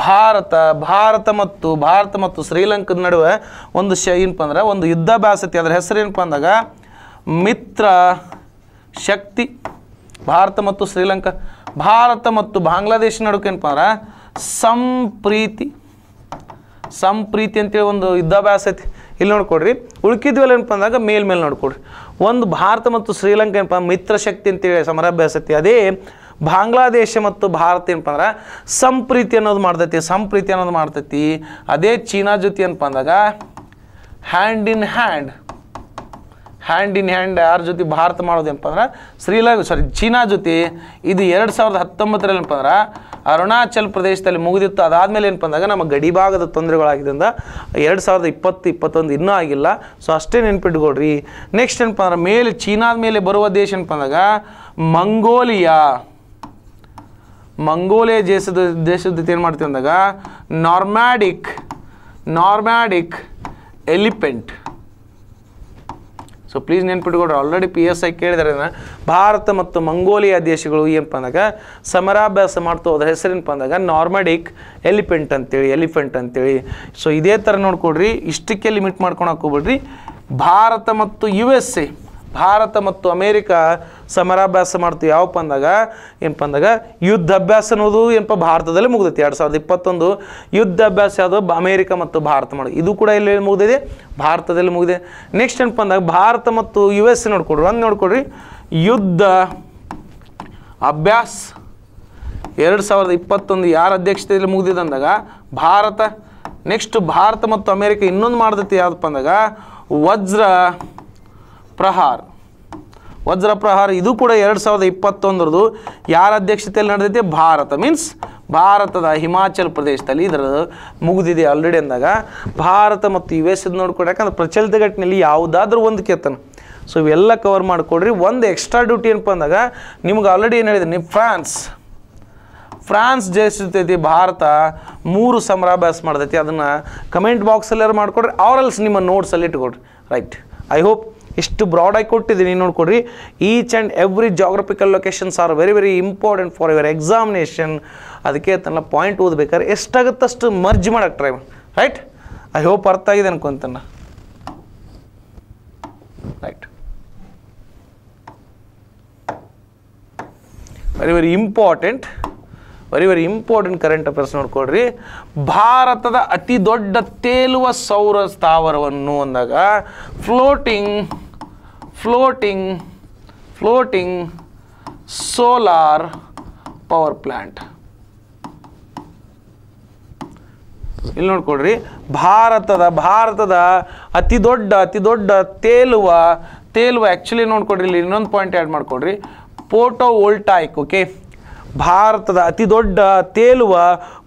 ಭಾರತ ಭಾರತ ಮತ್ತು ಭಾರತ ಮತ್ತು ಶ್ರೀಲಂಕದ ನಡುವೆ ಒಂದು ಶ ಏನಪ್ಪ ಅಂದ್ರೆ ಒಂದು ಯುದ್ಧಾಭ್ಯಾಸತಿ ಅದರ ಹೆಸರು ಏನಪ್ಪ ಅಂದಾಗ ಮಿತ್ರ ಶಕ್ತಿ ಭಾರತ ಮತ್ತು ಶ್ರೀಲಂಕಾ ಭಾರತ ಮತ್ತು ಬಾಂಗ್ಲಾದೇಶ ನಡುವೆ ಏನಪ್ಪ ಅಂದ್ರೆ ಸಂಪ್ರೀತಿ ಸಂಪ್ರೀತಿ ಅಂತೇಳಿ ಒಂದು ಯುದ್ಧಾಭ್ಯಾಸ ಐತಿ ಇಲ್ಲಿ ನೋಡ್ಕೊಡ್ರಿ ಉಳ್ಕಿದ್ವಲ್ಲ ಏನಪ್ಪ ಅಂದಾಗ ಮೇಲ್ಮೇಲೆ ನೋಡ್ಕೊಡ್ರಿ ಒಂದು ಭಾರತ ಮತ್ತು ಶ್ರೀಲಂಕಾ ಏನಪ್ಪ ಮಿತ್ರಶಕ್ತಿ ಅಂತೇಳಿ ಸಮರಾಭ್ಯಾಸ ಐತಿ ಅದೇ ಬಾಂಗ್ಲಾದೇಶ ಮತ್ತು ಭಾರತ ಏನಪ್ಪ ಅಂದ್ರೆ ಸಂಪ್ರೀತಿ ಅನ್ನೋದು ಮಾಡ್ತೈತಿ ಸಂಪ್ರೀತಿ ಅನ್ನೋದು ಮಾಡ್ತೈತಿ ಅದೇ ಚೀನಾ ಜೊತೆ ಏನಪ್ಪ ಅಂದಾಗ hand in hand hand in hand ಯಾರ ಜೊತೆ ಭಾರತ ಮಾಡೋದೇನಪ್ಪ ಅಂದ್ರೆ ಶ್ರೀಲಾ ಸಾರಿ ಚೀನಾ ಜೊತೆ ಇದು ಎರಡು ಸಾವಿರದ ಹತ್ತೊಂಬತ್ತರಲ್ಲಿ ಏನಪ್ಪ ಅಂದ್ರೆ ಅರುಣಾಚಲ್ ಪ್ರದೇಶದಲ್ಲಿ ಮುಗಿದಿತ್ತು ಅದಾದಮೇಲೆ ಏನಪ್ಪ ಅಂದಾಗ ನಮ್ಮ ಗಡಿಭಾಗದ ತೊಂದರೆಗಳಾಗಿದ್ದರಿಂದ ಎರಡು ಸಾವಿರದ ಇಪ್ಪತ್ತು ಇಪ್ಪತ್ತೊಂದು ಇನ್ನೂ ಆಗಿಲ್ಲ ಸೊ ಅಷ್ಟೇ ನೆನ್ಪಿಟ್ಕೊಳ್ರಿ ನೆಕ್ಸ್ಟ್ ಏನಪ್ಪ ಅಂದ್ರೆ ಮೇಲೆ ಚೀನಾದ ಮೇಲೆ ಬರುವ ದೇಶ ಏನಪ್ಪ ಅಂದಾಗ ಮಂಗೋಲಿಯಾ ಮಂಗೋಲಿಯಾ ದೇಶದ ದೇಶದ ಜೊತೆ ಏನು ಮಾಡ್ತೀವಿ ಅಂದಾಗ nomadic nomadic elephant so please ನೆನ್ಪಿಟ್ಕೊಡ್ರಿ ಆಲ್ರೆಡಿ ಪಿ ಎಸ್ ಐ ಕೇಳಿದರೆ ಭಾರತ ಮತ್ತು ಮಂಗೋಲಿಯಾ ದೇಶಗಳು ಏನಪ್ಪ ಅಂದಾಗ ಸಮರಾಭ್ಯಾಸ ಮಾಡ್ತಾ ಹೋದ್ರೆ ಹೆಸರೇನಪ್ಪ ಅಂದಾಗ ನಾರ್ಮಡಿಕ್ ಎಲಿಫೆಂಟ್ ಅಂತೇಳಿ ಎಲಿಫೆಂಟ್ ಅಂತೇಳಿ ಸೊ ಇದೇ ಥರ ನೋಡ್ಕೊಡ್ರಿ ಇಷ್ಟಕ್ಕೆ ಲಿಮಿಟ್ ಮಾಡ್ಕೊಂಡು ಹಾಕೋಬಿಡ್ರಿ ಭಾರತ ಮತ್ತು ಯು ಎಸ್ ಎ ಭಾರತ ಮತ್ತು ಅಮೇರಿಕ ಸಮರಾಭ್ಯಾಸ ಮಾಡ್ತೀವಿ ಯಾವಪ್ಪ ಅಂದಾಗ ಏನಪ್ಪ ಅಂದಾಗ ಯುದ್ಧ ಅಭ್ಯಾಸ ಅನ್ನೋದು ಏನಪ್ಪ ಭಾರತದಲ್ಲಿ ಮುಗ್ದೈತಿ ಎರಡು ಸಾವಿರದ ಇಪ್ಪತ್ತೊಂದು ಯುದ್ಧ ಅಭ್ಯಾಸ ಯಾವುದು ಅಮೇರಿಕ ಮತ್ತು ಭಾರತ ಮಾಡೋದು ಇದು ಕೂಡ ಇಲ್ಲಿ ಮುಗಿದಿದೆ ಭಾರತದಲ್ಲಿ ಮುಗಿದೆ ನೆಕ್ಸ್ಟ್ ಏನಪ್ಪ ಅಂದಾಗ ಭಾರತ ಮತ್ತು ಯು ಎಸ್ ನೋಡ್ಕೊಡ್ರಿ ಒಂದು ನೋಡ್ಕೊಡ್ರಿ ಯುದ್ಧ ಅಭ್ಯಾಸ ಎರಡು ಸಾವಿರದ ಇಪ್ಪತ್ತೊಂದು ಯಾರ ಅಧ್ಯಕ್ಷತೆಯಲ್ಲಿ ಮುಗ್ದಿದೆ ಅಂದಾಗ ಭಾರತ ನೆಕ್ಸ್ಟ್ ಭಾರತ ಮತ್ತು ಅಮೇರಿಕ ಇನ್ನೊಂದು ಮಾಡ್ದತಿ ಯಾವುದಪ್ಪ ಅಂದಾಗ ವಜ್ರ ಪ್ರಹಾರ್ ವಜ್ರ ಪ್ರಹಾರ್ ಇದು ಕೂಡ ಎರಡು ಸಾವಿರದ ಇಪ್ಪತ್ತೊಂದರದು ಯಾರ ಅಧ್ಯಕ್ಷತೆಯಲ್ಲಿ ನಡೆದೈತೆ ಭಾರತ ಮೀನ್ಸ್ ಭಾರತದ ಹಿಮಾಚಲ್ ಪ್ರದೇಶದಲ್ಲಿ ಇದರ ಮುಗಿದಿದೆ ಆಲ್ರೆಡಿ ಅಂದಾಗ ಭಾರತ ಮತ್ತು ಯು ಎಸ್ ಇದು ನೋಡ್ಕೊಂಡು ಯಾಕಂದ್ರೆ ಪ್ರಚಲಿತ ಘಟನೆಯಲ್ಲಿ ಯಾವುದಾದ್ರೂ ಒಂದು ಕೆತ್ತನ ಸೊ ಇವೆಲ್ಲ ಕವರ್ ಮಾಡಿಕೊಡ್ರಿ ಒಂದು ಎಕ್ಸ್ಟ್ರಾ ಡ್ಯೂಟಿ ಏನಪ್ಪ ಅಂದಾಗ ನಿಮ್ಗೆ ಆಲ್ರೆಡಿ ಏನು ನೀವು ಫ್ರಾನ್ಸ್ ಫ್ರಾನ್ಸ್ ಜಯಿಸುತ್ತೈತಿ ಭಾರತ ಮೂರು ಸಮರಾಭ್ಯಾಸ ಮಾಡ್ತೈತಿ ಅದನ್ನು ಕಮೆಂಟ್ ಬಾಕ್ಸಲ್ಲಿ ಯಾರು ಮಾಡಿಕೊಡ್ರಿ ಅವರಲ್ಸ್ ನಿಮ್ಮ ನೋಟ್ಸಲ್ಲಿ ಇಟ್ಕೊಡ್ರಿ ರೈಟ್ ಐ ಹೋಪ್ ಇಷ್ಟು ಬ್ರಾಡಾಗಿ ಕೊಟ್ಟಿದ್ದೀನಿ ನೋಡ್ಕೊಡ್ರಿ each and every geographical locations are very very important for your examination ಅದಕ್ಕೆ ತನ್ನ ಪಾಯಿಂಟ್ ಓದ್ಬೇಕಾದ್ರೆ ಎಷ್ಟಾಗುತ್ತಷ್ಟು ಮರ್ಜ್ ಮಾಡಕ್ಕೆ ಟ್ರೈ ರೈಟ್ ಐ ಹೋಪ್ ಅರ್ಥ ಆಗಿದೆ ಅನ್ಕೊಂತಾನ right very very important very very important current affairs ನೋಡ್ಕೊಳ್ರಿ ಭಾರತದ ಅತಿ ದೊಡ್ಡ ತೇಲುವ ಸೌರ ಸ್ಥಾವರವನ್ನು ಅಂದಾಗ floating floating floating solar power plant ಇಲ್ಲಿ ನೋಡ್ಕೊಳ್ರಿ ಭಾರತದ ಭಾರತದ ಅತಿ ದೊಡ್ಡ ಅತಿ ದೊಡ್ಡ ತೇಲುವ ತೇಲುವ ಆ್ಯಕ್ಚುಲಿ ನೋಡ್ಕೊಡ್ರಿ ಇಲ್ಲಿ ಇನ್ನೊಂದು ಪಾಯಿಂಟ್ ಆ್ಯಡ್ ಮಾಡ್ಕೊಡ್ರಿ ಪೋಟೋ ಓಲ್ಟಾಯ್ಕ್ ಓಕೆ ಭಾರತದ ಅತಿ ದೊಡ್ಡ ತೇಲುವ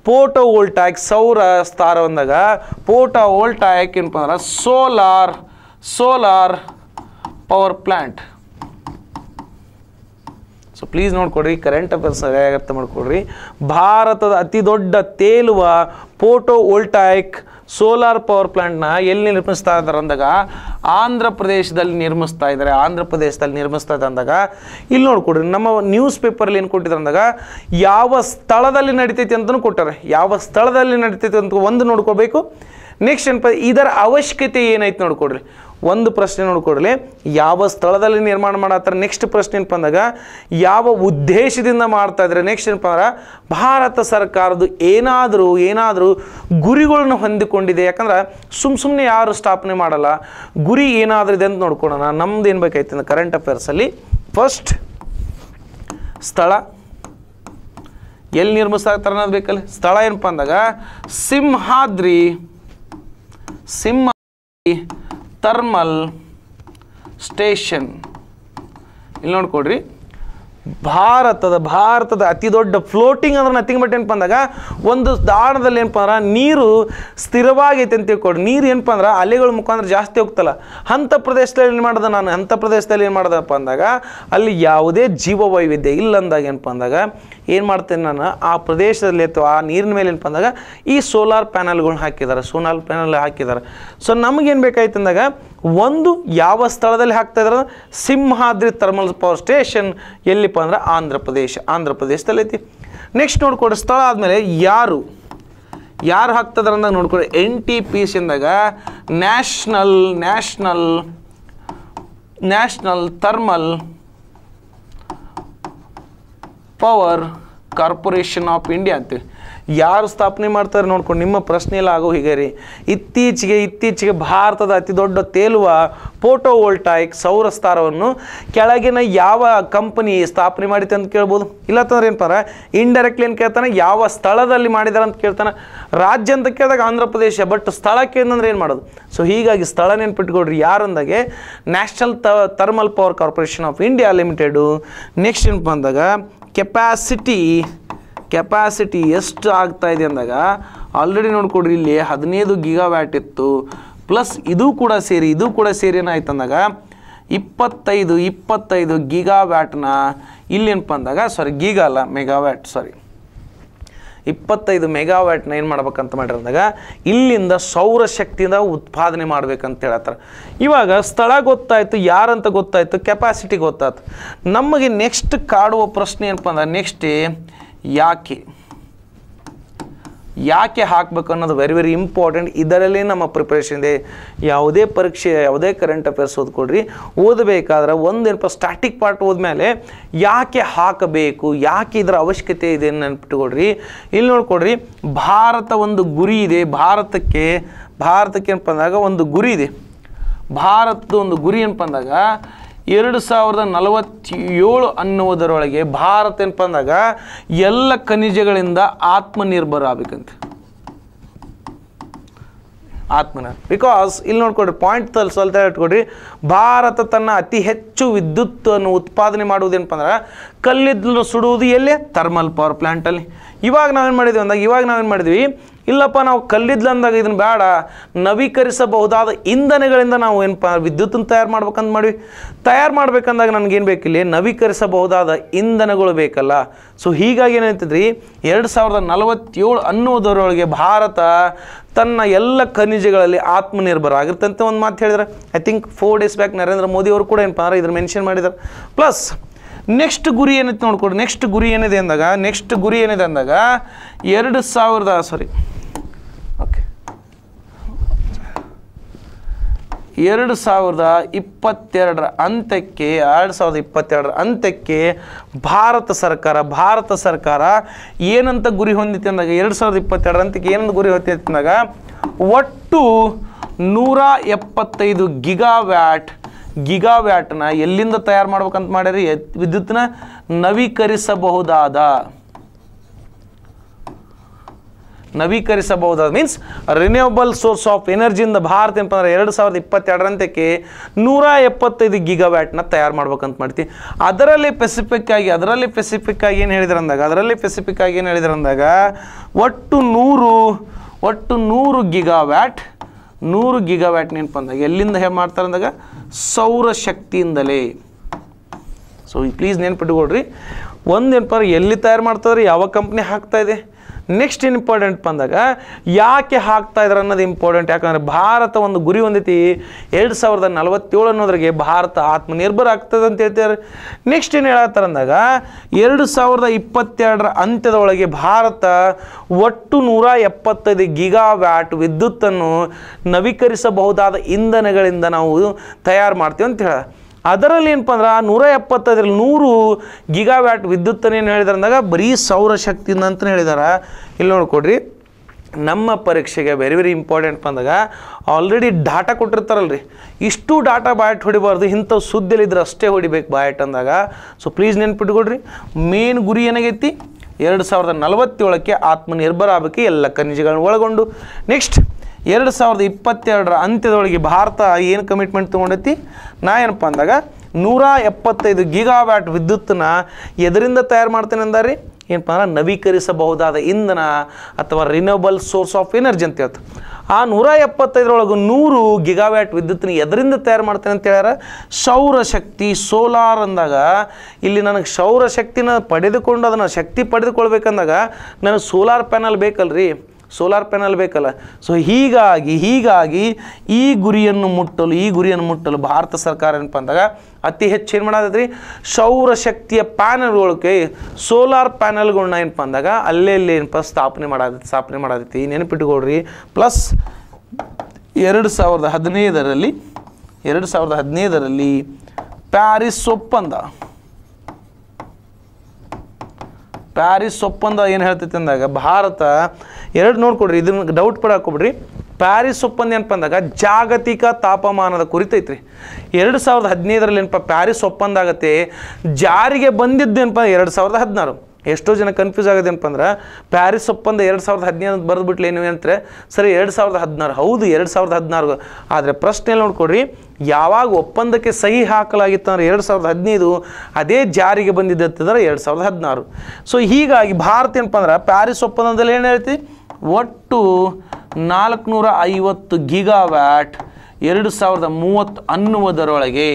ಪೋಟೋ ವೋಲ್ಟಾಯ್ಕ್ ಸೌರ ಬಂದಾಗ ಪೋಟೋ ವೋಲ್ಟಾಯಕ್ ಏನಪ್ಪ ಅಂದ್ರೆ solar solar power plant so please ನೋಡ್ಕೊಡ್ರಿ ಕರೆಂಟ್ ಅಫೇರ್ಸ್ ಸರಿಯಾಗಿ ಅರ್ಥ ಮಾಡ್ಕೊಡ್ರಿ ಭಾರತದ ಅತಿ ದೊಡ್ಡ ತೇಲುವ ಪೋಟೋ ವೋಲ್ಟಾಯ್ಕ್ ಸೋಲಾರ್ ಪವರ್ ಪ್ಲಾಂಟ್ನ ಎಲ್ಲಿ ನಿರ್ಮಿಸ್ತಾ ಇದ್ದಾರೆ ಅಂದಾಗ ಆಂಧ್ರ ಪ್ರದೇಶದಲ್ಲಿ ನಿರ್ಮಿಸ್ತಾ ಇದ್ದಾರೆ ಆಂಧ್ರ ಪ್ರದೇಶದಲ್ಲಿ ನಿರ್ಮಿಸ್ತಾ ಇದೆ ಅಂದಾಗ ಇಲ್ಲಿ ನೋಡ್ಕೊಡ್ರಿ ನಮ್ಮ ನ್ಯೂಸ್ ಪೇಪರಲ್ಲಿ ಏನು ಕೊಟ್ಟಿದ್ದಾರೆ ಅಂದಾಗ ಯಾವ ಸ್ಥಳದಲ್ಲಿ ನಡೀತೈತಿ ಅಂತಲೂ ಕೊಟ್ಟಾರೆ ಯಾವ ಸ್ಥಳದಲ್ಲಿ ನಡೀತೈತಿ ಅಂತ ಒಂದು ನೋಡ್ಕೋಬೇಕು ನೆಕ್ಸ್ಟ್ ಏನಪ್ಪ ಇದರ ಅವಶ್ಯಕತೆ ಏನಾಯ್ತು ನೋಡ್ಕೊಡ್ರಿ ಒಂದು ಪ್ರಶ್ನೆ ನೋಡ್ಕೊಡ್ರಿ ಯಾವ ಸ್ಥಳದಲ್ಲಿ ನಿರ್ಮಾಣ ಮಾಡತ್ತಾರೆ ನೆಕ್ಸ್ಟ್ ಪ್ರಶ್ನೆ ಏನಪ್ಪ ಅಂದಾಗ ಯಾವ ಉದ್ದೇಶದಿಂದ ಮಾಡ್ತಾ ಇದ್ರೆ ನೆಕ್ಸ್ಟ್ ಏನಪ್ಪ ಅಂದ್ರೆ ಭಾರತ ಸರ್ಕಾರದ್ದು ಏನಾದರೂ ಏನಾದರೂ ಗುರಿಗಳನ್ನು ಹೊಂದಿಕೊಂಡಿದೆ ಯಾಕಂದ್ರೆ ಸುಮ್ಮ ಸುಮ್ಮನೆ ಯಾರು ಸ್ಥಾಪನೆ ಮಾಡಲ್ಲ ಗುರಿ ಏನಾದರೂ ಇದೆ ಅಂತ ನೋಡ್ಕೊಳೋಣ ನಮ್ದು ಏನು ಬೇಕಾಯ್ತು ಅಂದರೆ ಕರೆಂಟ್ ಅಫೇರ್ಸಲ್ಲಿ ಫಸ್ಟ್ ಸ್ಥಳ ಎಲ್ಲಿ ನಿರ್ಮಿಸ್ತಾ ಇರ್ತಾರೆ ಅನ್ನೋದು ಬೇಕಲ್ಲಿ ಸ್ಥಳ ಏನಪ್ಪ ಅಂದಾಗ ಸಿಂಹಾದ್ರಿ ಸಿಮ್ಮಿ ಥರ್ಮಲ್ ಸ್ಟೇಷನ್ ಇಲ್ಲಿ ನೋಡ್ಕೊಡ್ರಿ ಭಾರತದ ಭಾರತದ ಅತಿ ದೊಡ್ಡ ಫ್ಲೋಟಿಂಗ್ ಅಂದ್ರೆ ನಾ ಮಟ್ಟ ಏನಪ್ಪ ಅಂದಾಗ ಒಂದು ದಾಳದಲ್ಲಿ ಏನಪ್ಪ ಅಂದ್ರೆ ನೀರು ಸ್ಥಿರವಾಗೈತೆ ಅಂತ ತಿಳ್ಕೊಡಿ ನೀರು ಏನಪ್ಪ ಅಂದ್ರೆ ಅಲೆಗಳ ಮುಖಾಂತರ ಜಾಸ್ತಿ ಹೋಗ್ತಲ್ಲ ಅಂತ ಪ್ರದೇಶದಲ್ಲಿ ಏನು ಮಾಡ್ದೆ ನಾನು ಅಂಥ ಪ್ರದೇಶದಲ್ಲಿ ಏನು ಮಾಡಿದಪ್ಪ ಅಂದಾಗ ಅಲ್ಲಿ ಯಾವುದೇ ಜೀವ ವೈವಿಧ್ಯ ಇಲ್ಲಂದಾಗ ಏನಪ್ಪ ಅಂದಾಗ ಏನು ಮಾಡ್ತೇನೆ ನಾನು ಆ ಪ್ರದೇಶದಲ್ಲಿ ಅಥವಾ ಆ ನೀರಿನ ಮೇಲೆ ಏನಪ್ಪ ಅಂದಾಗ ಈ ಸೋಲಾರ್ ಪ್ಯಾನಲ್ಗಳನ್ನ ಹಾಕಿದ್ದಾರೆ ಸೋಲಾರ್ ಪ್ಯಾನಲ್ ಹಾಕಿದ್ದಾರೆ ಸೊ ನಮಗೇನು ಬೇಕಾಯ್ತು ಅಂದಾಗ ಒಂದು ಯಾವ ಸ್ಥಳದಲ್ಲಿ ಹಾಕ್ತಾ ಸಿಂಹಾದ್ರಿ ಥರ್ಮಲ್ ಪವರ್ ಸ್ಟೇಷನ್ ಎಲ್ಲಿಪ್ಪ ಅಂದ್ರೆ ಆಂಧ್ರ ಪ್ರದೇಶ ಆಂಧ್ರ ಪ್ರದೇಶದಲ್ಲಿ ಐತಿ ನೆಕ್ಸ್ಟ್ ನೋಡ್ಕೊಡ್ರಿ ಸ್ಥಳ ಆದಮೇಲೆ ಯಾರು ಯಾರು ಹಾಕ್ತದ್ರ ಅಂದಾಗ ನೋಡ್ಕೊಡಿ ಎನ್ ಟಿ ಪಿ ಸಿ ಅಂದಾಗ national national national thermal power corporation of India ಅಂತ ಯಾರು ಸ್ಥಾಪನೆ ಮಾಡ್ತಾರೆ ನೋಡ್ಕೊಂಡು ನಿಮ್ಮ ಪ್ರಶ್ನೆಯಲ್ಲಿ ಆಗೋ ಹೀಗೆ ರೀ ಇತ್ತೀಚೆಗೆ ಇತ್ತೀಚೆಗೆ ಭಾರತದ ಅತಿ ದೊಡ್ಡ ತೇಲುವ ಸೌರ ಸ್ಥಾರವನ್ನು ಕೆಳಗಿನ ಯಾವ ಕಂಪನಿ ಸ್ಥಾಪನೆ ಮಾಡಿತ್ತು ಅಂತ ಕೇಳ್ಬೋದು ಏನು ಏನಪ್ಪಾರ ಇಂಡೈರೆಕ್ಟ್ಲಿ ಏನು ಕೇಳ್ತಾನೆ ಯಾವ ಸ್ಥಳದಲ್ಲಿ ಮಾಡಿದಾರೆ ಅಂತ ಕೇಳ್ತಾನೆ ರಾಜ್ಯ ಅಂತ ಕೇಳಿದಾಗ ಆಂಧ್ರ ಪ್ರದೇಶ ಬಟ್ ಸ್ಥಳಕ್ಕೆ ಏನಂದ್ರೆ ಏನು ಮಾಡೋದು ಸೊ ಹೀಗಾಗಿ ಸ್ಥಳ ನೆನ್ಪಿಟ್ಕೊಡ್ರಿ ಯಾರಂದಾಗೆ ನ್ಯಾಷನಲ್ ತ thermal power corporation of India limited next ಏನು ಬಂದಾಗ ಕೆಪ್ಯಾಸಿಟಿ ಕೆಪಾಸಿಟಿ ಎಷ್ಟು ಆಗ್ತಾ ಇದೆ ಅಂದಾಗ ಆಲ್ರೆಡಿ ನೋಡ್ಕೊಡ್ರಿ ಇಲ್ಲಿ ಹದಿನೈದು ಗಿಗಾ ವ್ಯಾಟ್ ಇತ್ತು ಪ್ಲಸ್ ಇದು ಕೂಡ ಸೇರಿ ಇದು ಕೂಡ ಸೇರಿ ಏನಾಯ್ತು ಅಂದಾಗ ಇಪ್ಪತ್ತೈದು ಇಪ್ಪತ್ತೈದು ಗಿಗಾ ಇಲ್ಲಿ ಏನಪ್ಪ ಅಂದಾಗ ಸಾರಿ ಗಿಗಾ ಅಲ್ಲ ಮೆಗಾವ್ಯಾಟ್ ಸಾರಿ ಇಪ್ಪತ್ತೈದು ಮೆಗಾವ್ಯಾಟ್ನ ಏನು ಮಾಡ್ಬೇಕಂತ ಮಾಡಿರಂದಾಗ ಇಲ್ಲಿಂದ ಸೌರಶಕ್ತಿಯಿಂದ ಉತ್ಪಾದನೆ ಮಾಡ್ಬೇಕಂತ ಹೇಳತ್ತಾರೆ ಇವಾಗ ಸ್ಥಳ ಗೊತ್ತಾಯಿತು ಯಾರಂತ ಗೊತ್ತಾಯಿತು ಕೆಪಾಸಿಟಿ ಗೊತ್ತಾಯ್ತು ನಮಗೆ ನೆಕ್ಸ್ಟ್ ಕಾಡುವ ಪ್ರಶ್ನೆ ಏನಪ್ಪ ಅಂದ್ರೆ ನೆಕ್ಸ್ಟ್ ಯಾಕೆ ಯಾಕೆ ಹಾಕಬೇಕು ಅನ್ನೋದು ವೆರಿ ವೆರಿ ಇಂಪಾರ್ಟೆಂಟ್ ಇದರಲ್ಲೇ ನಮ್ಮ ಪ್ರಿಪ್ರೇಷನ್ ಇದೆ ಯಾವುದೇ ಪರೀಕ್ಷೆ ಯಾವುದೇ ಕರೆಂಟ್ ಅಫೇರ್ಸ್ ಓದ್ಕೊಡ್ರಿ ಓದಬೇಕಾದ್ರೆ ಒಂದು ಒಂದೇನಪ್ಪ ಸ್ಟಾಟಿಕ್ ಪಾರ್ಟ್ ಓದ್ಮೇಲೆ ಯಾಕೆ ಹಾಕಬೇಕು ಯಾಕೆ ಇದರ ಅವಶ್ಯಕತೆ ಇದೆ ನೆನ್ಪಿಟ್ಕೊಡ್ರಿ ಇಲ್ಲಿ ನೋಡ್ಕೊಡ್ರಿ ಭಾರತ ಒಂದು ಗುರಿ ಇದೆ ಭಾರತಕ್ಕೆ ಭಾರತಕ್ಕೆ ಏನಪ್ಪ ಅಂದಾಗ ಒಂದು ಗುರಿ ಇದೆ ಭಾರತದ ಒಂದು ಗುರಿ ಏನಪ್ಪ ಅಂದಾಗ ಎರಡು ಸಾವಿರದ ನಲವತ್ತೇಳು ಅನ್ನುವುದರೊಳಗೆ ಭಾರತ ಏನಪ್ಪ ಅಂದಾಗ ಎಲ್ಲ ಖನಿಜಗಳಿಂದ ಆತ್ಮನಿರ್ಭರ ಆಗ್ಬೇಕಂತೆ ಆತ್ಮನ ಬಿಕಾಸ್ ಇಲ್ಲಿ ನೋಡ್ಕೊಡ್ರಿ ಪಾಯಿಂಟ್ ತಲ್ ಸ್ವಲ್ಪ ಇಟ್ಕೊಡ್ರಿ ಭಾರತ ತನ್ನ ಅತಿ ಹೆಚ್ಚು ವಿದ್ಯುತ್ತನ್ನು ಉತ್ಪಾದನೆ ಮಾಡುವುದೇನಪ್ಪ ಅಂದ್ರೆ ಕಲ್ಲಿದ್ದಲು ಸುಡುವುದು ಎಲ್ಲೇ ಥರ್ಮಲ್ ಪವರ್ ಪ್ಲಾಂಟಲ್ಲಿ ಇವಾಗ ನಾವೇನು ಮಾಡಿದ್ವಿ ಅಂದಾಗ ಇವಾಗ ನಾವೇನು ಮಾಡಿದ್ವಿ ಇಲ್ಲಪ್ಪ ನಾವು ಕಲ್ಲಿದ್ದಲಂದಾಗ ಇದನ್ನು ಬೇಡ ನವೀಕರಿಸಬಹುದಾದ ಇಂಧನಗಳಿಂದ ನಾವು ಏನಪ್ಪ ವಿದ್ಯುತ್ತನ್ನು ತಯಾರು ಮಾಡ್ಬೇಕಂತ ಮಾಡಿ ತಯಾರು ಮಾಡ್ಬೇಕಂದಾಗ ನನಗೇನು ಬೇಕಿಲ್ಲ ನವೀಕರಿಸಬಹುದಾದ ಇಂಧನಗಳು ಬೇಕಲ್ಲ ಸೊ ಹೀಗಾಗಿ ಏನೈತದ್ರಿ ಎರಡು ಸಾವಿರದ ನಲವತ್ತೇಳು ಅನ್ನೋದರೊಳಗೆ ಭಾರತ ತನ್ನ ಎಲ್ಲ ಖನಿಜಗಳಲ್ಲಿ ಆತ್ಮನಿರ್ಭರ ಆಗಿರ್ತಂತೆ ಒಂದು ಮಾತು ಹೇಳಿದ್ರೆ I think four days back Narendra Modi ಅವರು ಕೂಡ ಏನಪ್ಪ ಅಂದ್ರೆ ಇದನ್ನು ಮೆನ್ಷನ್ ಮಾಡಿದ್ದಾರೆ ಪ್ಲಸ್ ನೆಕ್ಸ್ಟ್ ಗುರಿ ಏನಿತ್ತು ನೋಡ್ಕೊಡಿ ನೆಕ್ಸ್ಟ್ ಗುರಿ ಏನಿದೆ ಅಂದಾಗ ನೆಕ್ಸ್ಟ್ ಗುರಿ ಏನಿದೆ ಅಂದಾಗ ಎರಡು ಸಾವಿರದ ಸಾರಿ ಓಕೆ ಎರಡು ಸಾವಿರದ ಇಪ್ಪತ್ತೆರಡರ ಅಂತ್ಯಕ್ಕೆ ಎರಡು ಸಾವಿರದ ಇಪ್ಪತ್ತೆರಡರ ಅಂತ್ಯಕ್ಕೆ ಭಾರತ ಸರ್ಕಾರ ಭಾರತ ಸರ್ಕಾರ ಏನಂತ ಗುರಿ ಹೊಂದಿತ್ತು ಅಂದಾಗ ಎರಡು ಸಾವಿರದ ಇಪ್ಪತ್ತೆರಡರ ಅಂತ್ಯಕ್ಕೆ ಏನಂತ ಗುರಿ ಹೊಂದಿತ್ತು ಅಂದಾಗ ಒಟ್ಟು ನೂರ ಎಪ್ಪತ್ತೈದು ಗಿಗಾವ್ಯಾಟ್ ವ್ಯಾಟ್ ಎಲ್ಲಿಂದ ತಯಾರು ಮಾಡ್ಬೇಕಂತ ಮಾಡ್ಯಾರಿ ವಿದ್ಯುತ್ನ ನವೀಕರಿಸಬಹುದಾದ ನವೀಕರಿಸಬಹುದು ಮೀನ್ಸ್ ರಿನ್ಯೂವಬಲ್ ಸೋರ್ಸ್ ಆಫ್ ಎನರ್ಜಿಯಿಂದ ಭಾರತ ಏನಪ್ಪ ಅಂದ್ರೆ ಎರಡು ಸಾವಿರದ ಇಪ್ಪತ್ತೆರಡರಂತಕ್ಕೆ ನೂರ ಎಪ್ಪತ್ತೈದು ಗಿಗಾವ್ಯಾಟ್ನ ತಯಾರು ಮಾಡ್ಬೇಕಂತ ಮಾಡ್ತೀವಿ ಅದರಲ್ಲಿ ಪೆಸಿಫಿಕ್ ಆಗಿ ಅದರಲ್ಲಿ ಪೆಸಿಫಿಕ್ ಆಗಿ ಏನು ಹೇಳಿದ್ರು ಅಂದಾಗ ಅದರಲ್ಲಿ ಪೆಸಿಫಿಕ್ ಆಗಿ ಏನು ಹೇಳಿದ್ರು ಅಂದಾಗ ಒಟ್ಟು ನೂರು ಒಟ್ಟು ನೂರು ಗಿಗಾವ್ಯಾಟ್ ನೂರು ಗಿಗಾವ್ಯಾಟ್ ನೆನಪು ಅಂದಾಗ ಎಲ್ಲಿಂದ ಹೇಗೆ ಮಾಡ್ತಾರೆ ಅಂದಾಗ ಸೌರಶಕ್ತಿಯಿಂದಲೇ ಸೊ ಪ್ಲೀಸ್ ನೆನ್ಪಿಟ್ಕೊಳ್ರಿ ಒಂದು ಏನಪ್ಪ ಎಲ್ಲಿ ತಯಾರು ಮಾಡ್ತಾರೆ ಯಾವ ಕಂಪ್ನಿ ಹಾಕ್ತಾ ಇದೆ ನೆಕ್ಸ್ಟ್ ಇಂಪಾರ್ಟೆಂಟ್ ಬಂದಾಗ ಯಾಕೆ ಹಾಕ್ತಾ ಅನ್ನೋದು ಇಂಪಾರ್ಟೆಂಟ್ ಯಾಕಂದರೆ ಭಾರತ ಒಂದು ಗುರಿ ಹೊಂದೈತಿ ಎರಡು ಸಾವಿರದ ನಲವತ್ತೇಳು ಅನ್ನೋದ್ರಿಗೆ ಭಾರತ ಆತ್ಮನಿರ್ಭರ ಆಗ್ತದೆ ಅಂತ ಹೇಳ್ತಾರೆ ನೆಕ್ಸ್ಟ್ ಏನು ಹೇಳತ್ತಾರೆ ಅಂದಾಗ ಎರಡು ಸಾವಿರದ ಇಪ್ಪತ್ತೆರಡರ ಅಂತ್ಯದೊಳಗೆ ಭಾರತ ಒಟ್ಟು ನೂರ ಎಪ್ಪತ್ತೈದು ಗಿಗಾ ವ್ಯಾಟ್ ವಿದ್ಯುತ್ತನ್ನು ನವೀಕರಿಸಬಹುದಾದ ಇಂಧನಗಳಿಂದ ನಾವು ತಯಾರು ಮಾಡ್ತೀವಿ ಅಂತ ಹೇಳ ಅದರಲ್ಲಿ ಏನಪ್ಪ ಅಂದ್ರೆ ನೂರ ಎಪ್ಪತ್ತೈದರಲ್ಲಿ ನೂರು ಗಿಗಾವ್ಯಾಟ್ ಏನು ಹೇಳಿದಾರೆ ಅಂದಾಗ ಬರೀ ಸೌರಶಕ್ತಿಯಿಂದ ಅಂತ ಹೇಳಿದಾರೆ ಇಲ್ಲಿ ನೋಡ್ಕೊಡ್ರಿ ನಮ್ಮ ಪರೀಕ್ಷೆಗೆ ವೆರಿ ವೆರಿ ಇಂಪಾರ್ಟೆಂಟ್ ಬಂದಾಗ ಆಲ್ರೆಡಿ ಡಾಟಾ ಕೊಟ್ಟಿರ್ತಾರಲ್ರಿ ಇಷ್ಟು ಡಾಟಾ ಬಾಯಟ್ ಹೊಡಿಬಾರ್ದು ಇಂಥ ಸುದ್ದಿಯಲ್ಲಿದ್ರೆ ಅಷ್ಟೇ ಹೊಡಿಬೇಕು ಬಾಯಟ್ ಅಂದಾಗ ಸೊ ಪ್ಲೀಸ್ ನೆನ್ಪಿಟ್ಕೊಡ್ರಿ ಮೇನ್ ಗುರಿ ಏನಾಗೈತಿ ಎರಡು ಸಾವಿರದ ನಲವತ್ತೇಳಕ್ಕೆ ಆತ್ಮನಿರ್ಭರ ಆಗಬೇಕು ಎಲ್ಲ ಖನಿಜಗಳನ್ನು ಒಳಗೊಂಡು ನೆಕ್ಸ್ಟ್ ಎರಡು ಸಾವಿರದ ಇಪ್ಪತ್ತೆರಡರ ಅಂತ್ಯದೊಳಗೆ ಭಾರತ ಏನು ಕಮಿಟ್ಮೆಂಟ್ ತೊಗೊಂಡೈತಿ ನಾ ಏನಪ್ಪ ಅಂದಾಗ ನೂರ ಎಪ್ಪತ್ತೈದು ಗಿಗಾವ್ಯಾಟ್ ವಿದ್ಯುತ್ತನ್ನ ಎದರಿಂದ ತಯಾರು ಮಾಡ್ತೇನೆ ರೀ ಏನಪ್ಪ ಅಂದ್ರೆ ನವೀಕರಿಸಬಹುದಾದ ಇಂಧನ ಅಥವಾ ರಿನೋಬಲ್ ಸೋರ್ಸ್ ಆಫ್ ಎನರ್ಜಿ ಅಂತ ಹೇಳ್ತು ಆ ನೂರ ಎಪ್ಪತ್ತೈದರೊಳಗೆ ನೂರು ಗಿಗಾವ್ಯಾಟ್ ವಿದ್ಯುತ್ನ ಎದರಿಂದ ತಯಾರು ಮಾಡ್ತೇನೆ ಅಂತ ಹೇಳ್ಯಾರ ಸೌರಶಕ್ತಿ ಸೋಲಾರ್ ಅಂದಾಗ ಇಲ್ಲಿ ನನಗೆ ಸೌರಶಕ್ತಿನ ಪಡೆದುಕೊಂಡು ಅದನ್ನು ಶಕ್ತಿ ಪಡೆದುಕೊಳ್ಬೇಕಂದಾಗ ನನಗೆ ಸೋಲಾರ್ ಪ್ಯಾನಲ್ ಬೇಕಲ್ರಿ ಸೋಲಾರ್ ಪ್ಯಾನಲ್ ಬೇಕಲ್ಲ ಸೊ ಹೀಗಾಗಿ ಹೀಗಾಗಿ ಈ ಗುರಿಯನ್ನು ಮುಟ್ಟಲು ಈ ಗುರಿಯನ್ನು ಮುಟ್ಟಲು ಭಾರತ ಸರ್ಕಾರ ಏನಪ್ಪ ಅಂದಾಗ ಅತಿ ಹೆಚ್ಚು ಏನು ಮಾಡೋದೈತ್ರಿ ಶಕ್ತಿಯ ಪ್ಯಾನಲ್ಗಳಕ್ಕೆ ಸೋಲಾರ್ ಪ್ಯಾನಲ್ಗಳನ್ನ ಏನಪ್ಪ ಅಂದಾಗ ಅಲ್ಲೇ ಅಲ್ಲಿ ಏನಪ್ಪ ಸ್ಥಾಪನೆ ಮಾಡೋದೈತಿ ಸ್ಥಾಪನೆ ಮಾಡೋದೈತಿ ನೆನಪಿಟ್ಕೊಳ್ರಿ ಪ್ಲಸ್ ಎರಡು ಸಾವಿರದ ಹದಿನೈದರಲ್ಲಿ ಎರಡು ಸಾವಿರದ ಹದಿನೈದರಲ್ಲಿ ಪ್ಯಾರಿಸ್ ಒಪ್ಪಂದ ಪ್ಯಾರಿಸ್ ಒಪ್ಪಂದ ಏನು ಹೇಳ್ತೈತೆ ಅಂದಾಗ ಭಾರತ ಎರಡು ನೋಡ್ಕೊಡ್ರಿ ಇದನ್ನ ಡೌಟ್ ಪಡಾಕೊಬಿಡ್ರಿ ಪ್ಯಾರಿಸ್ ಒಪ್ಪಂದ ಏನಪ್ಪ ಅಂದಾಗ ಜಾಗತಿಕ ತಾಪಮಾನದ ಕುರಿತೈತ್ರಿ ಎರಡು ಸಾವಿರದ ಹದಿನೈದರಲ್ಲಿ ಏನಪ್ಪ ಪ್ಯಾರಿಸ್ ಒಪ್ಪಂದ ಆಗತ್ತೆ ಜಾರಿಗೆ ಬಂದಿದ್ದೇನಪ್ಪ ಎರಡು ಸಾವಿರದ ಹದಿನಾರು ಎಷ್ಟೋ ಜನ ಕನ್ಫ್ಯೂಸ್ ಆಗೋದೇನಪ್ಪ ಅಂದ್ರೆ ಪ್ಯಾರಿಸ್ ಒಪ್ಪಂದ ಎರಡು ಸಾವಿರದ ಹದಿನೈದು ಬರೆದುಬಿಟ್ಲೆ ಏನು ಅಂತಾರೆ ಸರಿ ಎರಡು ಸಾವಿರದ ಹದಿನಾರು ಹೌದು ಎರಡು ಸಾವಿರದ ಹದಿನಾರು ಆದರೆ ಪ್ರಶ್ನೆ ನೋಡ್ಕೊಡ್ರಿ ಯಾವಾಗ ಒಪ್ಪಂದಕ್ಕೆ ಸಹಿ ಹಾಕಲಾಗಿತ್ತು ಅಂದರೆ ಎರಡು ಸಾವಿರದ ಹದಿನೈದು ಅದೇ ಜಾರಿಗೆ ಬಂದಿದ್ದೆ ಅಂತಂದ್ರೆ ಎರಡು ಸಾವಿರದ ಹದಿನಾರು ಸೊ ಹೀಗಾಗಿ ಭಾರತ ಏನಪ್ಪ ಅಂದ್ರೆ ಪ್ಯಾರಿಸ್ ಒಪ್ಪಂದದಲ್ಲಿ ಏನು ಹೇಳ್ತೀವಿ ಒಟ್ಟು ನಾಲ್ಕುನೂರ ಐವತ್ತು ಗಿಗಾವ್ಯಾಟ್ ಎರಡು ಸಾವಿರದ ಮೂವತ್ತು ಅನ್ನುವುದರೊಳಗೆ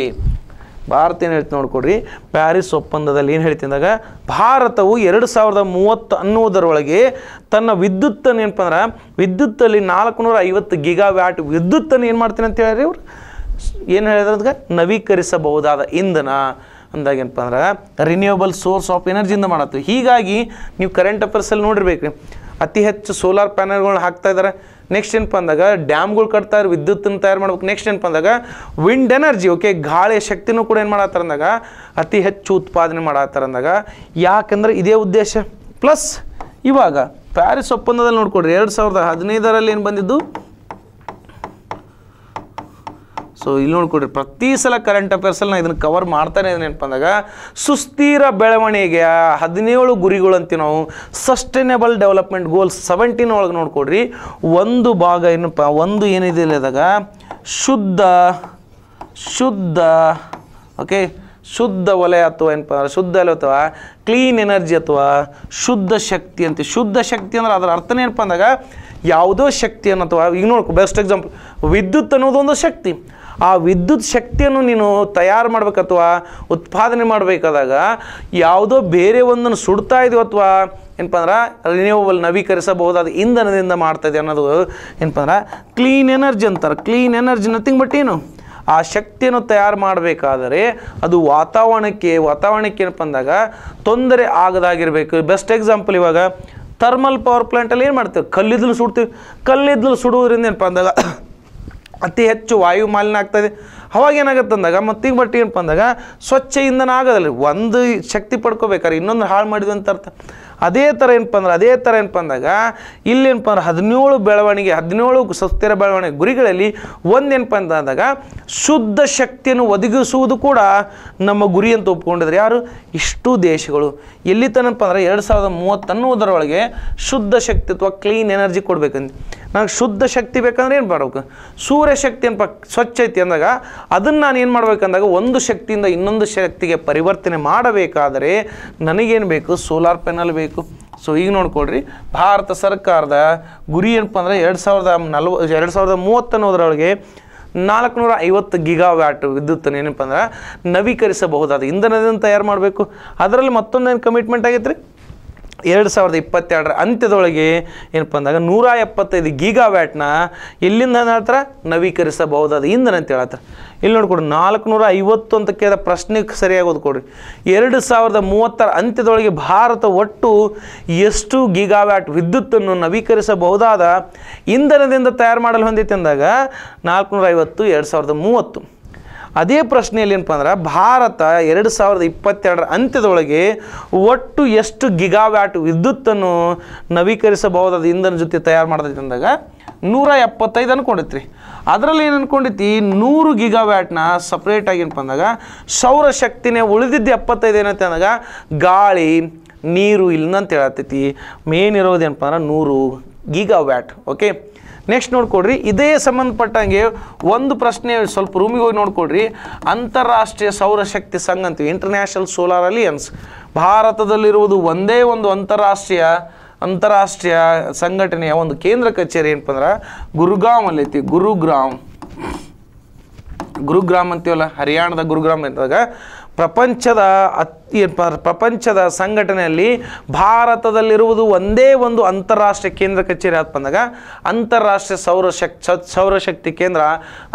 ಭಾರತ ಏನು ಹೇಳ್ತೀನಿ ನೋಡ್ಕೊಡ್ರಿ ಪ್ಯಾರಿಸ್ ಒಪ್ಪಂದದಲ್ಲಿ ಏನು ಹೇಳ್ತಿದ್ದಾಗ ಭಾರತವು ಎರಡು ಸಾವಿರದ ಮೂವತ್ತು ಅನ್ನೋದರೊಳಗೆ ತನ್ನ ವಿದ್ಯುತ್ತನ್ನು ಏನಪ್ಪ ಅಂದ್ರೆ ವಿದ್ಯುತ್ತಲ್ಲಿ ನಾಲ್ಕು ನೂರ ಐವತ್ತು ಗಿಗಾ ವ್ಯಾಟ್ ವಿದ್ಯುತ್ತನ್ನು ಏನು ಮಾಡ್ತೀನಿ ಅಂತ ಹೇಳಿರಿ ಇವ್ರು ಏನು ಅದಕ್ಕೆ ನವೀಕರಿಸಬಹುದಾದ ಇಂಧನ ಅಂದಾಗ ಏನಪ್ಪ ಅಂದ್ರೆ ರಿನ್ಯೂವಬಲ್ ಸೋರ್ಸ್ ಆಫ್ ಎನರ್ಜಿಯಿಂದ ಮಾಡತ್ತೆ ಹೀಗಾಗಿ ನೀವು ಕರೆಂಟ್ ಅಫೇರ್ಸಲ್ಲಿ ನೋಡಿರ್ಬೇಕು ರೀ ಅತಿ ಹೆಚ್ಚು ಸೋಲಾರ್ ಪ್ಯಾನಲ್ಗಳನ್ನ ಹಾಕ್ತಾ ಇದ್ದಾರೆ ನೆಕ್ಸ್ಟ್ ಏನಪ್ಪ ಅಂದಾಗ ಡ್ಯಾಮ್ಗಳು ಕಟ್ತಾ ಇರೋ ವಿದ್ಯುತ್ತನ್ನು ತಯಾರು ಮಾಡ್ಬೇಕು ನೆಕ್ಸ್ಟ್ ಏನಪ್ಪ ಅಂದಾಗ ವಿಂಡ್ ಎನರ್ಜಿ ಓಕೆ ಗಾಳಿಯ ಶಕ್ತಿನೂ ಕೂಡ ಏನು ಮಾಡತ್ತಾರ ಅಂದಾಗ ಅತಿ ಹೆಚ್ಚು ಉತ್ಪಾದನೆ ಮಾಡತ್ತಾರ ಅಂದಾಗ ಯಾಕಂದ್ರೆ ಇದೇ ಉದ್ದೇಶ ಪ್ಲಸ್ ಇವಾಗ ಪ್ಯಾರಿಸ್ ಒಪ್ಪಂದದಲ್ಲಿ ನೋಡ್ಕೊಡ್ರಿ ಎರಡು ಸಾವಿರದ ಹದಿನೈದರಲ್ಲಿ ಏನು ಬಂದಿದ್ದು ಸೊ ಇಲ್ಲಿ ನೋಡ್ಕೊಡ್ರಿ ಪ್ರತಿ ಸಲ ಕರೆಂಟ್ ಅಫೇರ್ಸಲ್ಲಿ ನಾನು ಇದನ್ನು ಕವರ್ ಮಾಡ್ತಾನೆ ನೆನಪು ಅಂದಾಗ ಸುಸ್ಥಿರ ಬೆಳವಣಿಗೆಯ ಹದಿನೇಳು ಗುರಿಗಳು ಅಂತೀವಿ ನಾವು ಸಸ್ಟೈನೇಬಲ್ ಡೆವಲಪ್ಮೆಂಟ್ ಗೋಲ್ ಸೆವೆಂಟೀನ್ ಒಳಗೆ ನೋಡ್ಕೊಡ್ರಿ ಒಂದು ಭಾಗ ಏನಪ್ಪ ಒಂದು ಏನಿದೆ ಅದಾಗ ಶುದ್ಧ ಶುದ್ಧ ಓಕೆ ಶುದ್ಧ ವಲಯ ಅಥವಾ ಏನಪ್ಪ ಶುದ್ಧ ಅಲ್ಲ ಅಥವಾ ಕ್ಲೀನ್ ಎನರ್ಜಿ ಅಥವಾ ಶುದ್ಧ ಶಕ್ತಿ ಅಂತ ಶುದ್ಧ ಶಕ್ತಿ ಅಂದ್ರೆ ಅದರ ಅರ್ಥನೇ ಏನಪ್ಪ ಅಂದಾಗ ಯಾವುದೋ ಶಕ್ತಿಯನ್ನು ಅಥವಾ ಈಗ ನೋಡ್ಕೊ ಬೆಸ್ಟ್ ಎಕ್ಸಾಂಪಲ್ ವಿದ್ಯುತ್ ಅನ್ನೋದು ಒಂದು ಶಕ್ತಿ ಆ ವಿದ್ಯುತ್ ಶಕ್ತಿಯನ್ನು ನೀನು ತಯಾರು ಮಾಡ್ಬೇಕು ಅಥವಾ ಉತ್ಪಾದನೆ ಮಾಡಬೇಕಾದಾಗ ಯಾವುದೋ ಬೇರೆ ಒಂದನ್ನು ಸುಡ್ತಾ ಇದೆಯೋ ಅಥವಾ ಏನಪ್ಪ ಅಂದ್ರೆ ರಿನ್ಯೂವಲ್ ನವೀಕರಿಸಬಹುದಾದ ಇಂಧನದಿಂದ ಮಾಡ್ತಾಯಿದೆ ಅನ್ನೋದು ಏನಪ್ಪ ಅಂದ್ರೆ ಕ್ಲೀನ್ ಎನರ್ಜಿ ಅಂತಾರೆ ಕ್ಲೀನ್ ಎನರ್ಜಿ ನಥಿಂಗ್ ಬಟ್ ಏನು ಆ ಶಕ್ತಿಯನ್ನು ತಯಾರು ಮಾಡಬೇಕಾದರೆ ಅದು ವಾತಾವರಣಕ್ಕೆ ವಾತಾವರಣಕ್ಕೆ ಏನಪ್ಪ ಅಂದಾಗ ತೊಂದರೆ ಆಗದಾಗಿರಬೇಕು ಬೆಸ್ಟ್ ಎಕ್ಸಾಂಪಲ್ ಇವಾಗ ಥರ್ಮಲ್ ಪವರ್ ಪ್ಲಾಂಟಲ್ಲಿ ಏನು ಮಾಡ್ತೀವಿ ಕಲ್ಲಿದ್ದಲು ಸುಡ್ತೀವಿ ಕಲ್ಲಿದ್ದಲು ಸುಡುವುದರಿಂದ ಏನಪ್ಪ ಅಂದಾಗ ಅತಿ ಹೆಚ್ಚು ವಾಯು ಮಾಲಿನ್ಯ ಇದೆ ಅವಾಗ ಏನಾಗುತ್ತೆ ಅಂದಾಗ ಮತ್ತೀಗ ಬಟ್ಟೆ ಏನಪ್ಪ ಅಂದಾಗ ಸ್ವಚ್ಛ ಇಂಧನ ಆಗೋದಿಲ್ಲ ಒಂದು ಶಕ್ತಿ ಪಡ್ಕೋಬೇಕಾದ್ರೆ ಇನ್ನೊಂದು ಹಾಳು ಮಾಡಿದಂತ ಅರ್ಥ ಅದೇ ಥರ ಏನಪ್ಪ ಅಂದ್ರೆ ಅದೇ ಥರ ಏನಪ್ಪ ಅಂದಾಗ ಇಲ್ಲೇನಪ್ಪ ಅಂದ್ರೆ ಹದಿನೇಳು ಬೆಳವಣಿಗೆ ಹದಿನೇಳು ಸುಸ್ಥಿರ ಬೆಳವಣಿಗೆ ಗುರಿಗಳಲ್ಲಿ ಒಂದೇನಪ್ಪ ಅಂದಾಗ ಶುದ್ಧ ಶಕ್ತಿಯನ್ನು ಒದಗಿಸುವುದು ಕೂಡ ನಮ್ಮ ಗುರಿ ಅಂತ ಒಪ್ಕೊಂಡಿದ್ರು ಯಾರು ಇಷ್ಟು ದೇಶಗಳು ಎಲ್ಲಿ ತನಪ್ಪ ಅಂದ್ರೆ ಎರಡು ಸಾವಿರದ ಮೂವತ್ತನ್ನುವುದರೊಳಗೆ ಶುದ್ಧ ಶಕ್ತಿ ಅಥವಾ ಕ್ಲೀನ್ ಎನರ್ಜಿ ಕೊಡ್ಬೇಕಂತ ನನಗೆ ಶುದ್ಧ ಶಕ್ತಿ ಬೇಕಂದ್ರೆ ಏನು ಮಾಡ್ಬೇಕು ಸೂರ್ಯ ಶಕ್ತಿ ಏನಪ್ಪ ಸ್ವಚ್ಛ ಐತಿ ಅಂದಾಗ ಅದನ್ನು ನಾನು ಏನು ಮಾಡ್ಬೇಕಂದಾಗ ಒಂದು ಶಕ್ತಿಯಿಂದ ಇನ್ನೊಂದು ಶಕ್ತಿಗೆ ಪರಿವರ್ತನೆ ಮಾಡಬೇಕಾದರೆ ನನಗೇನು ಬೇಕು ಸೋಲಾರ್ ಪೆನಲ್ ಬೇಕು ಮಾಡಬೇಕು ಸೊ ಈಗ ನೋಡ್ಕೊಳ್ರಿ ಭಾರತ ಸರ್ಕಾರದ ಗುರಿ ಏನಪ್ಪ ಅಂದರೆ ಎರಡು ಸಾವಿರದ ನಲ್ವ ಎರಡು ಸಾವಿರದ ಮೂವತ್ತನ್ನೋದರೊಳಗೆ ನಾಲ್ಕುನೂರ ಐವತ್ತು ಗಿಗಾ ವ್ಯಾಟ್ ವಿದ್ಯುತ್ ಏನಪ್ಪ ಅಂದ್ರೆ ನವೀಕರಿಸಬಹುದಾದ ಇಂಧನದಿಂದ ತಯಾರು ಮಾಡಬೇಕು ಅದರಲ್ಲಿ ಮತ್ತೊಂದೇನು ಕಮಿಟ್ಮೆಂಟ್ ಆಗೈತೆ ರೀ ಎರಡು ಸಾವಿರದ ಇಪ್ಪತ್ತೆರಡರ ಅಂತ್ಯದೊಳಗೆ ಏನಪ್ಪ ಅಂದಾಗ ನೂರ ಎಪ್ಪತ್ತೈದು ಗೀಗಾ ವ್ಯಾಟ್ನ ಎಲ್ಲಿಂದ ಹೇಳ್ತಾರೆ ನವೀಕರಿಸಬಹುದಾದ ಇಂಧನ ಅಂತ ಹೇಳತ್ತಾರೆ ಇಲ್ಲಿ ನೋಡ್ಕೊಡಿ ನಾಲ್ಕುನೂರ ಐವತ್ತು ಅಂತ ಕೇಳಿದ ಪ್ರಶ್ನೆಗೆ ಸರಿಯಾಗೋದು ಓದ್ಕೊಡ್ರಿ ಎರಡು ಸಾವಿರದ ಮೂವತ್ತರ ಅಂತ್ಯದೊಳಗೆ ಭಾರತ ಒಟ್ಟು ಎಷ್ಟು ಗೀಗಾ ವ್ಯಾಟ್ ವಿದ್ಯುತ್ತನ್ನು ನವೀಕರಿಸಬಹುದಾದ ಇಂಧನದಿಂದ ತಯಾರು ಮಾಡಲು ಹೊಂದಿತ್ತು ಅಂದಾಗ ನಾಲ್ಕುನೂರ ಐವತ್ತು ಎರಡು ಸಾವಿರದ ಮೂವತ್ತು ಅದೇ ಪ್ರಶ್ನೆಯಲ್ಲಿ ಏನಪ್ಪ ಅಂದ್ರೆ ಭಾರತ ಎರಡು ಸಾವಿರದ ಇಪ್ಪತ್ತೆರಡರ ಅಂತ್ಯದೊಳಗೆ ಒಟ್ಟು ಎಷ್ಟು ಗಿಗಾವ್ಯಾಟ್ ವಿದ್ಯುತ್ತನ್ನು ನವೀಕರಿಸಬಹುದಾದ ಇಂಧನ ಜೊತೆ ತಯಾರು ಮಾಡೋದೈತೆ ಅಂದಾಗ ನೂರ ಎಪ್ಪತ್ತೈದು ಅನ್ಕೊಂಡಿತ್ರಿ ಅದರಲ್ಲಿ ಏನು ಅನ್ಕೊಂಡಿತ್ತು ನೂರು ಗಿಗಾವ್ಯಾಟ್ನ ಸಪ್ರೇಟಾಗಿ ಏನಪ್ಪ ಅಂದಾಗ ಸೌರಶಕ್ತಿನೇ ಉಳಿದಿದ್ದು ಎಪ್ಪತ್ತೈದು ಏನಂತೆ ಅಂದಾಗ ಗಾಳಿ ನೀರು ಅಂತ ಹೇಳತ್ತೈತಿ ಮೇನ್ ಇರೋದೇನಪ್ಪ ಅಂದ್ರೆ ನೂರು ಗಿಗಾವ್ಯಾಟ್ ವ್ಯಾಟ್ ಓಕೆ ನೆಕ್ಸ್ಟ್ ನೋಡ್ಕೊಡ್ರಿ ಇದೇ ಸಂಬಂಧಪಟ್ಟಂಗೆ ಒಂದು ಪ್ರಶ್ನೆ ಸ್ವಲ್ಪ ರೂಮಿಗೆ ಹೋಗಿ ನೋಡ್ಕೊಡ್ರಿ ಅಂತಾರಾಷ್ಟ್ರೀಯ ಸೌರಶಕ್ತಿ ಸಂಘ ಅಂತೀವಿ ಇಂಟರ್ನ್ಯಾಷನಲ್ ಸೋಲಾರ್ ಅಲಿಯನ್ಸ್ ಭಾರತದಲ್ಲಿರುವುದು ಒಂದೇ ಒಂದು ಅಂತಾರಾಷ್ಟ್ರೀಯ ಅಂತಾರಾಷ್ಟ್ರೀಯ ಸಂಘಟನೆಯ ಒಂದು ಕೇಂದ್ರ ಕಚೇರಿ ಏನಪ್ಪ ಅಂದ್ರೆ ಗುರುಗ್ರಾಮ್ ಐತಿ ಗುರುಗ್ರಾಮ್ ಗುರುಗ್ರಾಮ್ ಅಂತೀವಲ್ಲ ಹರಿಯಾಣದ ಗುರುಗ್ರಾಮ್ ಅಂತಾಗ ಪ್ರಪಂಚದ ಪ್ರಪಂಚದ ಸಂಘಟನೆಯಲ್ಲಿ ಭಾರತದಲ್ಲಿರುವುದು ಒಂದೇ ಒಂದು ಅಂತಾರಾಷ್ಟ್ರೀಯ ಕೇಂದ್ರ ಕಚೇರಿ ಆತ್ ಬಂದಾಗ ಅಂತಾರಾಷ್ಟ್ರೀಯ ಸೌರಶಕ್ ಸೌರಶಕ್ತಿ ಕೇಂದ್ರ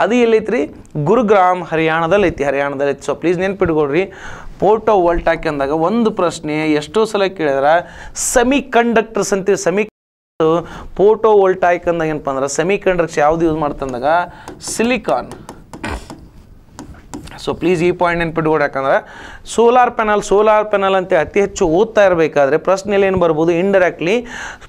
ಅದು ಎಲ್ಲೈತ್ರಿ ಗುರುಗ್ರಾಮ್ ಹರಿಯಾಣದಲ್ಲಿ ಐತಿ ಹರಿಯಾಣದಲ್ಲಿ ಐತಿ ಸೊ ಪ್ಲೀಸ್ ನೆನ್ಪಿಟ್ಕೊಳ್ರಿ ಫೋಟೋ ವೋಲ್ಟ್ ಅಂದಾಗ ಒಂದು ಪ್ರಶ್ನೆ ಎಷ್ಟೋ ಸಲ ಕೇಳಿದ್ರೆ ಸೆಮಿ ಕಂಡಕ್ಟರ್ಸ್ ಅಂತೀವಿ ಸೆಮಿ ಫೋಟೋ ಹಾಕಿ ಅಂದಾಗ ಏನಪ್ಪ ಅಂದ್ರೆ ಸೆಮಿ ಕಂಡಕ್ಟರ್ಸ್ ಯಾವುದು ಯೂಸ್ ಮಾಡ್ತಂದಾಗ ಸಿಲಿಕಾನ್ ಸೊ ಪ್ಲೀಸ್ ಈ ಪಾಯಿಂಟ್ ನೆನ್ಪಿಟ್ಕೊಡಿ ಯಾಕಂದ್ರೆ ಸೋಲಾರ್ ಪ್ಯಾನಲ್ ಸೋಲಾರ್ ಪೆನಲ್ ಅಂತ ಅತಿ ಹೆಚ್ಚು ಓದ್ತಾ ಇರಬೇಕಾದ್ರೆ ಪ್ರಶ್ನೆಯಲ್ಲಿ ಏನು ಬರ್ಬೋದು ಇಂಡೈರೆಕ್ಟ್ಲಿ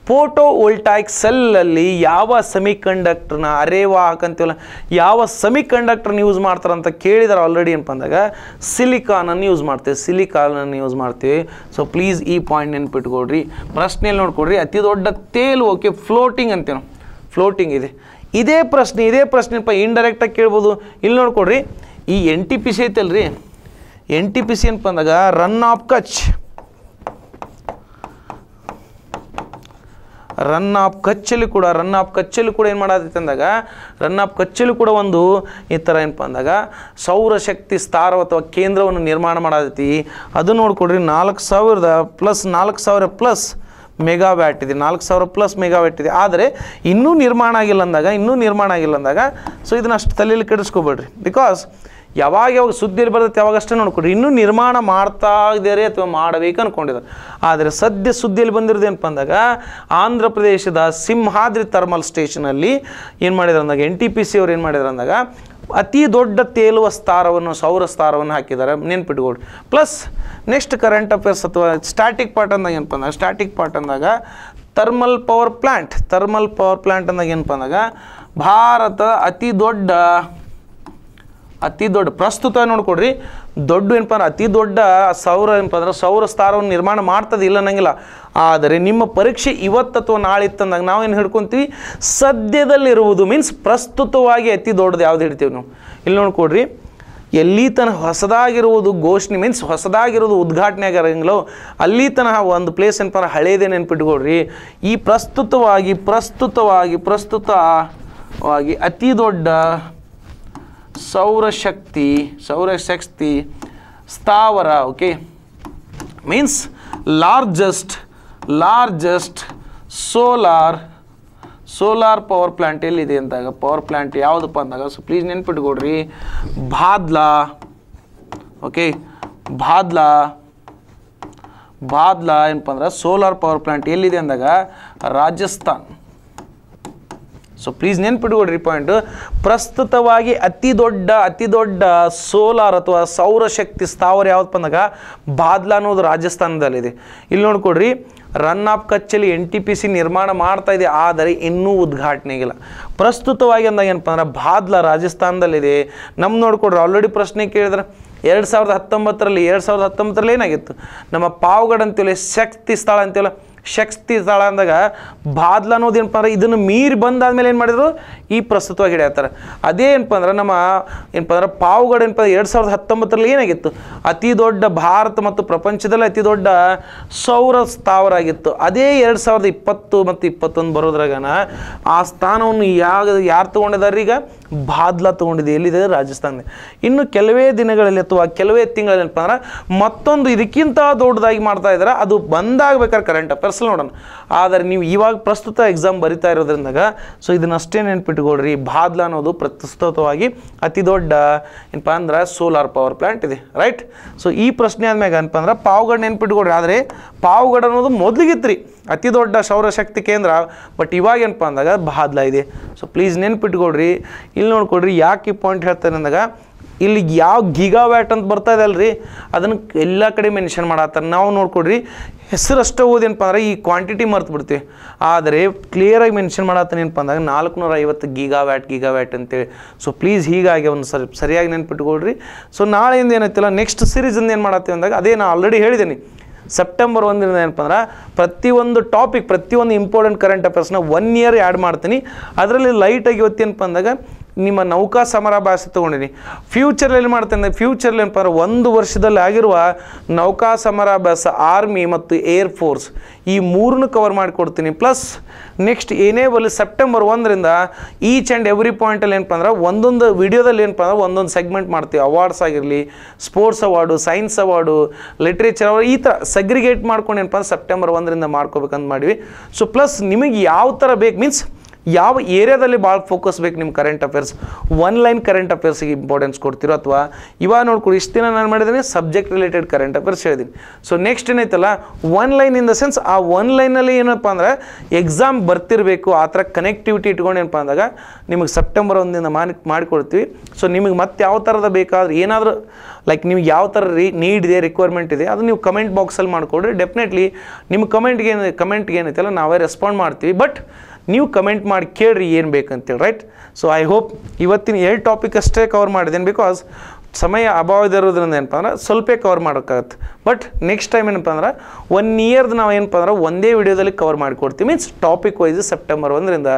ಫೋಟೋ ವೋಲ್ಟಾಯಿಕ್ ಸೆಲ್ಲಲ್ಲಿ ಯಾವ ಸೆಮಿ ಕಂಡಕ್ಟರ್ನ ಅರೆವಾಹಕ ಅಂತೀವಲ್ಲ ಯಾವ ಸೆಮಿ ಕಂಡಕ್ಟರ್ನ ಯೂಸ್ ಮಾಡ್ತಾರೆ ಅಂತ ಕೇಳಿದಾರೆ ಆಲ್ರೆಡಿ ಏನಪ್ಪ ಅಂದಾಗ ಸಿಲಿಕಾನನ್ನು ಯೂಸ್ ಮಾಡ್ತೀವಿ ಸಿಲಿಕಾನನ್ನು ಯೂಸ್ ಮಾಡ್ತೀವಿ ಸೊ ಪ್ಲೀಸ್ ಈ ಪಾಯಿಂಟ್ ನೆನ್ಪಿಟ್ಕೊಡ್ರಿ ಪ್ರಶ್ನೆಯಲ್ಲಿ ನೋಡ್ಕೊಡ್ರಿ ಅತಿ ದೊಡ್ಡ ತೇಲು ಓಕೆ ಫ್ಲೋಟಿಂಗ್ ಅಂತೀವಿ ಫ್ಲೋಟಿಂಗ್ ಇದೆ ಇದೇ ಪ್ರಶ್ನೆ ಇದೇ ಪ್ರಶ್ನೆ ಇಂಡೈರೆಕ್ಟಾಗಿ ಕೇಳ್ಬೋದು ಇಲ್ಲಿ ನೋಡ್ಕೊಡ್ರಿ ಈ ಎನ್ ಟಿ ಪಿ ಸಿ ಐತಲ್ರಿ ಎನ್ ಟಿ ಪಿ ಸಿ ಏನಪ್ಪ ಅಂದಾಗ ರನ್ ಆಫ್ ಕಚ್ ರನ್ ಆಫ್ ಕಚ್ಚಲ್ಲಿ ಕೂಡ ರನ್ ಆಫ್ ಕಚ್ಚಲ್ಲಿ ಕೂಡ ಏನು ಮಾಡೋದೈತೆ ಅಂದಾಗ ರನ್ ಆಫ್ ಕಚ್ಚಲ್ಲಿ ಕೂಡ ಒಂದು ಈ ಥರ ಏನಪ್ಪ ಅಂದಾಗ ಸೌರಶಕ್ತಿ ಸ್ಥಾರ ಅಥವಾ ಕೇಂದ್ರವನ್ನು ನಿರ್ಮಾಣ ಮಾಡೋದೈತಿ ಅದು ನೋಡಿಕೊಡ್ರಿ ನಾಲ್ಕು ಸಾವಿರದ ಪ್ಲಸ್ ನಾಲ್ಕು ಸಾವಿರ ಪ್ಲಸ್ ಮೆಗಾವ್ಯಾಟ್ ಇದೆ ನಾಲ್ಕು ಸಾವಿರ ಪ್ಲಸ್ ಮೆಗಾವ್ಯಾಟ್ ಇದೆ ಆದರೆ ಇನ್ನೂ ನಿರ್ಮಾಣ ಆಗಿಲ್ಲ ಅಂದಾಗ ಇನ್ನೂ ನಿರ್ಮಾಣ ಆಗಿಲ್ಲ ಅಂದಾಗ ಸೊ ಇದನ್ನ ಅಷ್ಟು ತಲೆಯಲ್ಲಿ ಕೆಡಿಸ್ಕೊಬೇಡ್ರಿ ಬಿಕಾಸ್ ಯಾವಾಗ ಯಾವಾಗ ಸುದ್ದಿಯಲ್ಲಿ ಬರ್ತೈತೆ ಯಾವಾಗಷ್ಟೇ ನೋಡ್ಕೊಡ್ರಿ ಇನ್ನೂ ನಿರ್ಮಾಣ ಮಾಡ್ತಾ ಇದ್ದಾರೆ ಅಥವಾ ಮಾಡಬೇಕು ಅಂದ್ಕೊಂಡಿದ್ದಾರೆ ಆದರೆ ಸದ್ಯ ಸುದ್ದಿಯಲ್ಲಿ ಬಂದಿರೋದೇನಪ್ಪ ಅಂದಾಗ ಆಂಧ್ರ ಪ್ರದೇಶದ ಸಿಂಹಾದ್ರಿ ಥರ್ಮಲ್ ಸ್ಟೇಷನಲ್ಲಿ ಏನು ಮಾಡಿದ್ರು ಅಂದಾಗ ಎನ್ ಟಿ ಪಿ ಸಿ ಅವ್ರು ಏನು ಮಾಡಿದ್ರು ಅಂದಾಗ ಅತಿ ದೊಡ್ಡ ತೇಲುವ ಸ್ಥಾರವನ್ನು ಸೌರ ಸ್ಥಾರವನ್ನು ಹಾಕಿದ್ದಾರೆ ನೆನ್ಪಿಟ್ಕೊಳ್ರಿ ಪ್ಲಸ್ ನೆಕ್ಸ್ಟ್ ಕರೆಂಟ್ ಅಫೇರ್ಸ್ ಅಥವಾ ಸ್ಟ್ಯಾಟಿಕ್ ಪಾರ್ಟ್ ಅಂದಾಗ ಏನಪ್ಪ ಅಂದಾಗ ಸ್ಟಾಟಿಕ್ ಪಾರ್ಟ್ ಅಂದಾಗ thermal power plant thermal power plant ಅಂದಾಗ ಏನಪ್ಪ ಅಂದಾಗ ಭಾರತ ಅತಿ ದೊಡ್ಡ ಅತಿ ದೊಡ್ಡ ಪ್ರಸ್ತುತ ನೋಡ್ಕೊಡ್ರಿ ದೊಡ್ಡ ಏನಪ್ಪ ಅಂದ್ರೆ ಅತಿ ದೊಡ್ಡ ಸೌರ ಏನಪ್ಪ ಅಂದ್ರೆ ಸೌರ ಸ್ಥಾರವನ್ನು ನಿರ್ಮಾಣ ಮಾಡ್ತದೆ ಇಲ್ಲ ಅನ್ನಂಗಿಲ್ಲ ಆದರೆ ನಿಮ್ಮ ಪರೀಕ್ಷೆ ಇವತ್ತು ಅಥವಾ ನಾಳೆ ಇತ್ತಂದಾಗ ನಾವೇನು ಹಿಡ್ಕೊತೀವಿ ಸದ್ಯದಲ್ಲಿರುವುದು ಮೀನ್ಸ್ ಪ್ರಸ್ತುತವಾಗಿ ಅತಿ ದೊಡ್ಡದು ಯಾವ್ದು ಹಿಡ್ತೀವಿ ನಾವು ಇಲ್ಲಿ ನೋಡ್ಕೊಡ್ರಿ ಎಲ್ಲಿ ತನ ಹೊಸದಾಗಿರುವುದು ಘೋಷಣೆ ಮೀನ್ಸ್ ಹೊಸದಾಗಿರುವುದು ಉದ್ಘಾಟನೆ ಆಗಿರಂಗಿಲ್ಲೋ ಅಲ್ಲಿ ತನ ಒಂದು ಪ್ಲೇಸ್ ಏನಪ್ಪ ಹಳೇದೇ ನೆನ್ಪಿಟ್ಕೊಡ್ರಿ ಈ ಪ್ರಸ್ತುತವಾಗಿ ಪ್ರಸ್ತುತವಾಗಿ ಪ್ರಸ್ತುತವಾಗಿ ಅತಿ ದೊಡ್ಡ ಸೌರಶಕ್ತಿ ಸೌರಶಕ್ತಿ ಸ್ಥಾವರ okay means largest largest solar solar power plant ಎಲ್ಲಿದೆ ಅಂದಾಗ ಪವರ್ ಪ್ಲಾಂಟ್ ಯಾವುದಪ್ಪ ಅಂದಾಗ ಸೊ ಪ್ಲೀಸ್ ನೆನ್ಪಿಟ್ಕೊಡ್ರಿ ಬಾದ್ಲಾ ಓಕೆ ಭಾದ್ಲಾ ಬಾದ್ಲಾ ಏನಪ್ಪ ಅಂದ್ರೆ ಸೋಲಾರ್ ಪವರ್ ಪ್ಲಾಂಟ್ ಎಲ್ಲಿದೆ ಅಂದಾಗ ರಾಜಸ್ಥಾನ್ ಸೊ ಪ್ಲೀಸ್ ನೆನ್ಪಿಟ್ಕೊಡ್ರಿ ಪಾಯಿಂಟ್ ಪ್ರಸ್ತುತವಾಗಿ ಅತಿ ದೊಡ್ಡ ಅತಿ ದೊಡ್ಡ ಸೋಲಾರ್ ಅಥವಾ ಸೌರಶಕ್ತಿ ಸ್ಥಾವರ ಯಾವ್ದಪ್ಪ ಅಂದಾಗ ಬಾದ್ಲಾ ಅನ್ನೋದು ರಾಜಸ್ಥಾನದಲ್ಲಿದೆ ಇಲ್ಲಿ ನೋಡ್ಕೊಡ್ರಿ ರನ್ ಆಫ್ ಕಚ್ಚಲ್ಲಿ ಎನ್ ಟಿ ಪಿ ಸಿ ನಿರ್ಮಾಣ ಮಾಡ್ತಾ ಇದೆ ಆದರೆ ಇನ್ನೂ ಉದ್ಘಾಟನೆ ಆಗಿಲ್ಲ ಪ್ರಸ್ತುತವಾಗಿ ಅಂದಾಗ ಏನಪ್ಪ ಅಂದ್ರೆ ಬಾದ್ಲಾ ರಾಜಸ್ಥಾನದಲ್ಲಿದೆ ನಮ್ಮ ನೋಡ್ಕೊಡ್ರಿ ಆಲ್ರೆಡಿ ಪ್ರಶ್ನೆ ಕೇಳಿದ್ರೆ ಎರಡು ಸಾವಿರದ ಹತ್ತೊಂಬತ್ತರಲ್ಲಿ ಎರಡು ಸಾವಿರದ ಹತ್ತೊಂಬತ್ತರಲ್ಲಿ ಏನಾಗಿತ್ತು ನಮ್ಮ ಪಾವಗಡ್ ಅಂತೇಳಿ ಶಕ್ತಿ ಸ್ಥಳ ಅಂತೀವಲ್ಲ ಶಕ್ತಿ ಸ್ಥಳ ಅಂದಾಗ ಬಾದ್ಲ ಅನ್ನೋದು ಏನಪ್ಪ ಅಂದ್ರೆ ಇದನ್ನು ಮೀರಿ ಬಂದಾದ್ಮೇಲೆ ಏನು ಮಾಡಿದ್ರು ಈ ಪ್ರಸ್ತುತವಾಗಿ ಹಿಡಿಯತ್ತಾರೆ ಅದೇ ಏನಪ್ಪ ಅಂದ್ರೆ ನಮ್ಮ ಏನಪ್ಪ ಅಂದ್ರೆ ಪಾವುಗಡ ಏನಪ್ಪ ಎರಡು ಸಾವಿರದ ಹತ್ತೊಂಬತ್ತರಲ್ಲಿ ಏನಾಗಿತ್ತು ಅತಿ ದೊಡ್ಡ ಭಾರತ ಮತ್ತು ಪ್ರಪಂಚದಲ್ಲಿ ಅತಿ ದೊಡ್ಡ ಸೌರ ಸ್ಥಾವರ ಆಗಿತ್ತು ಅದೇ ಎರಡು ಸಾವಿರದ ಇಪ್ಪತ್ತು ಮತ್ತು ಇಪ್ಪತ್ತೊಂದು ಬರೋದ್ರಾಗನ ಆ ಸ್ಥಾನವನ್ನು ಯಾವ ಯಾರು ತಗೊಂಡಿದ್ದಾರೆ ಈಗ ಬಾದ್ಲಾ ತಗೊಂಡಿದೆ ಎಲ್ಲಿದೆ ರಾಜಸ್ಥಾನ ಇನ್ನು ಕೆಲವೇ ದಿನಗಳಲ್ಲಿ ಅಥವಾ ಕೆಲವೇ ತಿಂಗಳಲ್ಲಿ ಏನಪ್ಪ ಅಂದ್ರೆ ಮತ್ತೊಂದು ಇದಕ್ಕಿಂತ ದೊಡ್ಡದಾಗಿ ಮಾಡ್ತಾ ಇದ್ದಾರೆ ಅದು ಬಂದಾಗಬೇಕಾದ್ರೆ ಕರೆಂಟ್ ಅಫೇರ್ಸ್ ನೋಡೋಣ ಆದರೆ ನೀವು ಇವಾಗ ಪ್ರಸ್ತುತ ಎಕ್ಸಾಮ್ ಬರಿತಾ ಇರೋದ್ರಿಂದಾಗ ಸೊ ಇದನ್ನ ಅಷ್ಟೇ ನೆನ್ಪಿಟ್ಕೊಳ್ರಿ ಬಾದ್ಲ ಅನ್ನೋದು ಪ್ರಸ್ತುತವಾಗಿ ಅತಿ ದೊಡ್ಡ ಏನಪ್ಪ ಅಂದ್ರೆ ಸೋಲಾರ್ ಪವರ್ ಪ್ಲಾಂಟ್ ಇದೆ ರೈಟ್ ಸೊ ಈ ಪ್ರಶ್ನೆ ಆದ್ಮೇಲೆ ಏನಪ್ಪ ಅಂದ್ರೆ ಪಾವಗಡ ನೆನ್ಪಿಟ್ಕೊಳ್ರಿ ಆದರೆ ಪಾವಗಡ ಅನ್ನೋದು ಮೊದ್ಲಿಗಿತ್ತು ರೀ ಅತಿ ದೊಡ್ಡ ಸೌರಶಕ್ತಿ ಕೇಂದ್ರ ಬಟ್ ಇವಾಗ ಏನಪ್ಪ ಅಂದಾಗ ಬಾದ್ಲ ಇದೆ ಸೊ ಪ್ಲೀಸ್ ನೆನ್ಪಿಟ್ಕೊಡ್ರಿ ಇಲ್ಲಿ ನೋಡ್ಕೊಡ್ರಿ ಯಾಕೆ ಈ ಪಾಯಿಂಟ್ ಹೇಳ್ತಾರೆ ಅಂದಾಗ ಇಲ್ಲಿ ಯಾವ ಗೀಗಾ ವ್ಯಾಟ್ ಅಂತ ಬರ್ತಾ ಇದೆ ಅಲ್ರಿ ಅದನ್ನು ಎಲ್ಲ ಕಡೆ ಮೆನ್ಷನ್ ಮಾಡತ್ತಾರೆ ನಾವು ನೋಡ್ಕೊಡ್ರಿ ಹೆಸರಷ್ಟು ಓದೇನಪ್ಪ ಅಂದ್ರೆ ಈ ಕ್ವಾಂಟಿಟಿ ಮರ್ತು ಬಿಡ್ತೀವಿ ಆದರೆ ಕ್ಲಿಯರಾಗಿ ಮೆನ್ಷನ್ ಮಾಡತ್ತಾನೆ ಏನಪ್ಪ ಅಂದಾಗ ನಾಲ್ಕುನೂರ ಐವತ್ತು ಗೀಗಾ ವ್ಯಾಟ್ ಗೀಗಾ ವ್ಯಾಟ್ ಅಂತೇಳಿ ಸೊ ಪ್ಲೀಸ್ ಹೀಗಾಗಿ ಅವನು ಸರಿ ಸರಿಯಾಗಿ ನೆನ್ಪಿಟ್ಕೊಳ್ರಿ ಸೊ ನಾಳೆಯಿಂದ ಏನೈತಿಲ್ಲ ನೆಕ್ಸ್ಟ್ ಸೀರೀಸಿಂದ ಏನು ಮಾಡತ್ತೀವಿ ಅಂದಾಗ ಅದೇ ನಾನು ಆಲ್ರೆಡಿ ಹೇಳಿದ್ದೀನಿ ಸೆಪ್ಟೆಂಬರ್ ಒಂದರಿಂದ ಏನಪ್ಪ ಅಂದ್ರೆ ಪ್ರತಿಯೊಂದು ಟಾಪಿಕ್ ಪ್ರತಿಯೊಂದು ಇಂಪಾರ್ಟೆಂಟ್ ಕರೆಂಟ್ ಅಫೇರ್ಸ್ನ ಒನ್ ಇಯರ್ ಆ್ಯಡ್ ಮಾಡ್ತೀನಿ ಅದರಲ್ಲಿ ಲೈಟಾಗಿ ಇವತ್ತೇನಪ್ಪ ಅಂದಾಗ ನಿಮ್ಮ ನೌಕಾ ಸಮರಾಭ್ಯಾಸ ತೊಗೊಂಡಿನಿ ಫ್ಯೂಚರಲ್ಲಿ ಮಾಡ್ತೇನೆ ಫ್ಯೂಚರ್ಲಿ ಏನಪ್ಪ ಅಂದ್ರೆ ಒಂದು ವರ್ಷದಲ್ಲಿ ಆಗಿರುವ ನೌಕಾ ಸಮರಾಭ್ಯಾಸ ಆರ್ಮಿ ಮತ್ತು ಏರ್ ಫೋರ್ಸ್ ಈ ಮೂರನ್ನು ಕವರ್ ಮಾಡಿಕೊಡ್ತೀನಿ ಪ್ಲಸ್ ನೆಕ್ಸ್ಟ್ ಏನೇ ಬರಲಿ ಸೆಪ್ಟೆಂಬರ್ ಒಂದರಿಂದ ಈಚ್ ಆ್ಯಂಡ್ ಎವ್ರಿ ಪಾಯಿಂಟಲ್ಲಿ ಏನಪ್ಪ ಅಂದ್ರೆ ಒಂದೊಂದು ವಿಡಿಯೋದಲ್ಲಿ ಏನಪ್ಪ ಅಂದ್ರೆ ಒಂದೊಂದು ಸೆಗ್ಮೆಂಟ್ ಮಾಡ್ತೀವಿ ಅವಾರ್ಡ್ಸ್ ಆಗಿರಲಿ sports award science award literature award ಈ ಥರ ಸೆಗ್ರಿಗೇಟ್ ಮಾಡ್ಕೊಂಡು ಏನಪ್ಪ ಅಂದ್ರೆ ಸೆಪ್ಟೆಂಬರ್ ಒಂದರಿಂದ ಮಾಡ್ಕೋಬೇಕಂತ ಮಾಡಿವಿ ಸೊ ಪ್ಲಸ್ ನಿಮಗೆ ಯಾವ ಥರ ಬೇಕು ಮೀನ್ಸ್ ಯಾವ ಏರಿಯಾದಲ್ಲಿ ಭಾಳ ಫೋಕಸ್ ಬೇಕು ನಿಮ್ಮ current affairs one line current ಅಫೇರ್ಸ್ಗೆ ಇಂಪಾರ್ಟೆನ್ಸ್ ಕೊಡ್ತೀರೋ ಅಥವಾ ಇವಾಗ ನೋಡ್ಕೊಡಿ ಇಷ್ಟು ದಿನ ನಾನು ಮಾಡಿದ್ದೀನಿ ಸಬ್ಜೆಕ್ಟ್ ರಿಲೇಟೆಡ್ ಕರೆಂಟ್ ಅಫೇರ್ಸ್ ಹೇಳಿದ್ದೀನಿ ಸೊ ನೆಕ್ಸ್ಟ್ ಏನೈತಲ್ಲ one line in the sense ಆ ಒನ್ ಲೈನಲ್ಲಿ ಏನಪ್ಪ ಅಂದ್ರೆ ಎಕ್ಸಾಮ್ ಬರ್ತಿರಬೇಕು ಆ ಥರ ಕನೆಕ್ಟಿವಿಟಿ ಇಟ್ಕೊಂಡು ಏನಪ್ಪ ಅಂದಾಗ ನಿಮಗೆ ಸೆಪ್ಟೆಂಬರ್ ಒಂದಿಂದ ಮಾಡಿ ಮಾಡಿಕೊಡ್ತೀವಿ ಸೊ ನಿಮಗೆ ಮತ್ತೆ ಯಾವ ಥರದ ಬೇಕಾದ್ರೂ ಏನಾದರೂ ಲೈಕ್ ನಿಮ್ಗೆ ಯಾವ ಥರ ರೀ ನೀಡ್ ಇದೆ ರಿಕ್ವೈರ್ಮೆಂಟ್ ಇದೆ ಅದು ನೀವು ಕಮೆಂಟ್ ಬಾಕ್ಸಲ್ಲಿ ಮಾಡಿಕೊಡ್ರಿ ಡೆಫಿನೆಟ್ಲಿ ನಿಮ್ಮ ಕಮೆಂಟ್ಗೆ ಏನು ಕಮೆಂಟ್ಗೆ ಏನೈತಲ್ಲ ನಾವೇ ರೆಸ್ಪಾಂಡ್ ಮಾಡ್ತೀವಿ ಬಟ್ ನೀವು ಕಮೆಂಟ್ ಮಾಡಿ ಕೇಳ್ರಿ ಏನು ಬೇಕಂತೇಳಿ ರೈಟ್ ಸೊ ಐ ಹೋಪ್ ಇವತ್ತಿನ ಎರಡು ಟಾಪಿಕ್ ಅಷ್ಟೇ ಕವರ್ ಮಾಡಿದ್ದೇನೆ ಬಿಕಾಸ್ ಸಮಯ ಅಭಾವದಿರೋದ್ರಿಂದ ಏನಪ್ಪ ಅಂದ್ರೆ ಸ್ವಲ್ಪೇ ಕವರ್ ಮಾಡೋಕ್ಕಾಗತ್ತೆ ಬಟ್ ನೆಕ್ಸ್ಟ್ ಟೈಮ್ ಏನಪ್ಪ ಅಂದ್ರೆ ಒನ್ ಇಯರ್ದು ನಾವು ಏನಪ್ಪ ಅಂದ್ರೆ ಒಂದೇ ವಿಡಿಯೋದಲ್ಲಿ ಕವರ್ ಮಾಡಿಕೊಡ್ತೀವಿ ಮೀನ್ಸ್ ಟಾಪಿಕ್ ವೈಸ್ ಸೆಪ್ಟೆಂಬರ್ ಒಂದರಿಂದ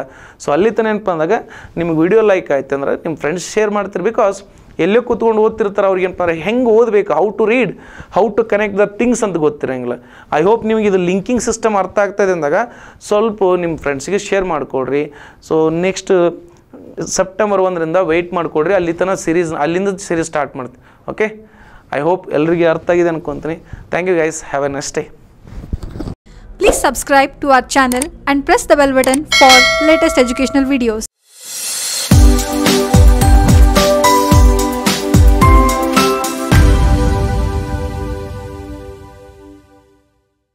ಸೊ ಅಲ್ಲಿ ತನಕ ಏನಪ್ಪ ಅಂದಾಗ ನಿಮ್ಗೆ ವಿಡಿಯೋ ಲೈಕ್ ಆಯ್ತು ಅಂದ್ರೆ ನಿಮ್ಮ ಫ್ರೆಂಡ್ಸ್ ಶೇರ್ ಮಾಡ್ತೀರಿ ಬಿಕಾಸ್ ಎಲ್ಲೇ ಕೂತ್ಕೊಂಡು ಓದ್ತಿರ್ತಾರೆ ಏನಪ್ಪ ಹೆಂಗೆ ಓದಬೇಕು how to read how to connect the things ಅಂತ ಗೊತ್ತಿರಂಗಿಲ್ಲ ಐ ಹೋಪ್ ನಿಮಗೆ ಇದು ಲಿಂಕಿಂಗ್ ಸಿಸ್ಟಮ್ ಅರ್ಥ ಆಗ್ತಾಯಿದೆ ಅಂದಾಗ ಸ್ವಲ್ಪ ನಿಮ್ಮ ಫ್ರೆಂಡ್ಸಿಗೆ ಶೇರ್ ಮಾಡಿಕೊಡ್ರಿ ಸೊ ನೆಕ್ಸ್ಟ್ ಸೆಪ್ಟೆಂಬರ್ ಒಂದರಿಂದ ವೆಯ್ಟ್ ಮಾಡಿಕೊಡ್ರಿ ಅಲ್ಲಿ ತನಕ ಸೀರೀಸ್ ಅಲ್ಲಿಂದ ಸೀರೀಸ್ ಸ್ಟಾರ್ಟ್ ಮಾಡ್ತೀನಿ ಓಕೆ ಐ ಹೋಪ್ ಎಲ್ರಿಗೆ ಅರ್ಥ ಆಗಿದೆ ಅನ್ಕೊತೀನಿ thank you guys have a next day Please subscribe to our channel and press the bell button for latest educational videos.